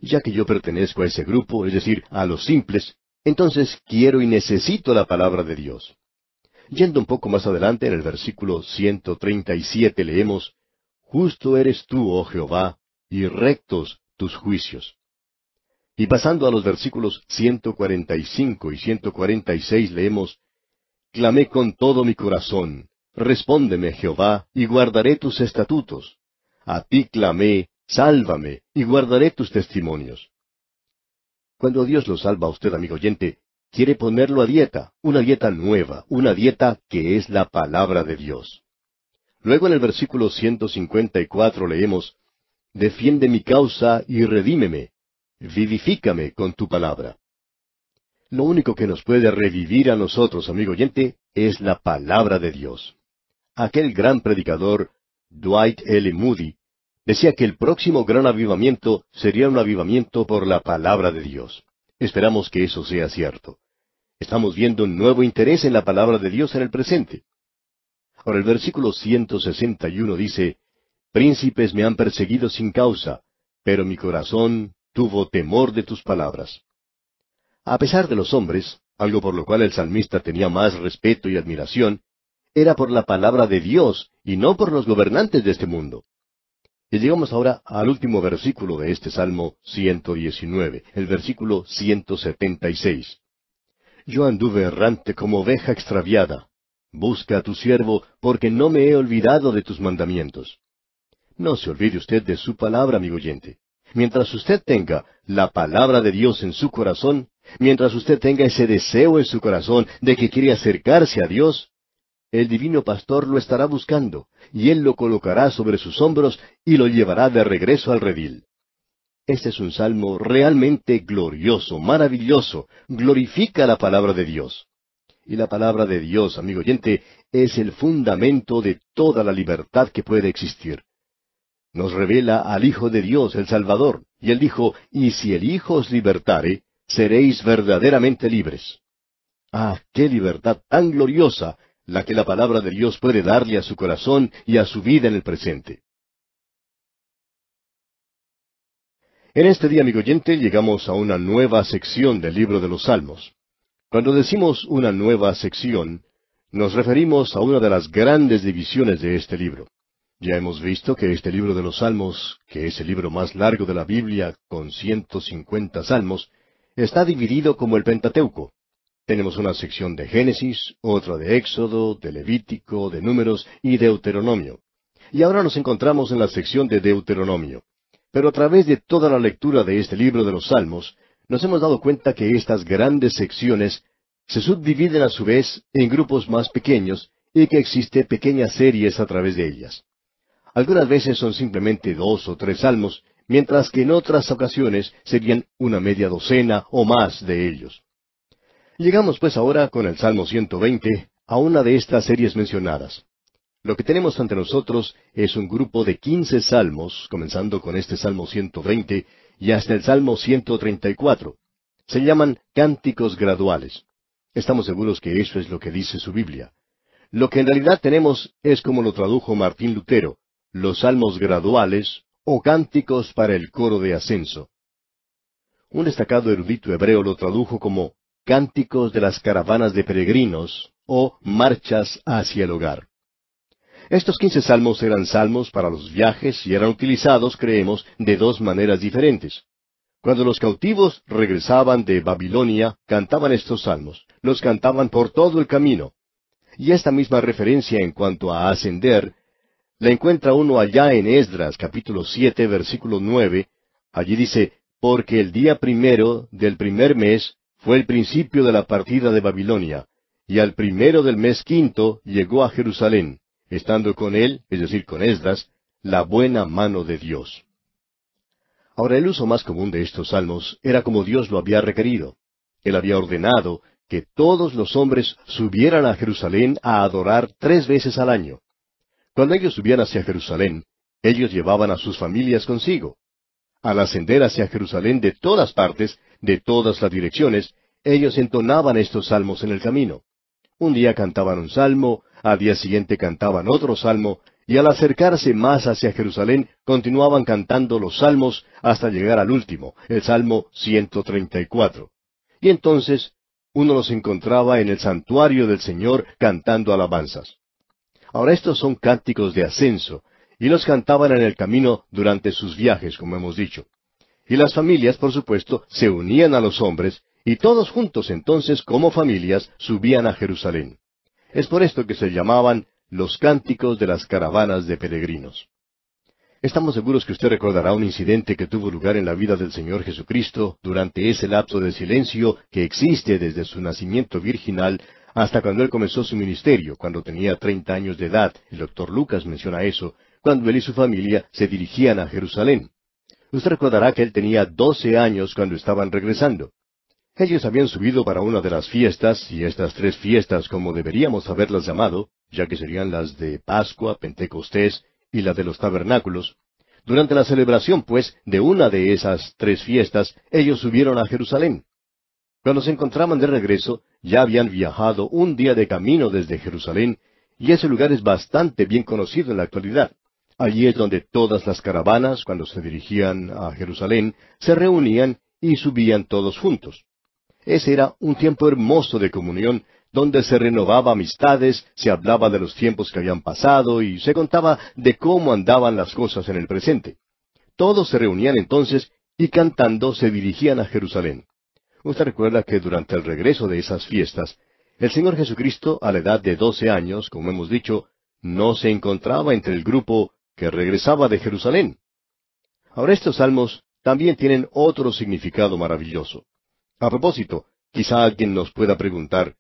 Ya que yo pertenezco a ese grupo, es decir, a los simples, entonces quiero y necesito la palabra de Dios. Yendo un poco más adelante, en el versículo 137 leemos, Justo eres tú, oh Jehová, y rectos tus juicios. Y pasando a los versículos 145 y 146 leemos, Clamé con todo mi corazón, respóndeme Jehová, y guardaré tus estatutos. A ti clamé, sálvame, y guardaré tus testimonios. Cuando Dios lo salva a usted, amigo oyente, quiere ponerlo a dieta, una dieta nueva, una dieta que es la palabra de Dios. Luego en el versículo 154 leemos, Defiende mi causa y redímeme, Vivifícame con tu palabra. Lo único que nos puede revivir a nosotros, amigo oyente, es la palabra de Dios. Aquel gran predicador, Dwight L. Moody, decía que el próximo gran avivamiento sería un avivamiento por la palabra de Dios. Esperamos que eso sea cierto. Estamos viendo un nuevo interés en la palabra de Dios en el presente. Ahora el versículo 161 dice, Príncipes me han perseguido sin causa, pero mi corazón tuvo temor de tus palabras. A pesar de los hombres, algo por lo cual el salmista tenía más respeto y admiración, era por la palabra de Dios y no por los gobernantes de este mundo. Y llegamos ahora al último versículo de este Salmo 119, el versículo 176. Yo anduve errante como oveja extraviada. Busca a tu siervo, porque no me he olvidado de tus mandamientos. No se olvide usted de su palabra, amigo oyente. Mientras usted tenga la palabra de Dios en su corazón, mientras usted tenga ese deseo en su corazón de que quiere acercarse a Dios, el divino pastor lo estará buscando, y él lo colocará sobre sus hombros y lo llevará de regreso al redil. Este es un salmo realmente glorioso, maravilloso, glorifica la palabra de Dios. Y la palabra de Dios, amigo oyente, es el fundamento de toda la libertad que puede existir nos revela al Hijo de Dios, el Salvador, y él dijo, y si el Hijo os libertare, seréis verdaderamente libres. Ah, qué libertad tan gloriosa la que la palabra de Dios puede darle a su corazón y a su vida en el presente. En este día, amigo oyente, llegamos a una nueva sección del libro de los Salmos. Cuando decimos una nueva sección, nos referimos a una de las grandes divisiones de este libro. Ya hemos visto que este libro de los Salmos, que es el libro más largo de la Biblia, con 150 salmos, está dividido como el Pentateuco. Tenemos una sección de Génesis, otra de Éxodo, de Levítico, de Números y Deuteronomio. Y ahora nos encontramos en la sección de Deuteronomio. Pero a través de toda la lectura de este libro de los Salmos, nos hemos dado cuenta que estas grandes secciones se subdividen a su vez en grupos más pequeños y que existe pequeñas series a través de ellas. Algunas veces son simplemente dos o tres salmos, mientras que en otras ocasiones serían una media docena o más de ellos. Llegamos pues ahora con el Salmo 120 a una de estas series mencionadas. Lo que tenemos ante nosotros es un grupo de quince salmos, comenzando con este Salmo 120 y hasta el Salmo 134. Se llaman cánticos graduales. Estamos seguros que eso es lo que dice su Biblia. Lo que en realidad tenemos es como lo tradujo Martín Lutero, los salmos graduales o cánticos para el coro de ascenso. Un destacado erudito hebreo lo tradujo como cánticos de las caravanas de peregrinos o marchas hacia el hogar. Estos quince salmos eran salmos para los viajes y eran utilizados, creemos, de dos maneras diferentes. Cuando los cautivos regresaban de Babilonia, cantaban estos salmos, los cantaban por todo el camino. Y esta misma referencia en cuanto a ascender la encuentra uno allá en Esdras capítulo siete versículo nueve. Allí dice, porque el día primero del primer mes fue el principio de la partida de Babilonia, y al primero del mes quinto llegó a Jerusalén, estando con él, es decir, con Esdras, la buena mano de Dios. Ahora el uso más común de estos salmos era como Dios lo había requerido. Él había ordenado que todos los hombres subieran a Jerusalén a adorar tres veces al año. Cuando ellos subían hacia Jerusalén, ellos llevaban a sus familias consigo. Al ascender hacia Jerusalén de todas partes, de todas las direcciones, ellos entonaban estos salmos en el camino. Un día cantaban un salmo, al día siguiente cantaban otro salmo, y al acercarse más hacia Jerusalén continuaban cantando los salmos hasta llegar al último, el Salmo 134. Y entonces uno los encontraba en el santuario del Señor cantando alabanzas. Ahora estos son cánticos de ascenso, y los cantaban en el camino durante sus viajes, como hemos dicho. Y las familias, por supuesto, se unían a los hombres, y todos juntos entonces, como familias, subían a Jerusalén. Es por esto que se llamaban los cánticos de las caravanas de peregrinos. Estamos seguros que usted recordará un incidente que tuvo lugar en la vida del Señor Jesucristo durante ese lapso de silencio que existe desde su nacimiento virginal hasta cuando él comenzó su ministerio, cuando tenía treinta años de edad, el doctor Lucas menciona eso, cuando él y su familia se dirigían a Jerusalén. Usted recordará que él tenía doce años cuando estaban regresando. Ellos habían subido para una de las fiestas, y estas tres fiestas como deberíamos haberlas llamado, ya que serían las de Pascua, Pentecostés y la de los tabernáculos. Durante la celebración, pues, de una de esas tres fiestas, ellos subieron a Jerusalén. Cuando se encontraban de regreso, ya habían viajado un día de camino desde Jerusalén, y ese lugar es bastante bien conocido en la actualidad. Allí es donde todas las caravanas, cuando se dirigían a Jerusalén, se reunían y subían todos juntos. Ese era un tiempo hermoso de comunión, donde se renovaba amistades, se hablaba de los tiempos que habían pasado y se contaba de cómo andaban las cosas en el presente. Todos se reunían entonces y cantando se dirigían a Jerusalén. Usted recuerda que durante el regreso de esas fiestas, el Señor Jesucristo, a la edad de doce años, como hemos dicho, no se encontraba entre el grupo que regresaba de Jerusalén. Ahora estos salmos también tienen otro significado maravilloso. A propósito, quizá alguien nos pueda preguntar,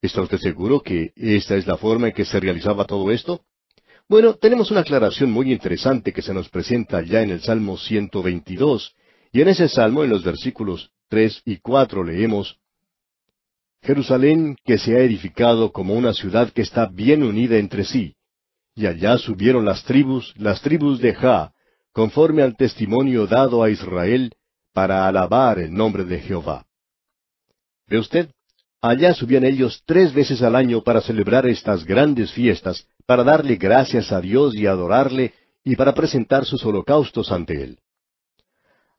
¿está usted seguro que esta es la forma en que se realizaba todo esto? Bueno, tenemos una aclaración muy interesante que se nos presenta ya en el Salmo 122, y en ese salmo, en los versículos 3 y 4 leemos, Jerusalén que se ha edificado como una ciudad que está bien unida entre sí. Y allá subieron las tribus, las tribus de Ja, conforme al testimonio dado a Israel, para alabar el nombre de Jehová. ¿Ve usted? Allá subían ellos tres veces al año para celebrar estas grandes fiestas, para darle gracias a Dios y adorarle, y para presentar sus holocaustos ante Él.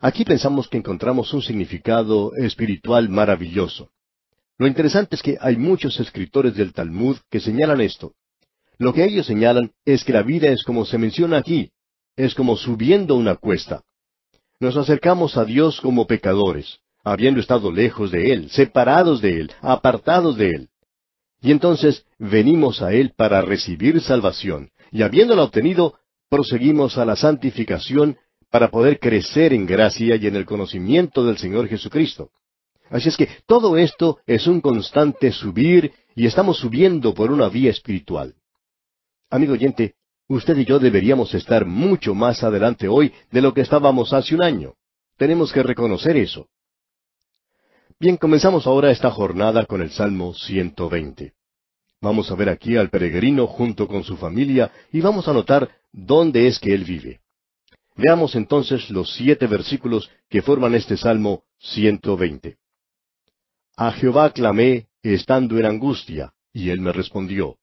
Aquí pensamos que encontramos un significado espiritual maravilloso. Lo interesante es que hay muchos escritores del Talmud que señalan esto. Lo que ellos señalan es que la vida es como se menciona aquí, es como subiendo una cuesta. Nos acercamos a Dios como pecadores, habiendo estado lejos de Él, separados de Él, apartados de Él. Y entonces venimos a Él para recibir salvación, y habiéndola obtenido, proseguimos a la santificación para poder crecer en gracia y en el conocimiento del Señor Jesucristo. Así es que todo esto es un constante subir y estamos subiendo por una vía espiritual. Amigo oyente, usted y yo deberíamos estar mucho más adelante hoy de lo que estábamos hace un año. Tenemos que reconocer eso. Bien, comenzamos ahora esta jornada con el Salmo 120. Vamos a ver aquí al peregrino junto con su familia y vamos a notar dónde es que él vive. Veamos entonces los siete versículos que forman este Salmo 120. A Jehová clamé, estando en angustia, y él me respondió.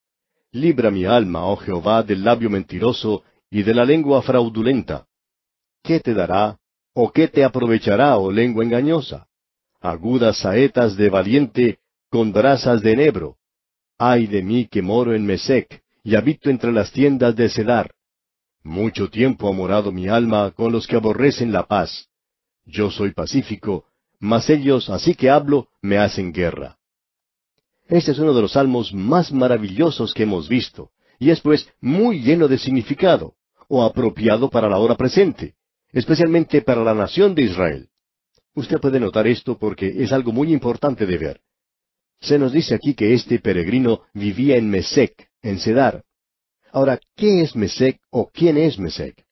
Libra mi alma, oh Jehová, del labio mentiroso y de la lengua fraudulenta. ¿Qué te dará, o qué te aprovechará, oh lengua engañosa? Agudas saetas de valiente, con brasas de enebro. Ay de mí que moro en Mesec, y habito entre las tiendas de Cedar mucho tiempo ha morado mi alma con los que aborrecen la paz. Yo soy pacífico, mas ellos, así que hablo, me hacen guerra. Este es uno de los salmos más maravillosos que hemos visto, y es pues muy lleno de significado, o apropiado para la hora presente, especialmente para la nación de Israel. Usted puede notar esto porque es algo muy importante de ver. Se nos dice aquí que este peregrino vivía en Mesec, en Sedar. Ahora, ¿qué es Mesec o quién es Mesec?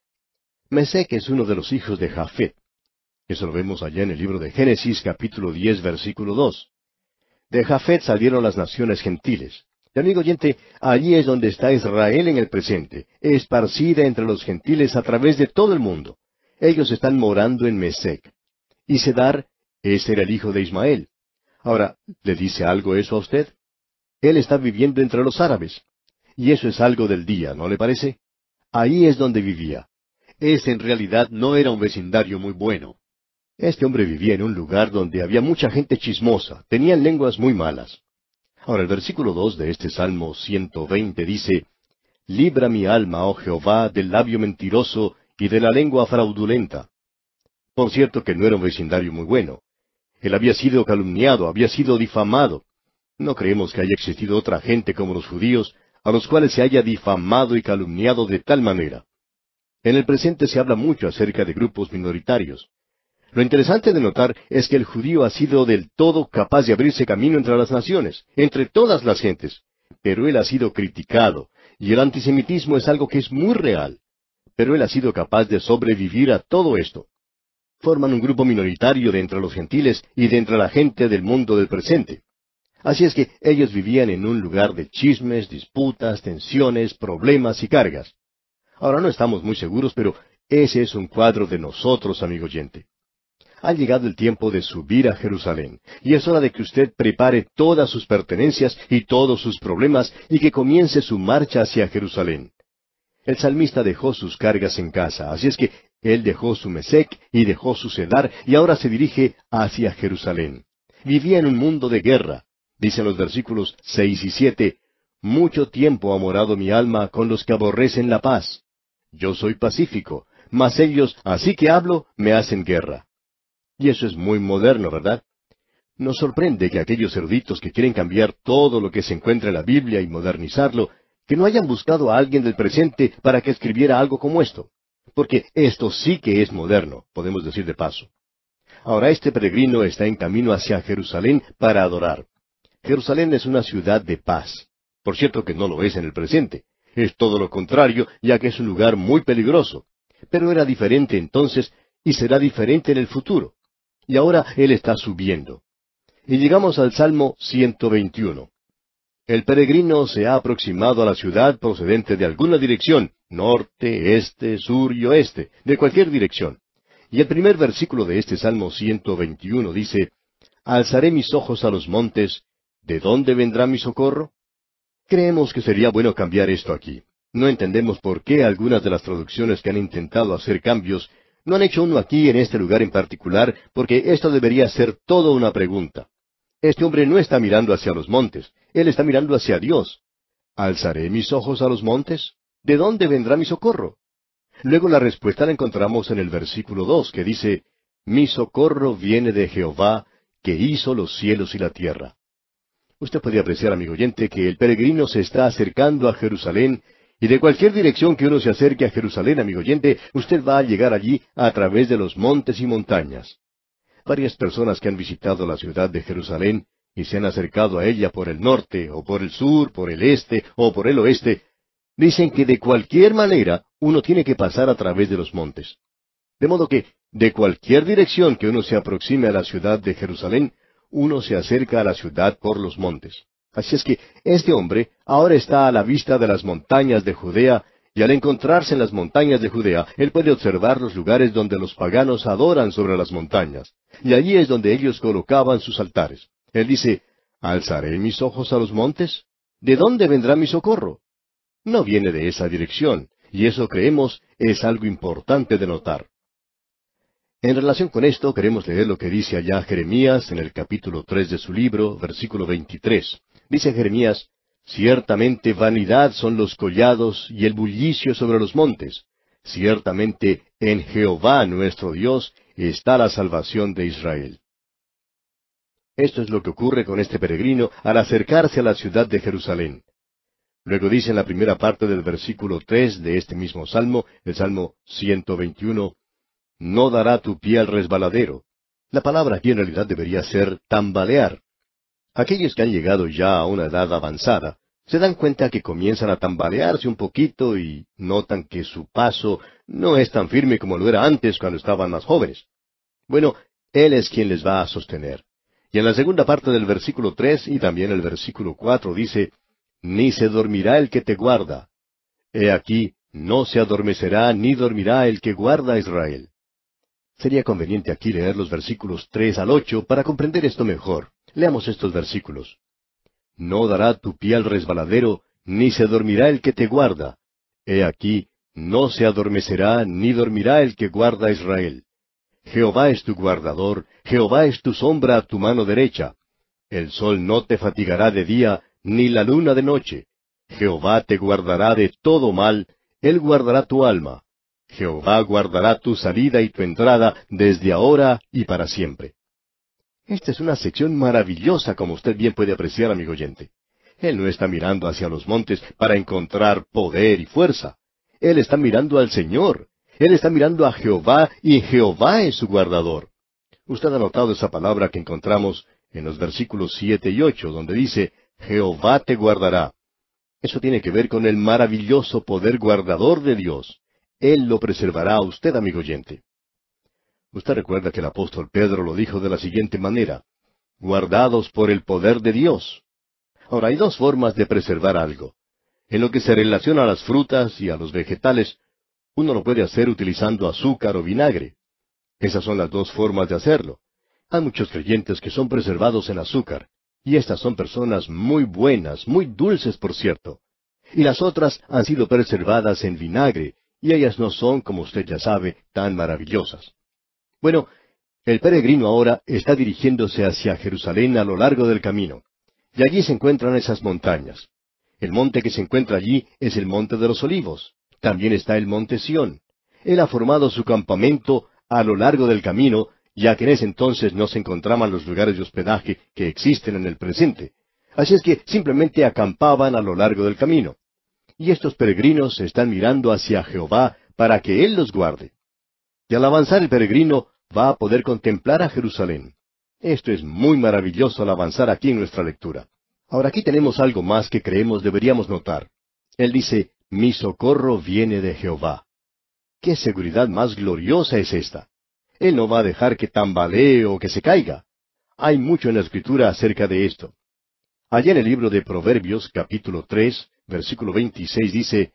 Mesec es uno de los hijos de Jafet. Eso lo vemos allá en el libro de Génesis capítulo 10 versículo 2. De Jafet salieron las naciones gentiles. Y amigo oyente, allí es donde está Israel en el presente, esparcida entre los gentiles a través de todo el mundo. Ellos están morando en Mesec. Y Sedar, ese era el hijo de Ismael. Ahora, ¿le dice algo eso a usted? Él está viviendo entre los árabes. Y eso es algo del día, ¿no le parece? Ahí es donde vivía. Ese en realidad no era un vecindario muy bueno. Este hombre vivía en un lugar donde había mucha gente chismosa, tenían lenguas muy malas. Ahora el versículo dos de este Salmo 120 dice, Libra mi alma, oh Jehová, del labio mentiroso y de la lengua fraudulenta. Por cierto que no era un vecindario muy bueno. Él había sido calumniado, había sido difamado. No creemos que haya existido otra gente como los judíos a los cuales se haya difamado y calumniado de tal manera. En el presente se habla mucho acerca de grupos minoritarios. Lo interesante de notar es que el judío ha sido del todo capaz de abrirse camino entre las naciones, entre todas las gentes, pero él ha sido criticado, y el antisemitismo es algo que es muy real. Pero él ha sido capaz de sobrevivir a todo esto. Forman un grupo minoritario de entre los gentiles y de entre la gente del mundo del presente. Así es que ellos vivían en un lugar de chismes, disputas, tensiones, problemas y cargas. Ahora no estamos muy seguros, pero ese es un cuadro de nosotros, amigo oyente. Ha llegado el tiempo de subir a Jerusalén, y es hora de que usted prepare todas sus pertenencias y todos sus problemas y que comience su marcha hacia Jerusalén. El salmista dejó sus cargas en casa, así es que él dejó su mesec y dejó su cedar y ahora se dirige hacia Jerusalén. Vivía en un mundo de guerra, Dicen los versículos seis y siete, Mucho tiempo ha morado mi alma con los que aborrecen la paz. Yo soy pacífico, mas ellos, así que hablo, me hacen guerra. Y eso es muy moderno, ¿verdad? Nos sorprende que aquellos eruditos que quieren cambiar todo lo que se encuentra en la Biblia y modernizarlo, que no hayan buscado a alguien del presente para que escribiera algo como esto. Porque esto sí que es moderno, podemos decir de paso. Ahora este peregrino está en camino hacia Jerusalén para adorar. Jerusalén es una ciudad de paz. Por cierto que no lo es en el presente. Es todo lo contrario, ya que es un lugar muy peligroso. Pero era diferente entonces y será diferente en el futuro. Y ahora Él está subiendo. Y llegamos al Salmo 121. El peregrino se ha aproximado a la ciudad procedente de alguna dirección, norte, este, sur y oeste, de cualquier dirección. Y el primer versículo de este Salmo 121 dice, Alzaré mis ojos a los montes, ¿de dónde vendrá mi socorro? Creemos que sería bueno cambiar esto aquí. No entendemos por qué algunas de las traducciones que han intentado hacer cambios no han hecho uno aquí en este lugar en particular, porque esto debería ser toda una pregunta. Este hombre no está mirando hacia los montes, él está mirando hacia Dios. ¿Alzaré mis ojos a los montes? ¿De dónde vendrá mi socorro? Luego la respuesta la encontramos en el versículo dos, que dice Mi socorro viene de Jehová, que hizo los cielos y la tierra. Usted puede apreciar, amigo oyente, que el peregrino se está acercando a Jerusalén y de cualquier dirección que uno se acerque a Jerusalén, amigo oyente, usted va a llegar allí a través de los montes y montañas. Varias personas que han visitado la ciudad de Jerusalén y se han acercado a ella por el norte, o por el sur, por el este, o por el oeste, dicen que de cualquier manera uno tiene que pasar a través de los montes. De modo que, de cualquier dirección que uno se aproxime a la ciudad de Jerusalén, uno se acerca a la ciudad por los montes. Así es que este hombre ahora está a la vista de las montañas de Judea, y al encontrarse en las montañas de Judea, él puede observar los lugares donde los paganos adoran sobre las montañas, y allí es donde ellos colocaban sus altares. Él dice, ¿Alzaré mis ojos a los montes? ¿De dónde vendrá mi socorro? No viene de esa dirección, y eso creemos es algo importante de notar. En relación con esto, queremos leer lo que dice allá Jeremías en el capítulo tres de su libro, versículo 23. Dice Jeremías, Ciertamente vanidad son los collados y el bullicio sobre los montes. Ciertamente en Jehová nuestro Dios está la salvación de Israel. Esto es lo que ocurre con este peregrino al acercarse a la ciudad de Jerusalén. Luego dice en la primera parte del versículo tres de este mismo salmo, el salmo 121, no dará tu pie al resbaladero. La palabra aquí en realidad debería ser tambalear. Aquellos que han llegado ya a una edad avanzada se dan cuenta que comienzan a tambalearse un poquito y notan que su paso no es tan firme como lo era antes cuando estaban más jóvenes. Bueno, Él es quien les va a sostener. Y en la segunda parte del versículo tres y también el versículo cuatro dice, Ni se dormirá el que te guarda. He aquí, no se adormecerá ni dormirá el que guarda a Israel. Sería conveniente aquí leer los versículos tres al ocho para comprender esto mejor. Leamos estos versículos. No dará tu pie al resbaladero, ni se dormirá el que te guarda. He aquí, no se adormecerá ni dormirá el que guarda a Israel. Jehová es tu guardador, Jehová es tu sombra a tu mano derecha. El sol no te fatigará de día, ni la luna de noche. Jehová te guardará de todo mal, Él guardará tu alma. Jehová guardará tu salida y tu entrada desde ahora y para siempre. Esta es una sección maravillosa, como usted bien puede apreciar, amigo oyente. Él no está mirando hacia los montes para encontrar poder y fuerza. Él está mirando al Señor. Él está mirando a Jehová y Jehová es su guardador. Usted ha notado esa palabra que encontramos en los versículos siete y ocho, donde dice Jehová te guardará. Eso tiene que ver con el maravilloso poder guardador de Dios. Él lo preservará a usted, amigo oyente. Usted recuerda que el apóstol Pedro lo dijo de la siguiente manera, guardados por el poder de Dios. Ahora, hay dos formas de preservar algo. En lo que se relaciona a las frutas y a los vegetales, uno lo puede hacer utilizando azúcar o vinagre. Esas son las dos formas de hacerlo. Hay muchos creyentes que son preservados en azúcar, y estas son personas muy buenas, muy dulces, por cierto. Y las otras han sido preservadas en vinagre, y ellas no son, como usted ya sabe, tan maravillosas. Bueno, el peregrino ahora está dirigiéndose hacia Jerusalén a lo largo del camino, y allí se encuentran esas montañas. El monte que se encuentra allí es el monte de los olivos. También está el monte Sión. Él ha formado su campamento a lo largo del camino, ya que en ese entonces no se encontraban los lugares de hospedaje que existen en el presente. Así es que simplemente acampaban a lo largo del camino y estos peregrinos están mirando hacia Jehová para que Él los guarde. Y al avanzar el peregrino va a poder contemplar a Jerusalén. Esto es muy maravilloso al avanzar aquí en nuestra lectura. Ahora aquí tenemos algo más que creemos deberíamos notar. Él dice, mi socorro viene de Jehová. ¿Qué seguridad más gloriosa es esta? Él no va a dejar que tambalee o que se caiga. Hay mucho en la escritura acerca de esto. Allá en el libro de Proverbios, capítulo tres, versículo veintiséis dice,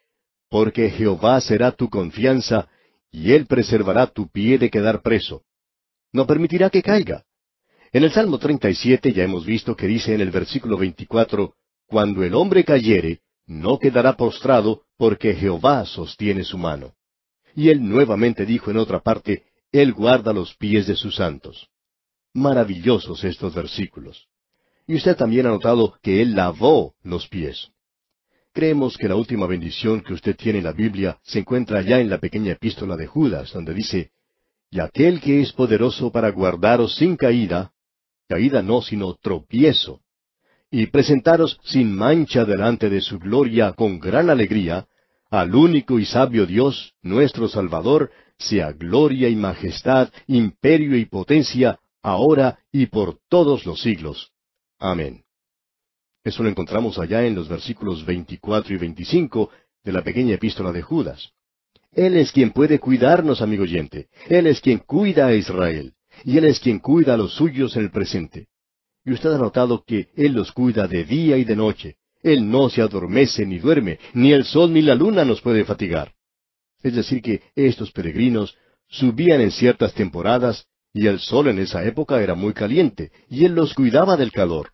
Porque Jehová será tu confianza, y él preservará tu pie de quedar preso. No permitirá que caiga. En el Salmo siete ya hemos visto que dice en el versículo 24, Cuando el hombre cayere, no quedará postrado, porque Jehová sostiene su mano. Y él nuevamente dijo en otra parte, Él guarda los pies de sus santos. Maravillosos estos versículos. Y usted también ha notado que Él lavó los pies. Creemos que la última bendición que usted tiene en la Biblia se encuentra ya en la pequeña epístola de Judas, donde dice, Y aquel que es poderoso para guardaros sin caída, caída no, sino tropiezo, y presentaros sin mancha delante de su gloria con gran alegría, al único y sabio Dios, nuestro Salvador, sea gloria y majestad, imperio y potencia, ahora y por todos los siglos. Amén. Eso lo encontramos allá en los versículos 24 y 25 de la pequeña epístola de Judas. Él es quien puede cuidarnos, amigo oyente. Él es quien cuida a Israel. Y Él es quien cuida a los suyos en el presente. Y usted ha notado que Él los cuida de día y de noche. Él no se adormece ni duerme, ni el sol ni la luna nos puede fatigar. Es decir, que estos peregrinos subían en ciertas temporadas, y el sol en esa época era muy caliente, y Él los cuidaba del calor.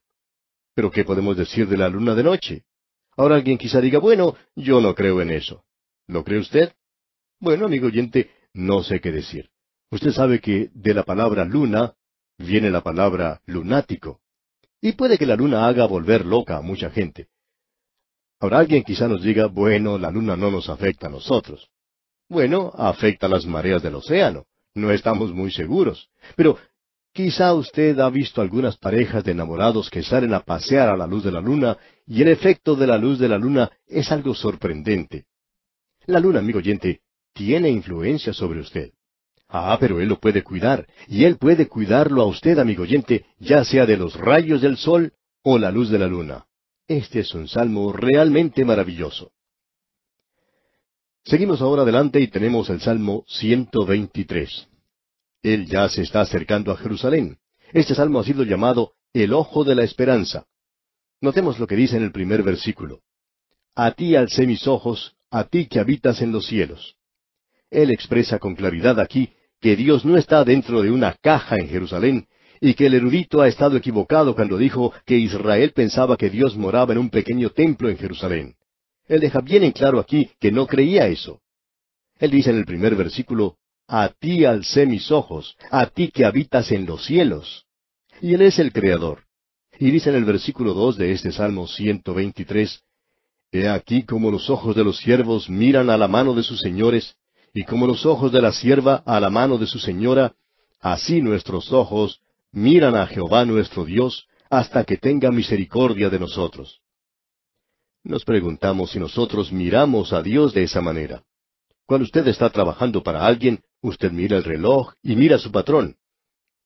Pero ¿qué podemos decir de la luna de noche? Ahora alguien quizá diga, bueno, yo no creo en eso. ¿Lo cree usted? Bueno, amigo oyente, no sé qué decir. Usted sabe que de la palabra luna viene la palabra lunático. Y puede que la luna haga volver loca a mucha gente. Ahora alguien quizá nos diga, bueno, la luna no nos afecta a nosotros. Bueno, afecta a las mareas del océano. No estamos muy seguros. Pero Quizá usted ha visto algunas parejas de enamorados que salen a pasear a la luz de la luna, y el efecto de la luz de la luna es algo sorprendente. La luna, amigo oyente, tiene influencia sobre usted. Ah, pero él lo puede cuidar, y él puede cuidarlo a usted, amigo oyente, ya sea de los rayos del sol o la luz de la luna. Este es un salmo realmente maravilloso. Seguimos ahora adelante y tenemos el Salmo 123. Él ya se está acercando a Jerusalén. Este salmo ha sido llamado el ojo de la esperanza. Notemos lo que dice en el primer versículo. A ti alcé mis ojos, a ti que habitas en los cielos. Él expresa con claridad aquí que Dios no está dentro de una caja en Jerusalén y que el erudito ha estado equivocado cuando dijo que Israel pensaba que Dios moraba en un pequeño templo en Jerusalén. Él deja bien en claro aquí que no creía eso. Él dice en el primer versículo, a ti alcé mis ojos, a ti que habitas en los cielos. Y Él es el Creador. Y dice en el versículo dos de este Salmo 123, He aquí como los ojos de los siervos miran a la mano de sus señores, y como los ojos de la sierva a la mano de su señora, así nuestros ojos miran a Jehová nuestro Dios, hasta que tenga misericordia de nosotros. Nos preguntamos si nosotros miramos a Dios de esa manera. Cuando usted está trabajando para alguien, usted mira el reloj y mira a su patrón.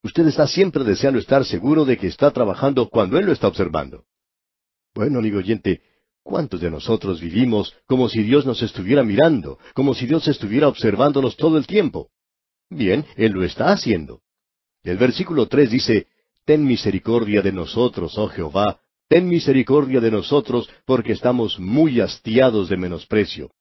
Usted está siempre deseando estar seguro de que está trabajando cuando él lo está observando. Bueno, amigo oyente, ¿cuántos de nosotros vivimos como si Dios nos estuviera mirando, como si Dios estuviera observándonos todo el tiempo? Bien, Él lo está haciendo. El versículo tres dice, Ten misericordia de nosotros, oh Jehová, ten misericordia de nosotros, porque estamos muy hastiados de menosprecio.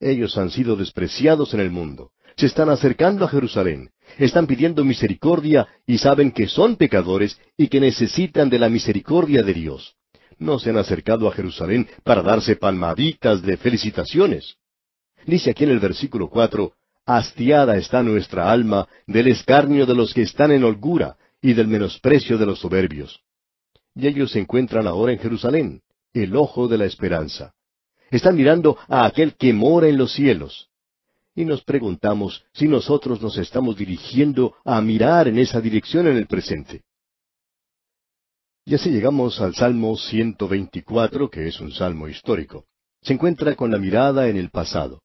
Ellos han sido despreciados en el mundo. Se están acercando a Jerusalén. Están pidiendo misericordia y saben que son pecadores y que necesitan de la misericordia de Dios. No se han acercado a Jerusalén para darse palmaditas de felicitaciones. Dice aquí en el versículo cuatro, hastiada está nuestra alma del escarnio de los que están en holgura y del menosprecio de los soberbios. Y ellos se encuentran ahora en Jerusalén, el ojo de la esperanza. Están mirando a aquel que mora en los cielos. Y nos preguntamos si nosotros nos estamos dirigiendo a mirar en esa dirección en el presente. Y así llegamos al Salmo 124, que es un salmo histórico. Se encuentra con la mirada en el pasado.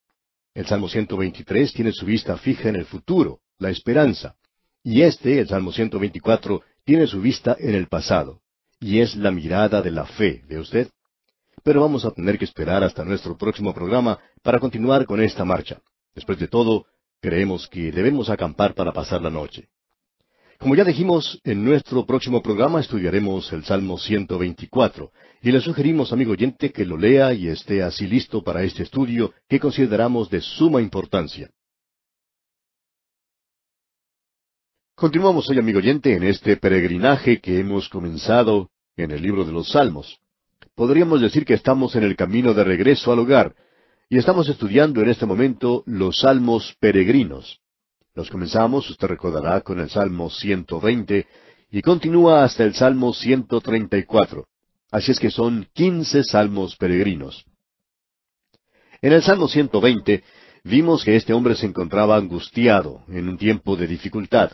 El Salmo 123 tiene su vista fija en el futuro, la esperanza. Y este, el Salmo 124, tiene su vista en el pasado. Y es la mirada de la fe, de usted? pero vamos a tener que esperar hasta nuestro próximo programa para continuar con esta marcha. Después de todo, creemos que debemos acampar para pasar la noche. Como ya dijimos, en nuestro próximo programa estudiaremos el Salmo 124 y le sugerimos, amigo oyente, que lo lea y esté así listo para este estudio que consideramos de suma importancia. Continuamos hoy, amigo oyente, en este peregrinaje que hemos comenzado en el libro de los Salmos podríamos decir que estamos en el camino de regreso al hogar, y estamos estudiando en este momento los salmos peregrinos. Los comenzamos, usted recordará, con el Salmo 120 y continúa hasta el Salmo 134. Así es que son quince salmos peregrinos. En el Salmo 120 vimos que este hombre se encontraba angustiado en un tiempo de dificultad.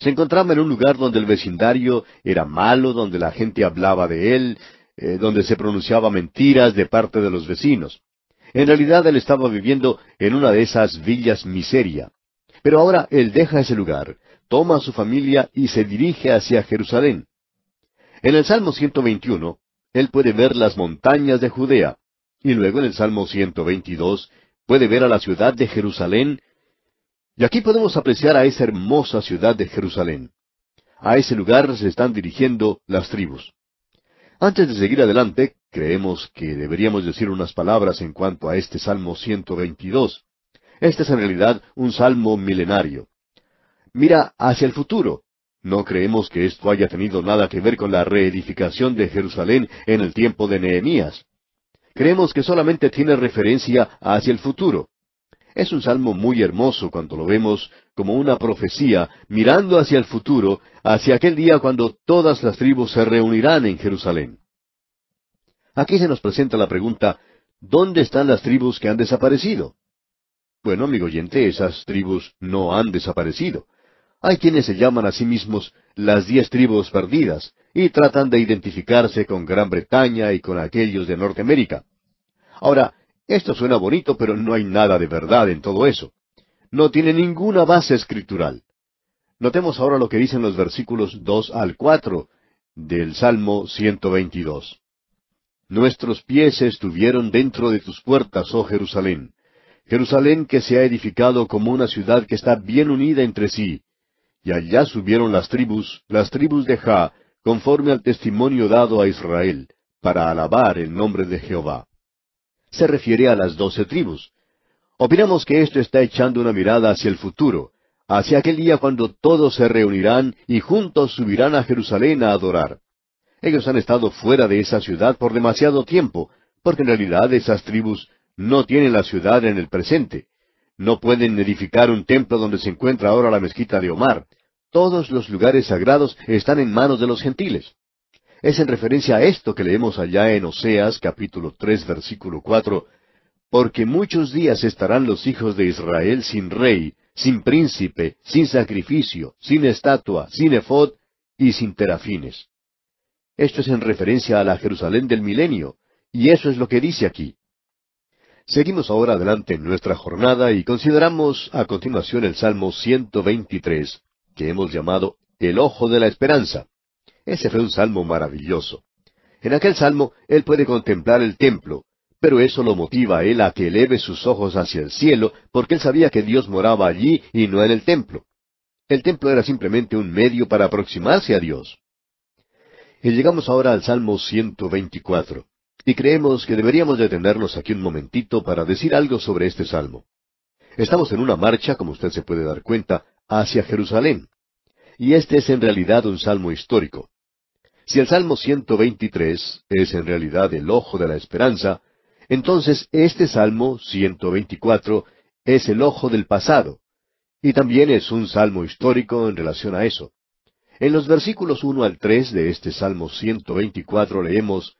Se encontraba en un lugar donde el vecindario era malo, donde la gente hablaba de él, eh, donde se pronunciaba mentiras de parte de los vecinos. En realidad él estaba viviendo en una de esas villas miseria. Pero ahora él deja ese lugar, toma a su familia y se dirige hacia Jerusalén. En el Salmo 121, él puede ver las montañas de Judea, y luego en el Salmo 122 puede ver a la ciudad de Jerusalén, y aquí podemos apreciar a esa hermosa ciudad de Jerusalén. A ese lugar se están dirigiendo las tribus. Antes de seguir adelante, creemos que deberíamos decir unas palabras en cuanto a este Salmo 122. Este es en realidad un salmo milenario. Mira hacia el futuro. No creemos que esto haya tenido nada que ver con la reedificación de Jerusalén en el tiempo de Nehemías. Creemos que solamente tiene referencia hacia el futuro. Es un salmo muy hermoso cuando lo vemos como una profecía mirando hacia el futuro, hacia aquel día cuando todas las tribus se reunirán en Jerusalén. Aquí se nos presenta la pregunta, ¿dónde están las tribus que han desaparecido? Bueno, amigo oyente, esas tribus no han desaparecido. Hay quienes se llaman a sí mismos las diez tribus perdidas y tratan de identificarse con Gran Bretaña y con aquellos de Norteamérica. Ahora, esto suena bonito, pero no hay nada de verdad en todo eso. No tiene ninguna base escritural. Notemos ahora lo que dicen los versículos 2 al 4 del Salmo 122. Nuestros pies estuvieron dentro de tus puertas, oh Jerusalén. Jerusalén que se ha edificado como una ciudad que está bien unida entre sí. Y allá subieron las tribus, las tribus de Ja, conforme al testimonio dado a Israel, para alabar el nombre de Jehová se refiere a las doce tribus. Opinamos que esto está echando una mirada hacia el futuro, hacia aquel día cuando todos se reunirán y juntos subirán a Jerusalén a adorar. Ellos han estado fuera de esa ciudad por demasiado tiempo, porque en realidad esas tribus no tienen la ciudad en el presente. No pueden edificar un templo donde se encuentra ahora la mezquita de Omar. Todos los lugares sagrados están en manos de los gentiles es en referencia a esto que leemos allá en Oseas capítulo tres versículo cuatro, porque muchos días estarán los hijos de Israel sin rey, sin príncipe, sin sacrificio, sin estatua, sin efod y sin terafines. Esto es en referencia a la Jerusalén del milenio, y eso es lo que dice aquí. Seguimos ahora adelante en nuestra jornada y consideramos a continuación el Salmo 123, que hemos llamado El Ojo de la Esperanza. Ese fue un salmo maravilloso. En aquel salmo él puede contemplar el templo, pero eso lo motiva él a que eleve sus ojos hacia el cielo, porque él sabía que Dios moraba allí y no en el templo. El templo era simplemente un medio para aproximarse a Dios. Y llegamos ahora al Salmo 124, y creemos que deberíamos detenernos aquí un momentito para decir algo sobre este salmo. Estamos en una marcha, como usted se puede dar cuenta, hacia Jerusalén. Y este es en realidad un salmo histórico. Si el Salmo 123 es en realidad el ojo de la esperanza, entonces este Salmo 124 es el ojo del pasado, y también es un salmo histórico en relación a eso. En los versículos 1 al 3 de este Salmo 124 leemos,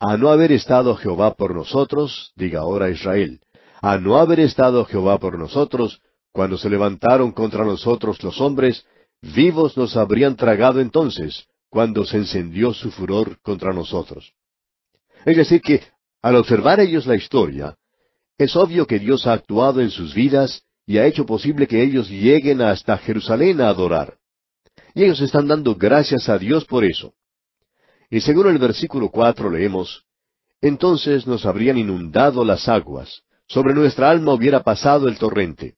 A no haber estado Jehová por nosotros, diga ahora Israel, a no haber estado Jehová por nosotros, cuando se levantaron contra nosotros los hombres, vivos nos habrían tragado entonces, cuando se encendió su furor contra nosotros. Es decir, que al observar ellos la historia, es obvio que Dios ha actuado en sus vidas y ha hecho posible que ellos lleguen hasta Jerusalén a adorar. Y ellos están dando gracias a Dios por eso. Y según el versículo cuatro leemos, entonces nos habrían inundado las aguas, sobre nuestra alma hubiera pasado el torrente.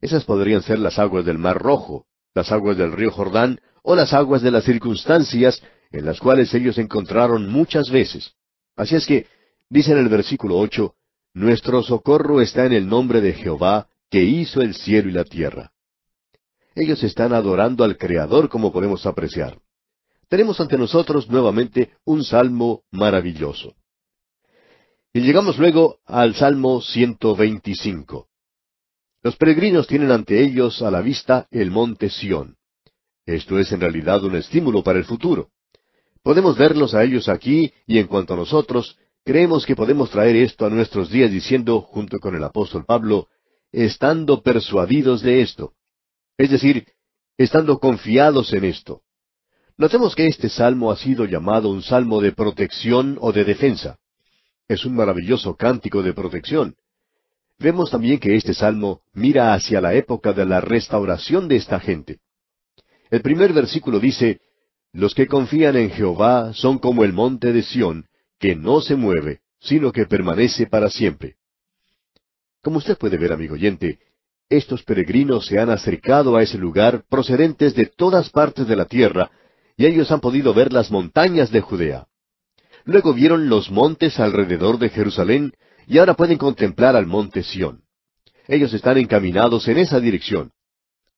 Esas podrían ser las aguas del Mar Rojo, las aguas del río Jordán o las aguas de las circunstancias en las cuales ellos encontraron muchas veces. Así es que, dice en el versículo ocho, Nuestro socorro está en el nombre de Jehová, que hizo el cielo y la tierra. Ellos están adorando al Creador, como podemos apreciar. Tenemos ante nosotros nuevamente un salmo maravilloso. Y llegamos luego al Salmo 125. Los peregrinos tienen ante ellos a la vista el monte Sión. Esto es en realidad un estímulo para el futuro. Podemos verlos a ellos aquí y en cuanto a nosotros, creemos que podemos traer esto a nuestros días diciendo, junto con el apóstol Pablo, estando persuadidos de esto. Es decir, estando confiados en esto. Notemos que este salmo ha sido llamado un salmo de protección o de defensa. Es un maravilloso cántico de protección. Vemos también que este salmo mira hacia la época de la restauración de esta gente. El primer versículo dice, Los que confían en Jehová son como el monte de Sión, que no se mueve, sino que permanece para siempre. Como usted puede ver, amigo oyente, estos peregrinos se han acercado a ese lugar procedentes de todas partes de la tierra, y ellos han podido ver las montañas de Judea. Luego vieron los montes alrededor de Jerusalén, y ahora pueden contemplar al monte Sión. Ellos están encaminados en esa dirección.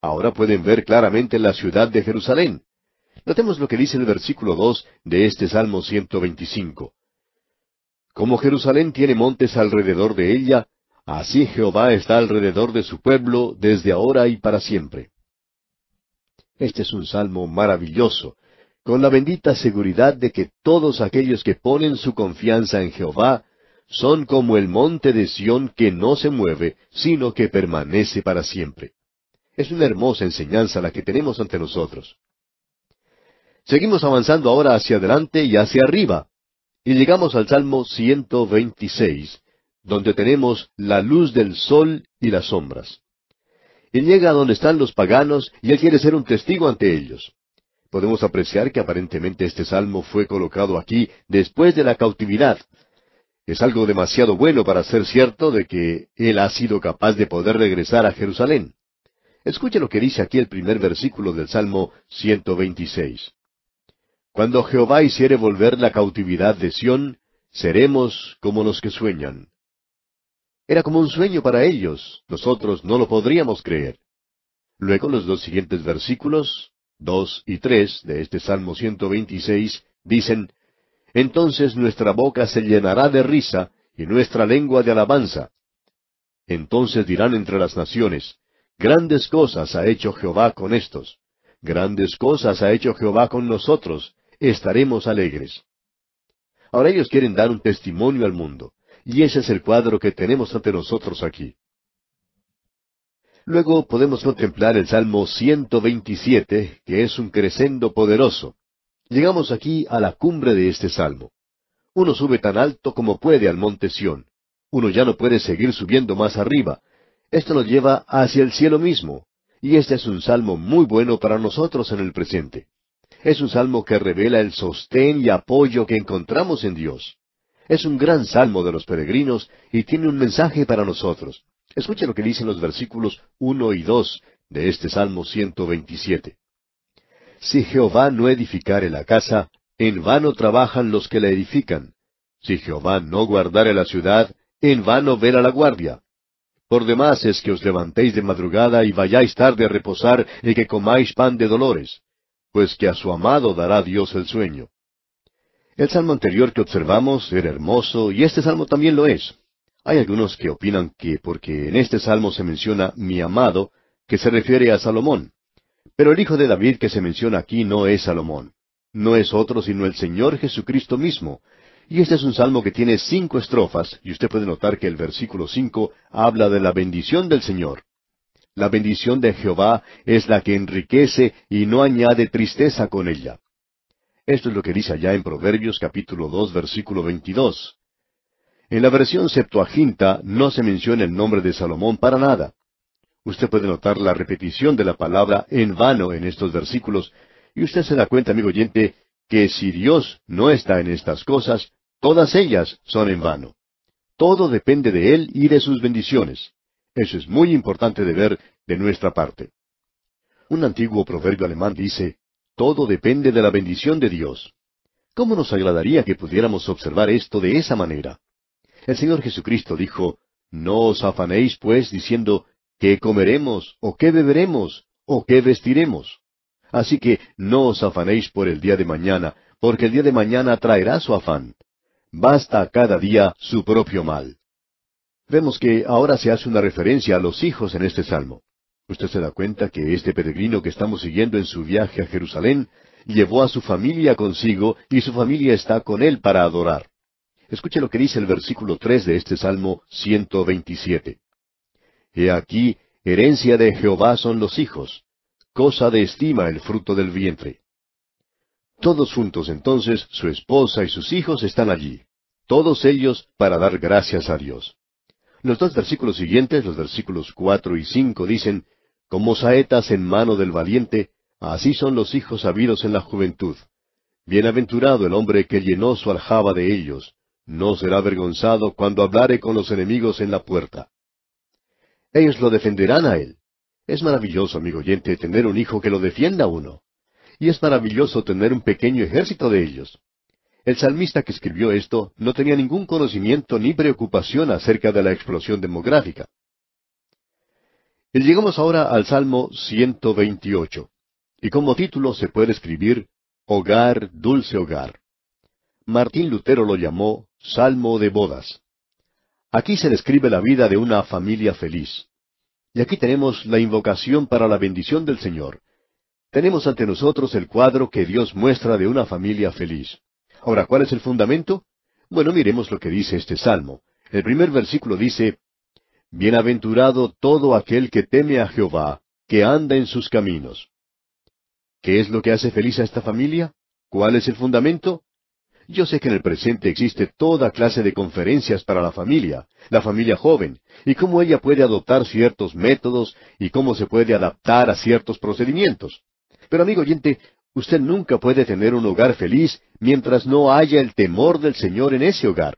Ahora pueden ver claramente la ciudad de Jerusalén. Notemos lo que dice el versículo 2 de este Salmo 125. Como Jerusalén tiene montes alrededor de ella, así Jehová está alrededor de su pueblo desde ahora y para siempre. Este es un salmo maravilloso, con la bendita seguridad de que todos aquellos que ponen su confianza en Jehová son como el monte de Sión que no se mueve, sino que permanece para siempre. Es una hermosa enseñanza la que tenemos ante nosotros. Seguimos avanzando ahora hacia adelante y hacia arriba, y llegamos al Salmo 126, donde tenemos la luz del sol y las sombras. Él llega a donde están los paganos y él quiere ser un testigo ante ellos. Podemos apreciar que aparentemente este salmo fue colocado aquí después de la cautividad. Es algo demasiado bueno para ser cierto de que él ha sido capaz de poder regresar a Jerusalén. Escuche lo que dice aquí el primer versículo del Salmo 126. Cuando Jehová hiciere volver la cautividad de Sión, seremos como los que sueñan. Era como un sueño para ellos, nosotros no lo podríamos creer. Luego los dos siguientes versículos, dos y tres de este Salmo 126, dicen, Entonces nuestra boca se llenará de risa y nuestra lengua de alabanza. Entonces dirán entre las naciones, Grandes cosas ha hecho Jehová con estos. Grandes cosas ha hecho Jehová con nosotros. Estaremos alegres. Ahora ellos quieren dar un testimonio al mundo. Y ese es el cuadro que tenemos ante nosotros aquí. Luego podemos contemplar el Salmo 127, que es un crescendo poderoso. Llegamos aquí a la cumbre de este Salmo. Uno sube tan alto como puede al monte Sión. Uno ya no puede seguir subiendo más arriba, esto nos lleva hacia el cielo mismo, y este es un salmo muy bueno para nosotros en el presente. Es un salmo que revela el sostén y apoyo que encontramos en Dios. Es un gran salmo de los peregrinos y tiene un mensaje para nosotros. Escuche lo que dicen los versículos uno y dos de este Salmo 127. Si Jehová no edificare la casa, en vano trabajan los que la edifican. Si Jehová no guardare la ciudad, en vano verá la guardia. Por demás es que os levantéis de madrugada y vayáis tarde a reposar y que comáis pan de dolores, pues que a su amado dará Dios el sueño. El salmo anterior que observamos era hermoso y este salmo también lo es. Hay algunos que opinan que porque en este salmo se menciona mi amado, que se refiere a Salomón. Pero el hijo de David que se menciona aquí no es Salomón. No es otro sino el Señor Jesucristo mismo, y este es un salmo que tiene cinco estrofas, y usted puede notar que el versículo cinco habla de la bendición del Señor. La bendición de Jehová es la que enriquece y no añade tristeza con ella. Esto es lo que dice allá en Proverbios capítulo dos versículo veintidós. En la versión Septuaginta no se menciona el nombre de Salomón para nada. Usted puede notar la repetición de la palabra en vano en estos versículos, y usted se da cuenta, amigo oyente, que si Dios no está en estas cosas, Todas ellas son en vano. Todo depende de Él y de sus bendiciones. Eso es muy importante de ver de nuestra parte. Un antiguo proverbio alemán dice, todo depende de la bendición de Dios. ¿Cómo nos agradaría que pudiéramos observar esto de esa manera? El Señor Jesucristo dijo, No os afanéis, pues, diciendo, ¿qué comeremos? ¿O qué beberemos? ¿O qué vestiremos? Así que no os afanéis por el día de mañana, porque el día de mañana traerá su afán basta cada día su propio mal. Vemos que ahora se hace una referencia a los hijos en este salmo. Usted se da cuenta que este peregrino que estamos siguiendo en su viaje a Jerusalén llevó a su familia consigo y su familia está con él para adorar. Escuche lo que dice el versículo tres de este Salmo 127. He aquí, herencia de Jehová son los hijos, cosa de estima el fruto del vientre. Todos juntos entonces su esposa y sus hijos están allí, todos ellos para dar gracias a Dios. Los dos versículos siguientes, los versículos cuatro y cinco, dicen, Como saetas en mano del valiente, así son los hijos habidos en la juventud. Bienaventurado el hombre que llenó su aljaba de ellos, no será avergonzado cuando hablare con los enemigos en la puerta. Ellos lo defenderán a él. Es maravilloso, amigo oyente, tener un hijo que lo defienda uno y es maravilloso tener un pequeño ejército de ellos. El salmista que escribió esto no tenía ningún conocimiento ni preocupación acerca de la explosión demográfica. llegamos ahora al Salmo 128, y como título se puede escribir Hogar, dulce hogar. Martín Lutero lo llamó Salmo de bodas. Aquí se describe la vida de una familia feliz. Y aquí tenemos la invocación para la bendición del Señor, tenemos ante nosotros el cuadro que Dios muestra de una familia feliz. Ahora, ¿cuál es el fundamento? Bueno, miremos lo que dice este salmo. El primer versículo dice, Bienaventurado todo aquel que teme a Jehová, que anda en sus caminos. ¿Qué es lo que hace feliz a esta familia? ¿Cuál es el fundamento? Yo sé que en el presente existe toda clase de conferencias para la familia, la familia joven, y cómo ella puede adoptar ciertos métodos y cómo se puede adaptar a ciertos procedimientos. Pero amigo oyente, usted nunca puede tener un hogar feliz mientras no haya el temor del Señor en ese hogar.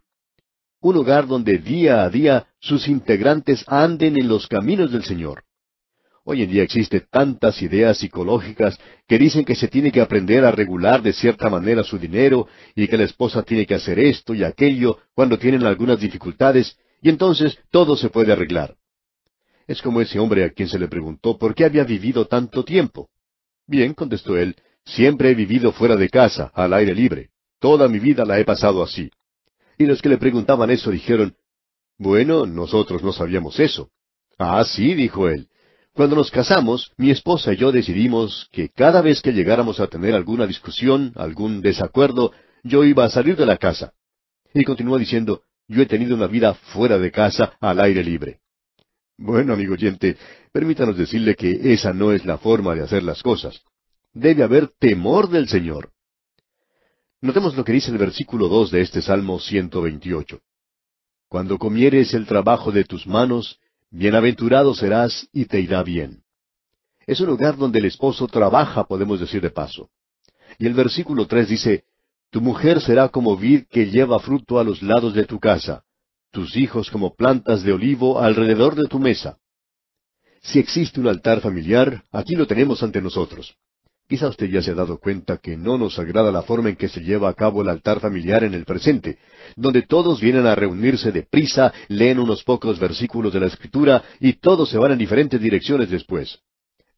Un hogar donde día a día sus integrantes anden en los caminos del Señor. Hoy en día existe tantas ideas psicológicas que dicen que se tiene que aprender a regular de cierta manera su dinero y que la esposa tiene que hacer esto y aquello cuando tienen algunas dificultades y entonces todo se puede arreglar. Es como ese hombre a quien se le preguntó por qué había vivido tanto tiempo. Bien, contestó él, siempre he vivido fuera de casa, al aire libre. Toda mi vida la he pasado así. Y los que le preguntaban eso dijeron, Bueno, nosotros no sabíamos eso. Ah, sí, dijo él. Cuando nos casamos, mi esposa y yo decidimos que cada vez que llegáramos a tener alguna discusión, algún desacuerdo, yo iba a salir de la casa. Y continuó diciendo, yo he tenido una vida fuera de casa, al aire libre. Bueno, amigo oyente, permítanos decirle que esa no es la forma de hacer las cosas. Debe haber temor del Señor. Notemos lo que dice el versículo dos de este Salmo 128. Cuando comieres el trabajo de tus manos, bienaventurado serás y te irá bien. Es un lugar donde el esposo trabaja, podemos decir de paso. Y el versículo tres dice, Tu mujer será como vid que lleva fruto a los lados de tu casa, tus hijos como plantas de olivo alrededor de tu mesa. Si existe un altar familiar, aquí lo tenemos ante nosotros. Quizá usted ya se ha dado cuenta que no nos agrada la forma en que se lleva a cabo el altar familiar en el presente, donde todos vienen a reunirse deprisa, leen unos pocos versículos de la Escritura y todos se van en diferentes direcciones después.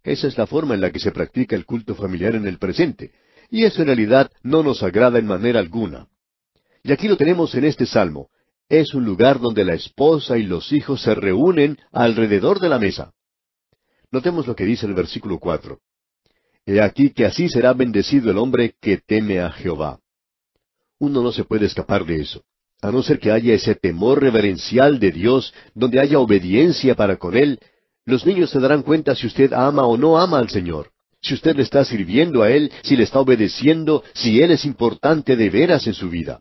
Esa es la forma en la que se practica el culto familiar en el presente, y eso en realidad no nos agrada en manera alguna. Y aquí lo tenemos en este salmo, es un lugar donde la esposa y los hijos se reúnen alrededor de la mesa. Notemos lo que dice el versículo cuatro. He aquí que así será bendecido el hombre que teme a Jehová. Uno no se puede escapar de eso, a no ser que haya ese temor reverencial de Dios, donde haya obediencia para con Él, los niños se darán cuenta si usted ama o no ama al Señor, si usted le está sirviendo a Él, si le está obedeciendo, si Él es importante de veras en su vida.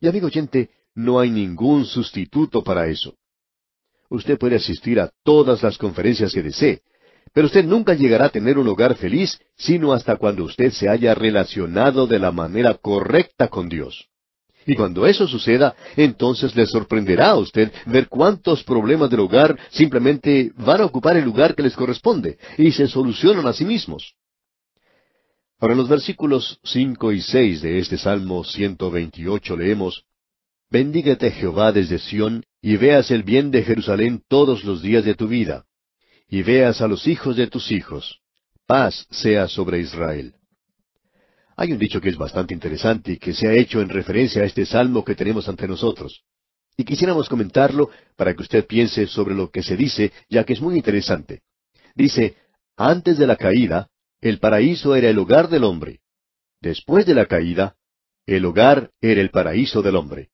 Y amigo oyente, no hay ningún sustituto para eso. Usted puede asistir a todas las conferencias que desee, pero usted nunca llegará a tener un hogar feliz sino hasta cuando usted se haya relacionado de la manera correcta con Dios. Y cuando eso suceda, entonces le sorprenderá a usted ver cuántos problemas del hogar simplemente van a ocupar el lugar que les corresponde y se solucionan a sí mismos. Ahora en los versículos cinco y seis de este Salmo 128 leemos, Bendígate Jehová desde Sión, y veas el bien de Jerusalén todos los días de tu vida, y veas a los hijos de tus hijos. Paz sea sobre Israel. Hay un dicho que es bastante interesante y que se ha hecho en referencia a este salmo que tenemos ante nosotros. Y quisiéramos comentarlo para que usted piense sobre lo que se dice, ya que es muy interesante. Dice, antes de la caída, el paraíso era el hogar del hombre. Después de la caída, el hogar era el paraíso del hombre.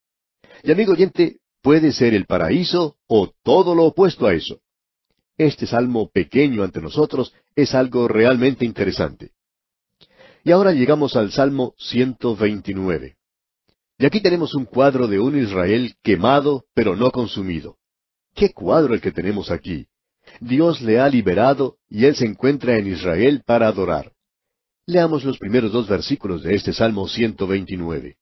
Y amigo oyente, puede ser el paraíso o todo lo opuesto a eso. Este salmo pequeño ante nosotros es algo realmente interesante. Y ahora llegamos al Salmo 129. Y aquí tenemos un cuadro de un Israel quemado pero no consumido. ¡Qué cuadro el que tenemos aquí! Dios le ha liberado y él se encuentra en Israel para adorar. Leamos los primeros dos versículos de este Salmo 129.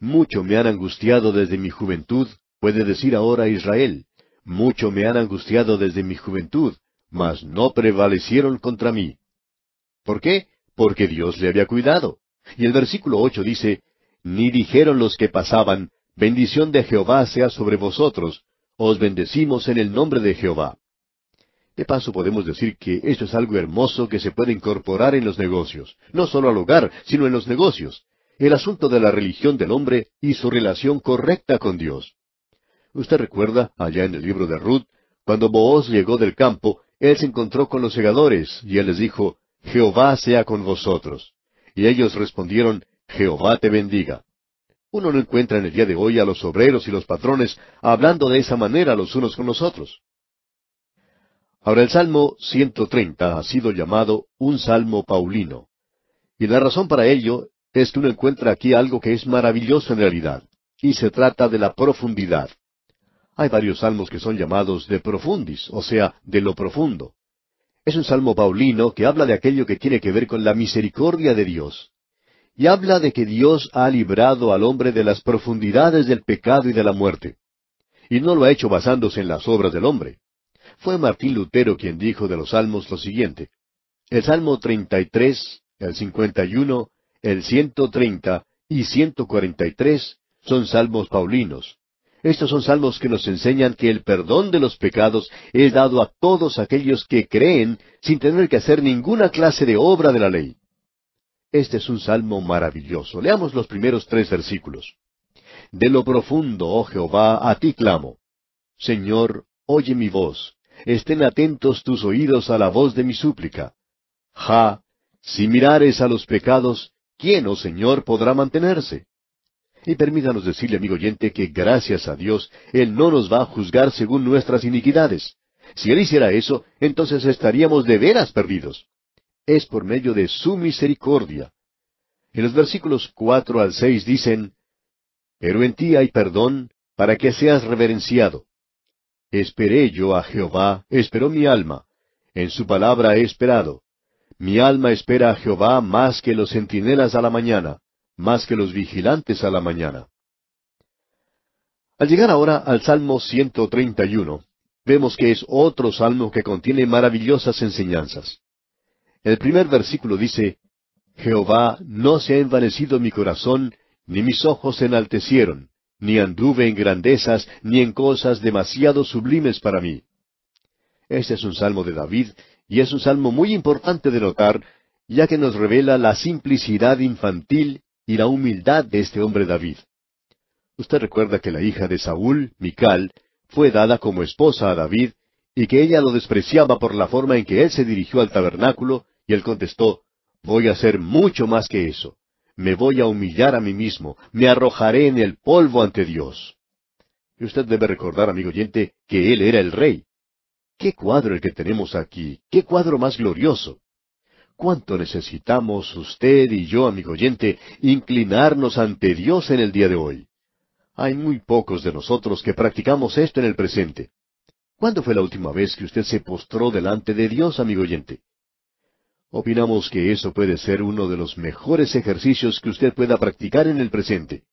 Mucho me han angustiado desde mi juventud, puede decir ahora Israel, mucho me han angustiado desde mi juventud, mas no prevalecieron contra mí. ¿Por qué? Porque Dios le había cuidado. Y el versículo ocho dice, Ni dijeron los que pasaban, Bendición de Jehová sea sobre vosotros, os bendecimos en el nombre de Jehová. De paso podemos decir que esto es algo hermoso que se puede incorporar en los negocios, no solo al hogar, sino en los negocios el asunto de la religión del hombre y su relación correcta con Dios. Usted recuerda, allá en el libro de Ruth, cuando Booz llegó del campo, él se encontró con los segadores, y él les dijo, Jehová sea con vosotros. Y ellos respondieron, Jehová te bendiga. Uno no encuentra en el día de hoy a los obreros y los patrones hablando de esa manera los unos con los otros. Ahora el Salmo 130 ha sido llamado un Salmo Paulino. Y la razón para ello es que uno encuentra aquí algo que es maravilloso en realidad, y se trata de la profundidad. Hay varios salmos que son llamados de profundis, o sea, de lo profundo. Es un salmo paulino que habla de aquello que tiene que ver con la misericordia de Dios. Y habla de que Dios ha librado al hombre de las profundidades del pecado y de la muerte. Y no lo ha hecho basándose en las obras del hombre. Fue Martín Lutero quien dijo de los salmos lo siguiente. El Salmo 33, el 51, el 130 y 143 son salmos paulinos. Estos son salmos que nos enseñan que el perdón de los pecados es dado a todos aquellos que creen sin tener que hacer ninguna clase de obra de la ley. Este es un salmo maravilloso. Leamos los primeros tres versículos. De lo profundo, oh Jehová, a ti clamo. Señor, oye mi voz. Estén atentos tus oídos a la voz de mi súplica. Ja, si mirares a los pecados, ¿quién, oh Señor, podrá mantenerse? Y permítanos decirle, amigo oyente, que gracias a Dios, Él no nos va a juzgar según nuestras iniquidades. Si Él hiciera eso, entonces estaríamos de veras perdidos. Es por medio de su misericordia. En los versículos cuatro al seis dicen, Pero en ti hay perdón, para que seas reverenciado. Esperé yo a Jehová, esperó mi alma. En su palabra he esperado. Mi alma espera a Jehová más que los centinelas a la mañana, más que los vigilantes a la mañana. Al llegar ahora al Salmo 131, vemos que es otro salmo que contiene maravillosas enseñanzas. El primer versículo dice, Jehová, no se ha envanecido mi corazón, ni mis ojos se enaltecieron, ni anduve en grandezas, ni en cosas demasiado sublimes para mí. Este es un salmo de David y es un salmo muy importante de notar, ya que nos revela la simplicidad infantil y la humildad de este hombre David. Usted recuerda que la hija de Saúl, Mical, fue dada como esposa a David, y que ella lo despreciaba por la forma en que él se dirigió al tabernáculo, y él contestó, Voy a hacer mucho más que eso. Me voy a humillar a mí mismo, me arrojaré en el polvo ante Dios. Y usted debe recordar, amigo oyente, que él era el rey. Qué cuadro el que tenemos aquí, qué cuadro más glorioso. ¿Cuánto necesitamos usted y yo, amigo oyente, inclinarnos ante Dios en el día de hoy? Hay muy pocos de nosotros que practicamos esto en el presente. ¿Cuándo fue la última vez que usted se postró delante de Dios, amigo oyente? Opinamos que eso puede ser uno de los mejores ejercicios que usted pueda practicar en el presente.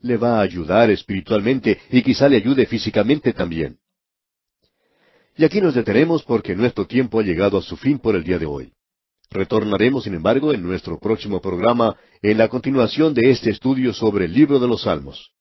Le va a ayudar espiritualmente y quizá le ayude físicamente también. Y aquí nos detenemos porque nuestro tiempo ha llegado a su fin por el día de hoy. Retornaremos, sin embargo, en nuestro próximo programa en la continuación de este estudio sobre el libro de los Salmos.